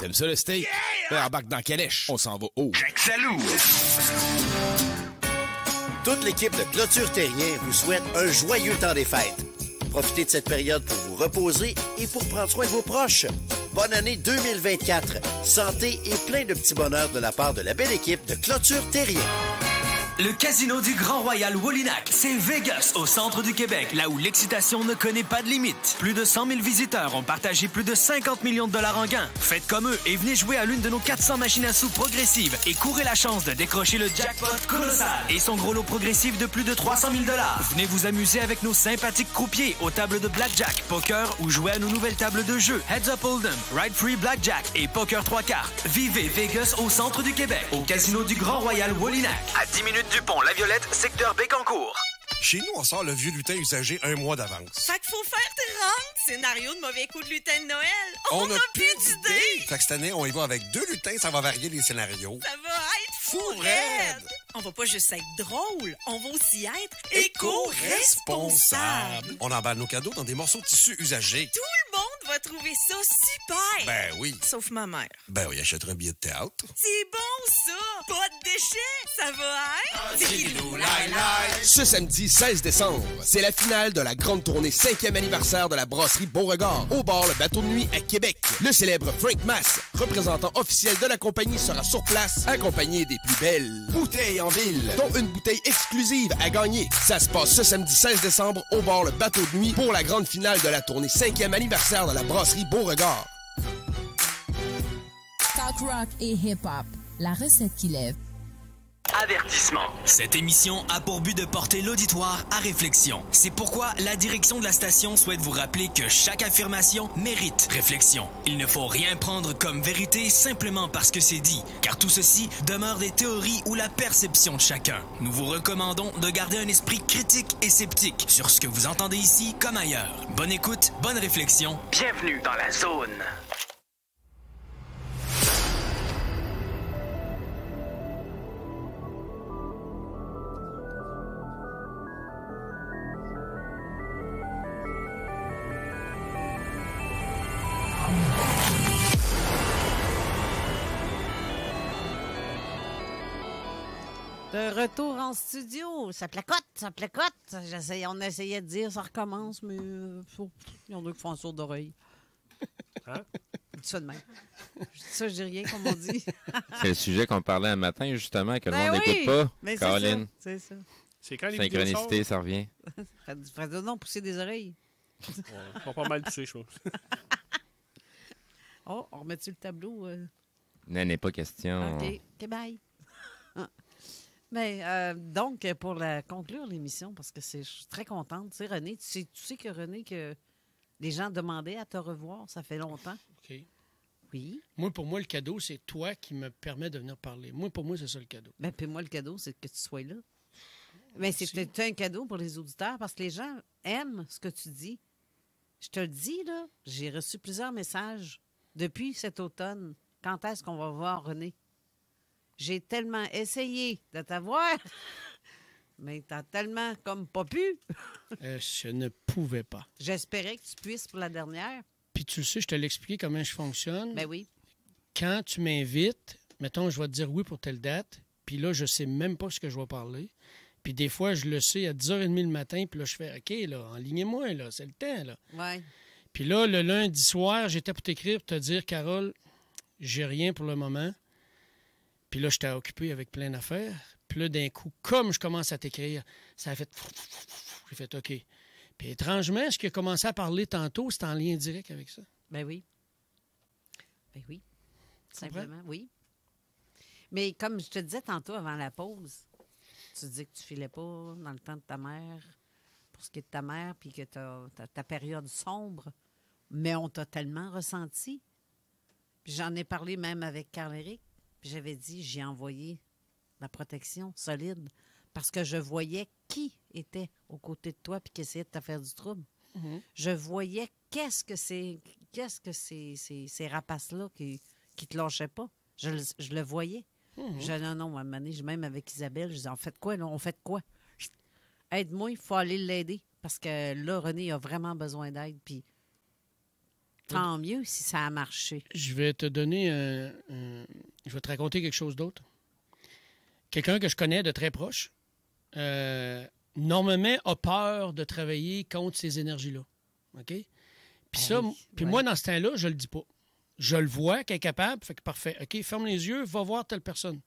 T'aimes ça le steak? Ben, embarque dans Calèche. On s'en va haut. Salou! Toute l'équipe de Clôture Terrien vous souhaite un joyeux temps des fêtes. Profitez de cette période pour vous reposer et pour prendre soin de vos proches. Bonne année 2024. Santé et plein de petits bonheurs de la part de la belle équipe de Clôture Terrien. Le casino du Grand Royal Wolinac, c'est Vegas, au centre du Québec, là où l'excitation ne connaît pas de limite. Plus de 100 000 visiteurs ont partagé plus de 50 millions de dollars en gains. Faites comme eux et venez jouer à l'une de nos 400 machines à sous progressives et courez la chance de décrocher le jackpot colossal et son gros lot progressif de plus de 300 000 dollars. Venez vous amuser avec nos sympathiques croupiers aux tables de blackjack, poker ou jouer à nos nouvelles tables de jeu Heads Up Hold'em, Ride Free Blackjack et Poker 3 cartes. Vivez Vegas au centre du Québec, au casino du Grand Royal Wolinac. À 10 minutes dupont La Violette, secteur Bécancourt. Chez nous, on sort le vieux lutin usagé un mois d'avance. Fait qu'il faut faire 30 scénarios de mauvais coup de lutin de Noël. On n'a plus d'idées. Fait que cette année, on y va avec deux lutins, ça va varier les scénarios. Ça va être fou, raide on va pas juste être drôle, on va aussi être éco-responsable. On emballe nos cadeaux dans des morceaux de tissu usagés. Tout le monde va trouver ça super. Ben oui. Sauf ma mère. Ben oui, achètera un billet de théâtre. C'est bon ça. Pas de déchets, ça va ah, Ce samedi 16 décembre, c'est la finale de la grande tournée 5e anniversaire de la brasserie Beauregard au bord Le Bateau de Nuit à Québec. Le célèbre Frank Mass, représentant officiel de la compagnie, sera sur place accompagné des plus belles bouteilles ville dont une bouteille exclusive à gagner. Ça se passe ce samedi 16 décembre au bord Le Bateau de Nuit pour la grande finale de la tournée 5e anniversaire de la brasserie Beauregard. rock et hip-hop, la recette qui lève. Avertissement. Cette émission a pour but de porter l'auditoire à réflexion. C'est pourquoi la direction de la station souhaite vous rappeler que chaque affirmation mérite réflexion. Il ne faut rien prendre comme vérité simplement parce que c'est dit, car tout ceci demeure des théories ou la perception de chacun. Nous vous recommandons de garder un esprit critique et sceptique sur ce que vous entendez ici comme ailleurs. Bonne écoute, bonne réflexion. Bienvenue dans la zone. De retour en studio, ça placote, ça placote. on essayait de dire ça recommence, mais euh, il y en a qui font un saut d'oreille. Hein? dis ça de même. Je dis ça, je dis rien, comme on dit. c'est le sujet qu'on parlait un matin, justement, que l'on le ben monde n'écoute pas. Mais Caroline. C'est ça. C'est quand les Synchronicité, ça revient. Fred non, pousser des oreilles. On pas mal pousser, je pense. oh, on remet-tu le tableau? Euh? n'est pas question. OK, bye. Ah. Mais ben, euh, donc, pour conclure l'émission, parce que je suis très contente, tu sais, René, tu sais, que René, que les gens demandaient à te revoir, ça fait longtemps. OK. Oui. Moi, pour moi, le cadeau, c'est toi qui me permets de venir parler. Moi, pour moi, c'est ça le cadeau. Ben, puis moi, le cadeau, c'est que tu sois là. Ah, Mais être un cadeau pour les auditeurs parce que les gens aiment ce que tu dis. Je te le dis, là, j'ai reçu plusieurs messages depuis cet automne. Quand est-ce qu'on va voir René? j'ai tellement essayé de t'avoir, mais t'as tellement comme pas pu. Euh, je ne pouvais pas. J'espérais que tu puisses pour la dernière. Puis tu le sais, je te l'ai expliqué comment je fonctionne. Ben oui. Quand tu m'invites, mettons, je vais te dire oui pour telle date, puis là, je sais même pas ce que je vais parler. Puis des fois, je le sais à 10h30 le matin, puis là, je fais OK, là, enlignez-moi, là, c'est le temps, là. Puis là, le lundi soir, j'étais pour t'écrire, te dire, Carole, j'ai rien pour le moment. Puis là, j'étais occupé avec plein d'affaires. Puis là, d'un coup, comme je commence à t'écrire, ça a fait. J'ai fait OK. Puis étrangement, ce qui a commencé à parler tantôt, c'est en lien direct avec ça. Ben oui. Ben oui. Simplement, oui. Mais comme je te disais tantôt avant la pause, tu dis que tu filais pas dans le temps de ta mère, pour ce qui est de ta mère, puis que tu as, ta période sombre, mais on t'a tellement ressenti. J'en ai parlé même avec Carl éric j'avais dit, j'ai envoyé la protection solide parce que je voyais qui était aux côtés de toi puis qui essayait de te faire du trouble. Mhm. Je voyais qu'est-ce que c'est, qu'est-ce que ces, ces, rapaces-là qui, qui te lâchaient pas. Je, le, voyais. Mhm. Je non, non, à un même avec Isabelle, je disais, on fait quoi, On fait quoi? Aide-moi, il faut aller l'aider parce que là, René a vraiment besoin d'aide. Puis Tant mieux si ça a marché. Je vais te donner. Un, je vais te raconter quelque chose d'autre. Quelqu'un que je connais de très proche, euh, normalement, a peur de travailler contre ces énergies-là. OK? Puis ben ça, puis moi, dans ce temps-là, je le dis pas. Je le vois qu'elle est capable, fait que parfait. OK, ferme les yeux, va voir telle personne.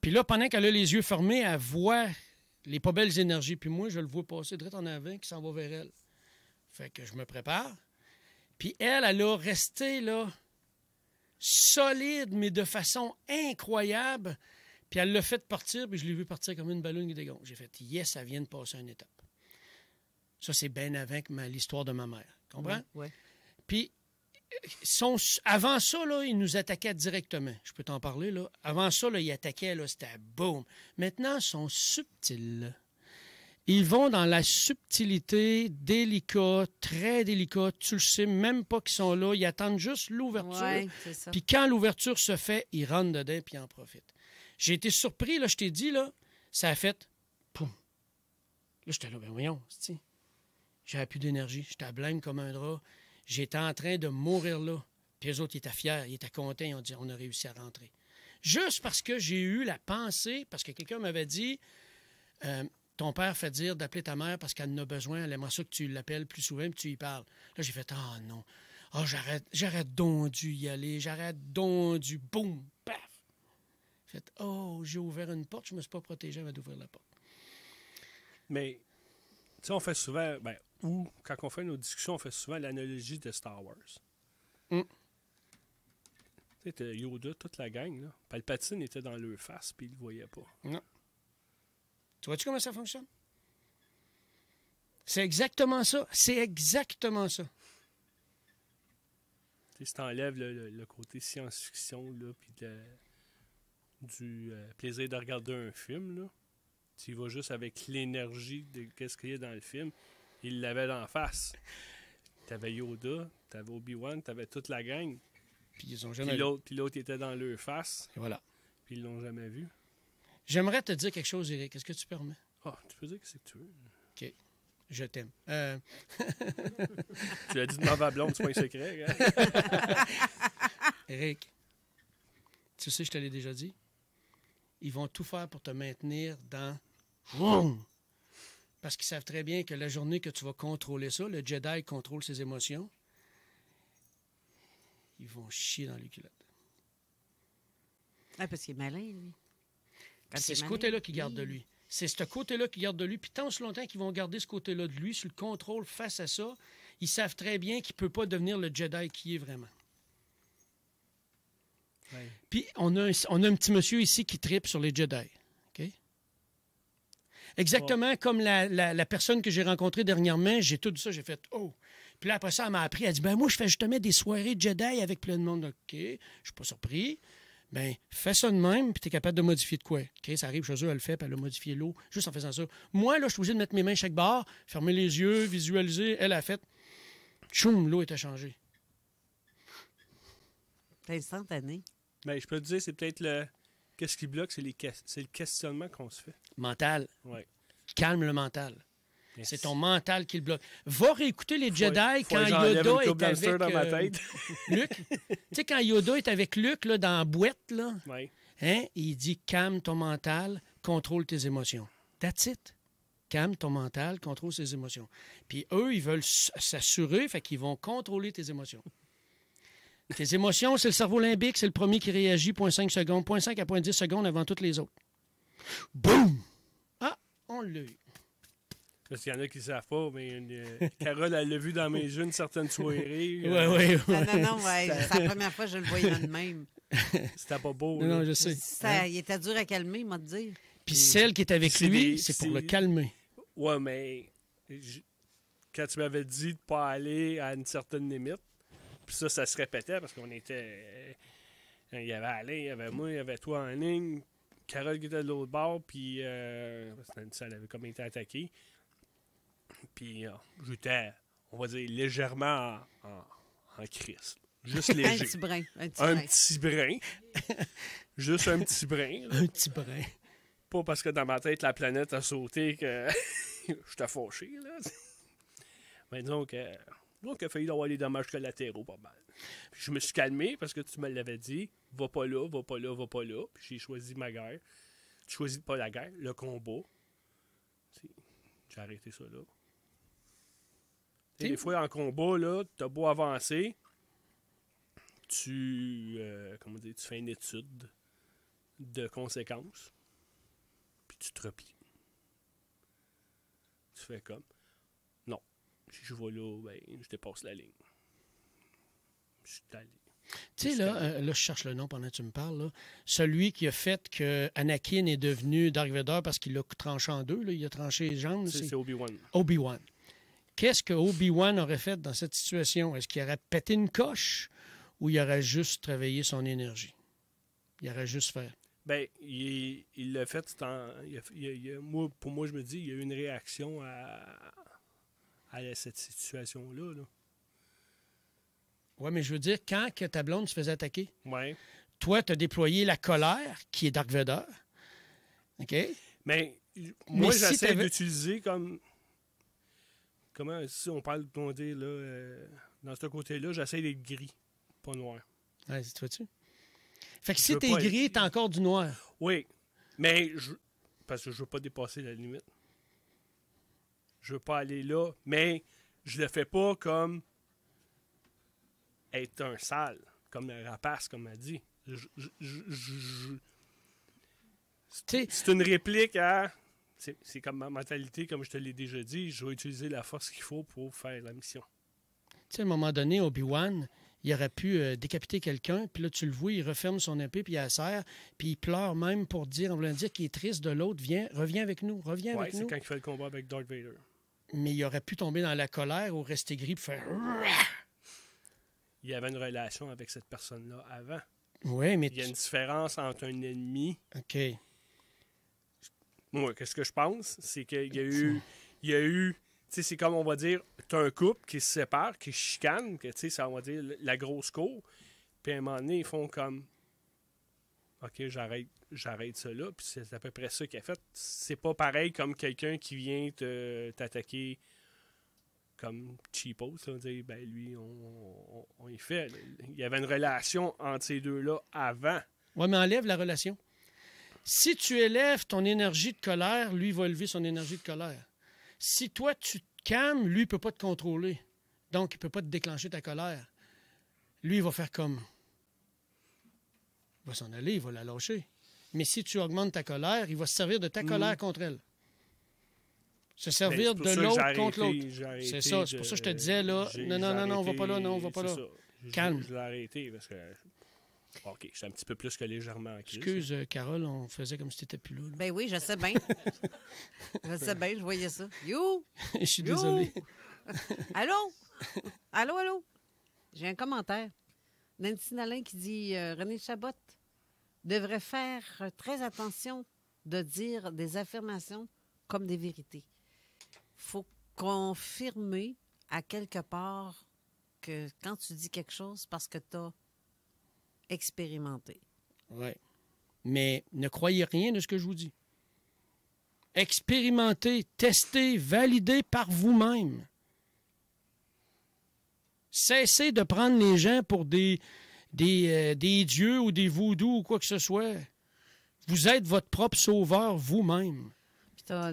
Puis là, pendant qu'elle a les yeux fermés, elle voit les pas belles énergies. Puis moi, je le vois passer direct en avant qui s'en va vers elle. Fait que je me prépare. Puis elle, elle a resté là, solide, mais de façon incroyable. Puis elle l'a fait partir, puis je l'ai vu partir comme une ballonne qui dégonfle. J'ai fait Yes, ça vient de passer une étape. Ça, c'est bien avant l'histoire de ma mère. Comprends? Oui. Ouais. Puis son, avant ça, là, il nous attaquait directement. Je peux t'en parler, là. Avant ça, là, il attaquait, là, c'était boum. Maintenant, son subtil, subtils. Ils vont dans la subtilité, délicat, très délicat. Tu le sais même pas qu'ils sont là. Ils attendent juste l'ouverture. puis quand l'ouverture se fait, ils rentrent dedans puis en profitent. J'ai été surpris, là, je t'ai dit, là, ça a fait poum. Là, j'étais là, ben voyons, j'avais plus d'énergie. J'étais à blême comme un drap. J'étais en train de mourir là. Puis les autres, ils étaient fiers, ils étaient contents. Ils ont dit, on a réussi à rentrer. Juste parce que j'ai eu la pensée, parce que quelqu'un m'avait dit, euh, ton père fait dire d'appeler ta mère parce qu'elle en a besoin, elle aimerait ça que tu l'appelles plus souvent, que tu y parles. Là, j'ai fait, ah oh, non, ah, j'arrête, j'arrête donc dû y aller, j'arrête donc du boum, paf. J'ai fait, oh, j'ai ouvert une porte, je me suis pas protégé avant d'ouvrir la porte. Mais, tu sais, on fait souvent, ben, ou quand on fait nos discussions, on fait souvent l'analogie de Star Wars. Mm. Tu sais, Yoda, toute la gang, là. Palpatine était dans le face, puis il le voyait pas. Non. Tu vois-tu comment ça fonctionne? C'est exactement ça. C'est exactement ça. Si tu enlèves le, côté science-fiction, là, puis du euh, plaisir de regarder un film, tu vas juste avec l'énergie de ce qu'il y a dans le film. Il l'avait en face. tu avais Yoda, tu avais Obi-Wan, tu avais toute la gang. Puis ils ont jamais Puis l'autre, était dans leur face. voilà. Puis ils l'ont jamais vu. J'aimerais te dire quelque chose, Eric. Est-ce que tu permets? Ah, tu peux dire que c'est que tu veux. OK. Je t'aime. Euh, tu as dit de ma blonde, c'est pas un secret. Eric, tu sais, je te l'ai déjà dit. Ils vont tout faire pour te maintenir dans. Parce qu'ils savent très bien que la journée que tu vas contrôler ça, le Jedi contrôle ses émotions, ils vont chier dans les culottes. Ah, parce qu'il est malin, lui. C'est ce côté-là qui garde de lui. C'est ce côté-là qui garde de lui. Puis tant ce longtemps qu'ils vont garder ce côté-là de lui, sur le contrôle face à ça, ils savent très bien qu'il ne peut pas devenir le Jedi qui est vraiment. Puis on a, un, on un petit monsieur ici qui tripe sur les Jedi. Exactement comme la, personne que j'ai rencontrée dernièrement, j'ai tout ça, j'ai fait Oh! Puis là, après ça, elle m'a appris, elle dit Ben moi, je fais justement des soirées Jedi avec plein de monde. OK, je suis pas surpris. Bien, fais ça de même, puis tu es capable de modifier de quoi. OK, ça arrive chez eux, elle le fait, puis elle a modifié l'eau, juste en faisant ça. Moi, là, je suis de mettre mes mains chaque barre, fermer les yeux, visualiser. Elle a fait. Tchoum, l'eau était changée. C'est instantané. Bien, je peux te dire, c'est peut-être le. Qu'est-ce qui bloque? C'est les... le questionnement qu'on se fait. Mental. Oui. Calme le mental. C'est ton mental qui le bloque. Va réécouter les Jedi quand Yoda est avec. Euh, Luc. dans tu sais, quand Yoda est avec Luc dans la boîte, hein, il dit calme ton mental, contrôle tes émotions. That's it. Calme ton mental, contrôle tes émotions. Puis eux, ils veulent s'assurer, fait qu'ils vont contrôler tes émotions. Tes émotions, c'est le cerveau limbique, c'est le premier qui réagit Point 5 secondes, 5 à point 10 secondes avant toutes les autres. Boum! Ah, on l'a eu. Parce qu'il y en a qui ne savent pas, mais euh, Carole, elle l'a vu dans mes yeux une certaine soirée. Oui, euh, oui, oui. Non, non, ouais, c'est la première fois que je le voyais de même. C'était pas beau. Non, je sais. Hein? Il était dur à calmer, m'a dit. Puis celle qui est avec lui, c'est pour le calmer. Oui, mais quand tu m'avais dit de ne pas aller à une certaine limite, puis ça, ça se répétait parce qu'on était. Euh, il y avait Alain, il y avait moi, il y avait toi en ligne, Carole qui était de l'autre bord, puis euh... ça avait comme été attaquée. Puis euh, j'étais, on va dire, légèrement en, en, crise. Juste léger. un petit brin. Un petit, brin. Juste un petit brin. un petit brin. Pas parce que dans ma tête, la planète a sauté que je fauché, là. Mais disons que. Euh, donc, il a failli avoir des dommages collatéraux pas mal. Puis je me suis calmé parce que tu me l'avais dit va pas là, va pas là, va pas là. Puis j'ai choisi ma guerre. Tu choisis pas la guerre, le combat. J'ai arrêté ça là. Et des fois, en combat, là, t'as beau avancer, tu, euh, comment tu fais une étude de conséquences, puis tu te replies. Tu fais comme, non, si je vois là, ben, je dépasse la ligne. Je suis allé. Tu sais, euh, là, je cherche le nom pendant que tu me parles. Celui qui a fait que Anakin est devenu Dark Vader parce qu'il l'a tranché en deux, il a tranché les jambes. C'est Obi-Wan. Obi-Wan. Qu'est-ce que Obi-Wan aurait fait dans cette situation? Est-ce qu'il aurait pété une coche ou il aurait juste travaillé son énergie? Il aurait juste fait. Ben, il l'a fait. pour moi, je me dis, il y a eu une réaction à, cette situation-là. là. Oui, mais je veux dire, quand que ta blonde se faisait attaquer, ouais. toi, tu as déployé la colère qui est Dark Vader. OK? Mais moi, j'essaie d'utiliser comme. Comment, si on parle, ton dire, là, euh, dans ce côté-là, j'essaie d'être gris, pas noir. Vas-y, tu vois-tu? Fait que si t'es gris, t'as encore du noir. Oui, mais parce que je veux pas dépasser la limite. Je veux pas aller là, mais je le fais pas comme être un sale, comme le rapace, comme a dit. C'est une réplique à. C'est comme ma mentalité, comme je te l'ai déjà dit, je vais utiliser la force qu'il faut pour faire la mission. Tu sais, à un moment donné, Obi-Wan, il aurait pu euh, décapiter quelqu'un, puis là, tu le vois, il referme son épée, puis il la serre, puis il pleure même pour dire, en voulant dire qu'il est triste de l'autre, viens, reviens avec nous, reviens avec nous. c'est quand il fait le combat avec Darth Vader. Mais il aurait pu tomber dans la colère ou rester gris, puis faire il y avait une relation avec cette personne-là avant. Oui, mais. Il y a une différence entre un ennemi. OK. Moi, qu'est-ce que je pense? C'est qu'il y a eu. Il y a eu. Tu sais, c'est comme on va dire, t'as un couple qui se sépare, qui se chicane, que tu sais, ça, on va dire, la grosse cour. Puis à un moment donné, ils font comme. OK, j'arrête, j'arrête ça là. Puis c'est à peu près ça qu'il a fait. C'est pas pareil comme quelqu'un qui vient te, t'attaquer comme cheapos, là, dire, ben lui, on, y fait. Il y avait une relation entre ces deux-là avant. Oui, mais enlève la relation. Si tu élèves ton énergie de colère, lui va élever son énergie de colère. Si toi, tu te calmes, lui ne peut pas te contrôler. Donc, il ne peut pas te déclencher ta colère. Lui, il va faire comme. Il va s'en aller, il va la lâcher. Mais si tu augmentes ta colère, il va se servir de ta mm. colère contre elle. Se ben, servir de l'autre contre l'autre. C'est ça. C'est pour ça que je te disais, là, non, non, non, non, on va pas là, non, on va pas là. Calme. Je l'ai arrêté parce que. OK, je suis un petit peu plus que légèrement inquiet. Excuse, euh, Carole, on faisait comme si tu n'étais plus là, Ben oui, je sais bien. je sais bien, je voyais ça. You! je suis désolé. allô? Allô, allô? J'ai un commentaire. Nancy Nalin qui dit euh, René Chabot devrait faire très attention de dire des affirmations comme des vérités faut confirmer à quelque part que quand tu dis quelque chose, parce que tu as expérimenté. Oui. Mais ne croyez rien de ce que je vous dis. Expérimentez, testez, validez par vous-même. Cessez de prendre les gens pour des, des, euh, des dieux ou des voodoos ou quoi que ce soit. Vous êtes votre propre sauveur vous-même.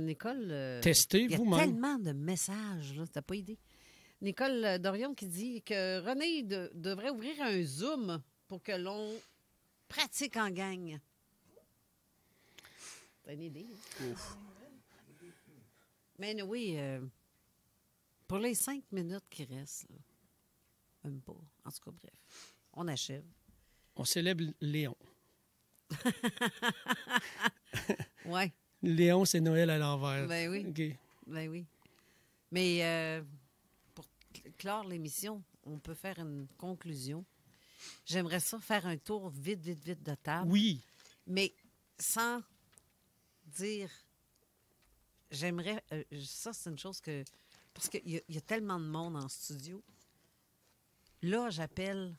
Nicole. Euh, Testez vous Il y a tellement de messages, là, t'as pas idée. Nicole euh, Dorion qui dit que René devrait ouvrir un Zoom pour que l'on pratique en gang. T'as une idée. Hein? Mais oui, euh, pour les cinq minutes qui restent, même pas. En tout cas, bref, on achève. On célèbre Léon. ouais. Léon, c'est Noël à l'envers. Ben oui. Ben oui. Mais euh, pour clore l'émission, on peut faire une conclusion. J'aimerais ça faire un tour vite, vite, vite de table. Oui. Mais sans dire. J'aimerais. Euh, ça, c'est une chose que. Parce qu'il y, a tellement de monde en studio. Là, j'appelle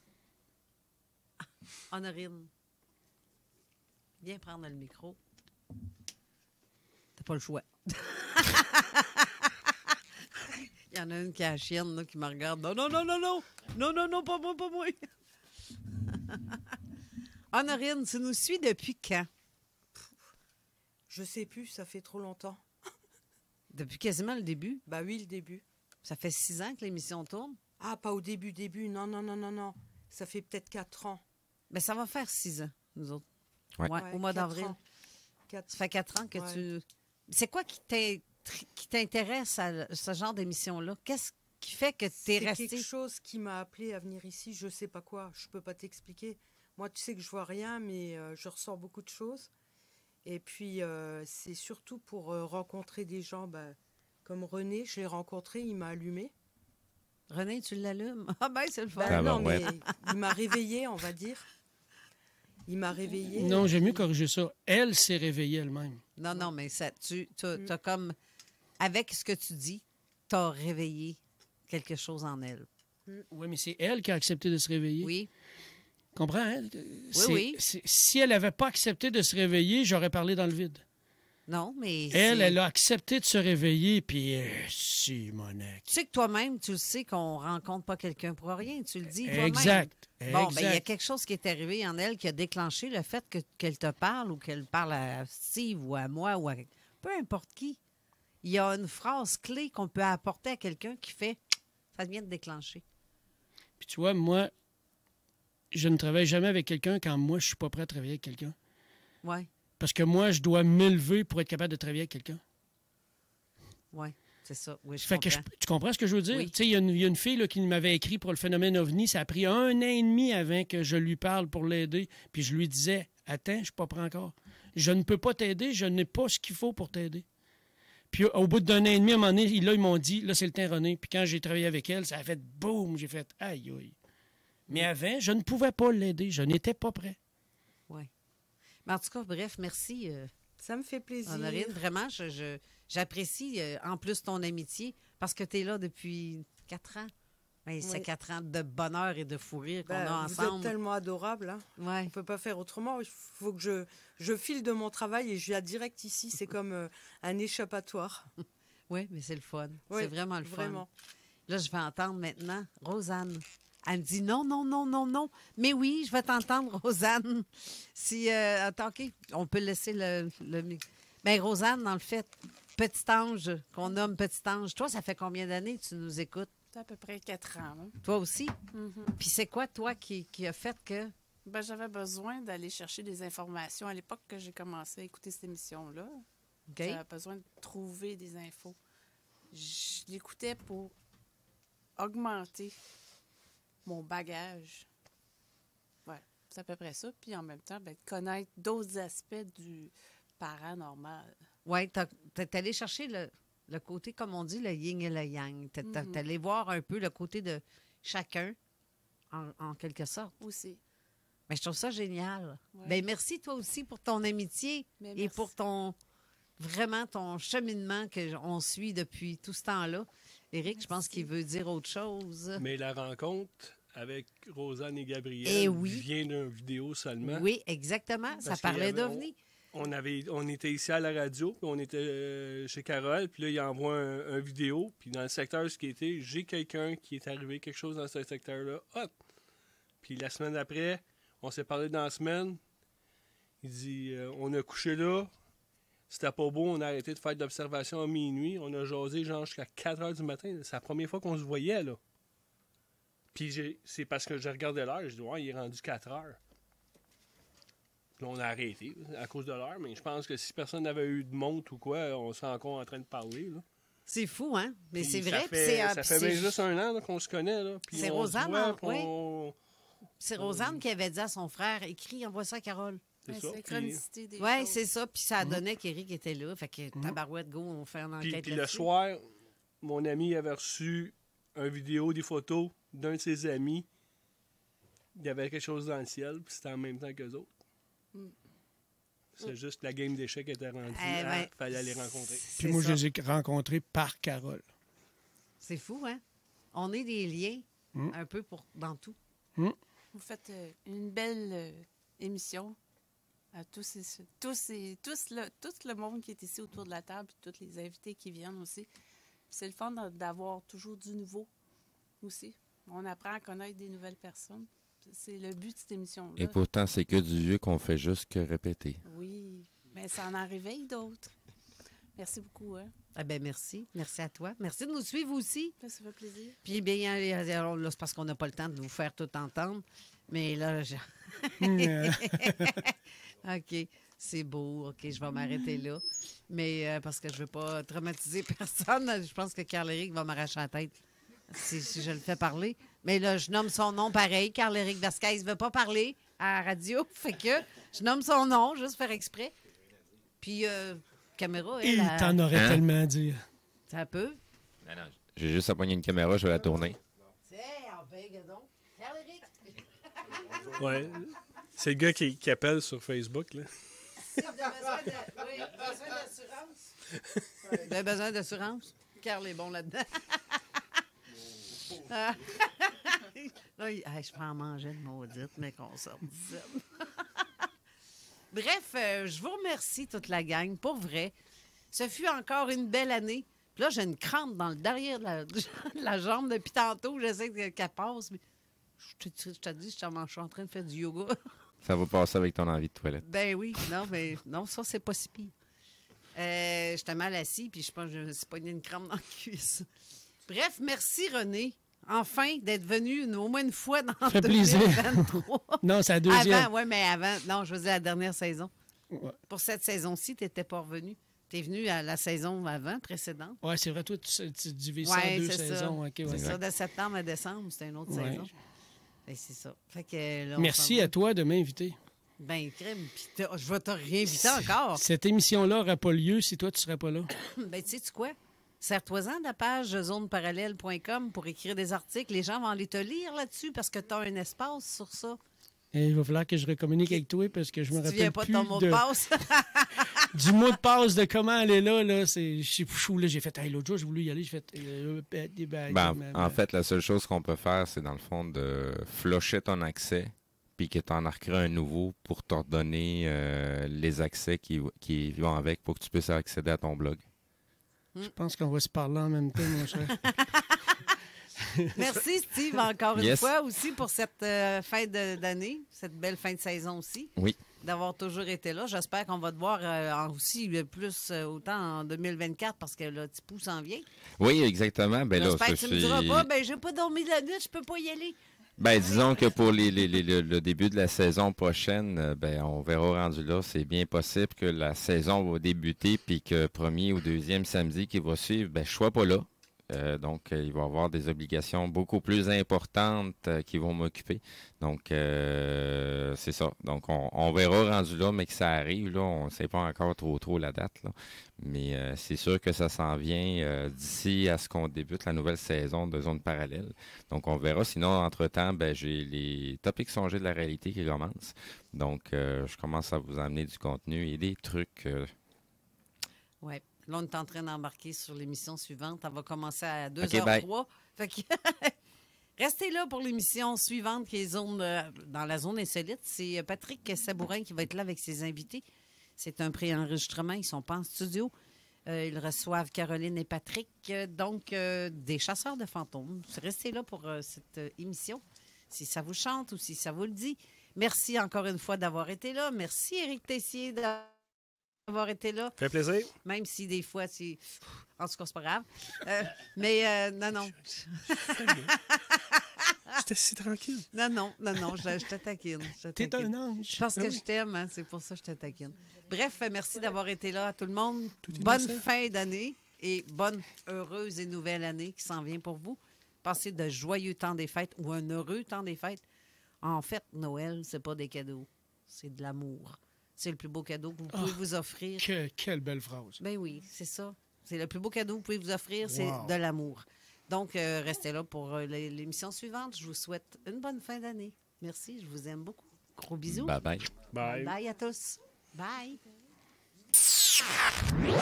Honorine. Viens prendre le micro pas le choix. Il y en a une qui est à chienne là, qui me regarde. Non, non, non, non, non. Non, non, non, pas moi, pas moi. Honorine, tu nous suis depuis quand? Je sais plus, ça fait trop longtemps. depuis quasiment le début? Bah oui, le début. Ça fait six ans que l'émission tourne? Ah, pas au début, début. Non, non, non, non, non. Ça fait peut-être quatre ans. Mais ben, ça va faire six ans, nous autres. Ouais. au mois d'avril. Ça fait quatre ans que tu c'est quoi qui t'intéresse à ce genre d'émission-là? Qu'est-ce qui fait que tu es C'est quelque chose qui m'a appelé à venir ici, je sais pas quoi, je peux pas t'expliquer. Moi, tu sais que je vois rien, mais euh, je ressens beaucoup de choses. Et puis, euh, c'est surtout pour euh, rencontrer des gens ben, comme René. Je l'ai rencontré, il m'a allumé. René, tu l'allumes? Ah ben, c'est le fun. Ben ah, ben, mais il m'a réveillé, on va dire. Il m'a réveillé. Non, j'ai mieux corriger ça. Elle s'est réveillée elle-même. Non, non, mais ça, tu as mm. comme. Avec ce que tu dis, tu as réveillé quelque chose en elle. Mm. Oui, mais c'est elle qui a accepté de se réveiller. Oui. Comprends, hein? oui. Si elle n'avait pas accepté de se réveiller, j'aurais parlé dans le vide. Non, mais. Elle, elle a accepté de se réveiller, puis si euh, si, Monique. Tu sais que toi-même, tu le sais qu'on rencontre pas quelqu'un pour rien. Tu le dis. Exact. Bon, ben, il y a quelque chose qui est arrivé en elle qui a déclenché le fait que, qu'elle te parle ou qu'elle parle à Steve ou à moi ou à. Peu importe qui. Il y a une phrase clé qu'on peut apporter à quelqu'un qui fait ça vient de déclencher. Puis tu vois, moi, je ne travaille jamais avec quelqu'un quand moi, je suis pas prêt à travailler avec quelqu'un. Ouais. Parce que moi, je dois m'élever pour être capable de travailler avec quelqu'un. Oui. C'est ça, je tu comprends ce que je veux dire? Oui. Il y, a une fille qui m'avait écrit pour le phénomène OVNI. Ça a pris un an et demi avant que je lui parle pour l'aider. Puis je lui disais, attends, je ne suis pas prêt encore. Je ne peux pas t'aider, je n'ai pas ce qu'il faut pour t'aider. Puis au bout d'un an et demi, à un moment donné, là, ils m'ont dit, là, c'est le temps René. Puis quand j'ai travaillé avec elle, ça a fait boum, j'ai fait aïe aïe. Mais mm. avant, je ne pouvais pas l'aider, je n'étais pas prêt en tout cas, bref, merci. Euh, ça me fait plaisir. Honorine, vraiment, j'apprécie je, euh, en plus ton amitié parce que tu es là depuis quatre ans. Mais ben, C'est quatre ans de bonheur et de fou rire qu'on a ensemble. Vous êtes tellement adorable. Hein. Ouais. On ne peut pas faire autrement. Il faut que je, je file de mon travail et je viens direct ici. C'est comme euh, un échappatoire. oui, mais c'est le fun. c'est vraiment le fun. Là, je vais entendre maintenant Rosanne. Elle me dit non, non, non, non, non. Mais oui, je vais t'entendre, Rosanne. Si, euh, attends, OK, on peut laisser le, Mais, ben, Rosanne, dans le fait, petit ange, qu'on nomme petit ange, toi, ça fait combien d'années que tu nous écoutes? à peu près quatre ans. Hein. Toi aussi? Mm-hmm. Puis c'est quoi, toi, qui, a fait que. Ben, j'avais besoin d'aller chercher des informations. À l'époque que j'ai commencé à écouter cette émission-là, j'avais besoin de trouver des infos. Je l'écoutais pour augmenter mon bagage. ouais, c'est à peu près ça. Puis en même temps, ben, connaître d'autres aspects du paranormal. Oui, t'es allé chercher le, le, côté, comme on dit, le yin et le yang. T'es mhm. allé voir un peu le côté de chacun, en, quelque sorte. Aussi. Mais ben, je trouve ça génial. Ben, merci toi aussi pour ton amitié et pour ton vraiment ton cheminement que on suit depuis tout ce temps-là. Éric, je pense qu'il veut dire autre chose. Mais la rencontre avec Rosanne et Gabriel eh vient d'une vidéo seulement. Oui, exactement. Ça parlait d'OVNI. On, avait, on était ici à la radio, puis on était euh, chez Carole, puis là, il envoie un, vidéo, puis dans le secteur, ce qui était, j'ai quelqu'un qui est arrivé quelque chose dans ce secteur-là. Hop! Puis la semaine après, on s'est parlé dans la semaine. Il dit, euh, on a couché là, c'était pas beau, on a arrêté de faire d'observation à minuit. On a jasé genre jusqu'à 4 heures du matin. C'est la première fois qu'on se voyait, là. Puis c'est parce que j'ai regardé l'heure, je dis, ouais, il est rendu 4 heures. Puis on a arrêté à cause de l'heure, mais je pense que si personne n'avait eu de montre ou quoi, on serait encore en train de parler, là. C'est fou, hein? Mais c'est vrai. Ah, ça fait juste un an qu'on se connaît. Là, c'est Rosanne, en hein? C'est Rosanne qui avait dit à son frère Écris, envoie ça Carole. C'est des Oui, c'est ça. Puis ça donnait mm. donné qu'Éric était là. Fait que mm. tabarouette, go, on fait un enquête. Puis, le soir, mon ami avait reçu une vidéo, des photos d'un de ses amis. Il y avait quelque chose dans le ciel, puis c'était en même temps qu'eux autres. Mm. C'est juste la game d'échecs était rendue. Eh Il hein, ben, fallait les rencontrer. Puis moi, je les ai rencontrés par Carole. C'est fou, hein? On est des liens un peu pour, dans tout. Vous faites euh, une belle euh, émission tous, tous, tous, le, tout le monde qui est ici autour de la table, puis tous les invités qui viennent aussi. C'est le fun d'avoir toujours du nouveau aussi. On apprend à connaître des nouvelles personnes. C'est le but de cette émission-là. Et pourtant, c'est que du vieux qu'on fait juste que répéter. Oui, mais ça en réveille d'autres. Merci beaucoup. Hein? Ah ben merci. Merci à toi. Merci de nous suivre aussi. Ça, fait plaisir. Puis bien, c'est parce qu'on n'a pas le temps de vous faire tout entendre. Mais là, je... Mmh. OK, c'est beau. OK, je vais m'arrêter là. Mais euh, parce que je ne veux pas traumatiser personne, je pense que Carl Eric va m'arracher la tête si, je le fais parler. Mais là, je nomme son nom pareil. Carl Eric Vasquez ne veut pas parler à la radio. Fait que je nomme son nom, juste faire exprès. Puis, euh, caméra. Elle, Il t'en aurait hein? tellement à dire. Ça peut. Non, non, j'ai juste à une caméra, je vais la tourner. C'est en donc. Carl ouais. C'est le gars qui, appelle sur Facebook, là. Vous avez besoin d'assurance? vous avez besoin d'assurance? Carl est bon là-dedans. Ah. là, je peux en manger de maudite, mais qu'on sort Bref, euh, je vous remercie toute la gang, pour vrai. Ce fut encore une belle année. Puis là, j'ai une crampe dans le derrière de la, jambe depuis tantôt. J'essaie qu'elle passe, mais je t'ai je te je suis en train de faire du yoga. Ça va passer avec ton envie de toilette. Ben oui, non, mais non, ça, c'est pas si pire. J'étais mal assis, puis je pense que je me suis pogné une crampe dans la cuisse. Bref, merci René, enfin, d'être venu au moins une fois dans fait 2023. plaisir. non, c'est la deuxième. Avant, oui, mais avant, non, je veux dire la dernière saison. Pour cette saison-ci, tu n'étais pas revenu. Tu es venu à la saison avant, précédente. Oui, c'est vrai, toi, tu, tu divises en deux saisons. c'est ça, de septembre à décembre, c'était une autre saison. Ben, ça. Merci à toi de m'inviter. Ben, crème, je vais te réinviter encore. Cette émission-là n'aura pas lieu si toi, tu ne serais pas là. ben, tu sais, tu quoi? Serre-toi-en la page zoneparallèle.com pour écrire des articles. Les gens vont aller te lire là-dessus parce que tu as un espace sur ça. Eh, il va falloir que je recommunique avec toi parce que je me si rappelle tu pas plus de ton mot de passe. du mot de passe de comment aller là, là, c'est. Je suis là, j'ai fait hey, l'autre jour, j'ai voulu y aller, j'ai fait. Euh, euh, ben, en fait, la seule chose qu'on peut faire, c'est dans le fond de flocher ton accès puis que tu en un nouveau pour t'ordonner euh, les accès qui, qui vont avec pour que tu puisses accéder à ton blog. Je pense qu'on va se parler en même temps, mon cher. Merci, Steve, encore une fois aussi pour cette euh, fin d'année, cette belle fin de saison aussi. Oui. D'avoir toujours été là. J'espère qu'on va te voir euh, aussi euh, plus autant en 2024 parce que là, Tipou en vient. Oui, exactement. Ben, J'espère que tu me pas, ben, j'ai pas dormi la nuit, je peux pas y aller. Ben, disons que pour le début de la saison prochaine, ben, on verra rendu là. C'est bien possible que la saison va débuter puis que premier ou deuxième samedi qui va suivre, ben, je sois pas là. Euh, donc, euh, il va y avoir des obligations beaucoup plus importantes euh, qui vont m'occuper. Donc, c'est ça. Donc, on, verra rendu là, mais que ça arrive. Là, on ne sait pas encore trop trop la date. Mais c'est sûr que ça s'en vient d'ici à ce qu'on débute la nouvelle saison de Zone Parallèle. Donc, on verra. Sinon, entre-temps, ben, j'ai les topics songés de la réalité qui commencent. Donc, je commence à vous amener du contenu et des trucs. Ouais. Là, on est en train d'embarquer sur l'émission suivante. on va commencer à 2h03. Restez là pour l'émission suivante qui est euh, dans la zone insolite. C'est euh, Patrick Sabourin qui va être là avec ses invités. C'est un préenregistrement. Ils ne sont pas en studio. Euh, ils reçoivent Caroline et Patrick, donc des chasseurs de fantômes. Restez là pour cette émission, si ça vous chante ou si ça vous le dit. Merci encore une fois d'avoir été là. Merci Éric Tessier d'avoir été là. Fait plaisir. Même si des fois, c'est. En tout cas, c'est pas grave. Euh, mais euh, non, non. J'étais si tranquille. Non, non, non, non, je, te taquine. T'es un ange. Je pense ah que je t'aime, hein, c'est pour ça que je te taquine. Bref, merci d'avoir été là à tout le monde. bonne fin d'année et bonne, heureuse et nouvelle année qui s'en vient pour vous. Passez de joyeux temps des fêtes ou un heureux temps des fêtes. En fait, Noël, c'est pas des cadeaux, c'est de l'amour c'est le plus beau cadeau que vous ah, pouvez vous offrir. quelle belle phrase. Ben oui, c'est ça. C'est le plus beau cadeau que vous pouvez vous offrir, c'est de l'amour. Donc, euh, restez là pour euh, l'émission suivante. Je vous souhaite une bonne fin d'année. Merci, je vous aime beaucoup. Gros bisous. Bye bye. Bye. Bye à tous. Bye. CJMD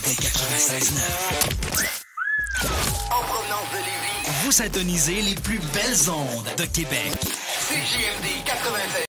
96.9 En provenance de Lévis, vous syntonisez les plus belles ondes de Québec. CJMD 96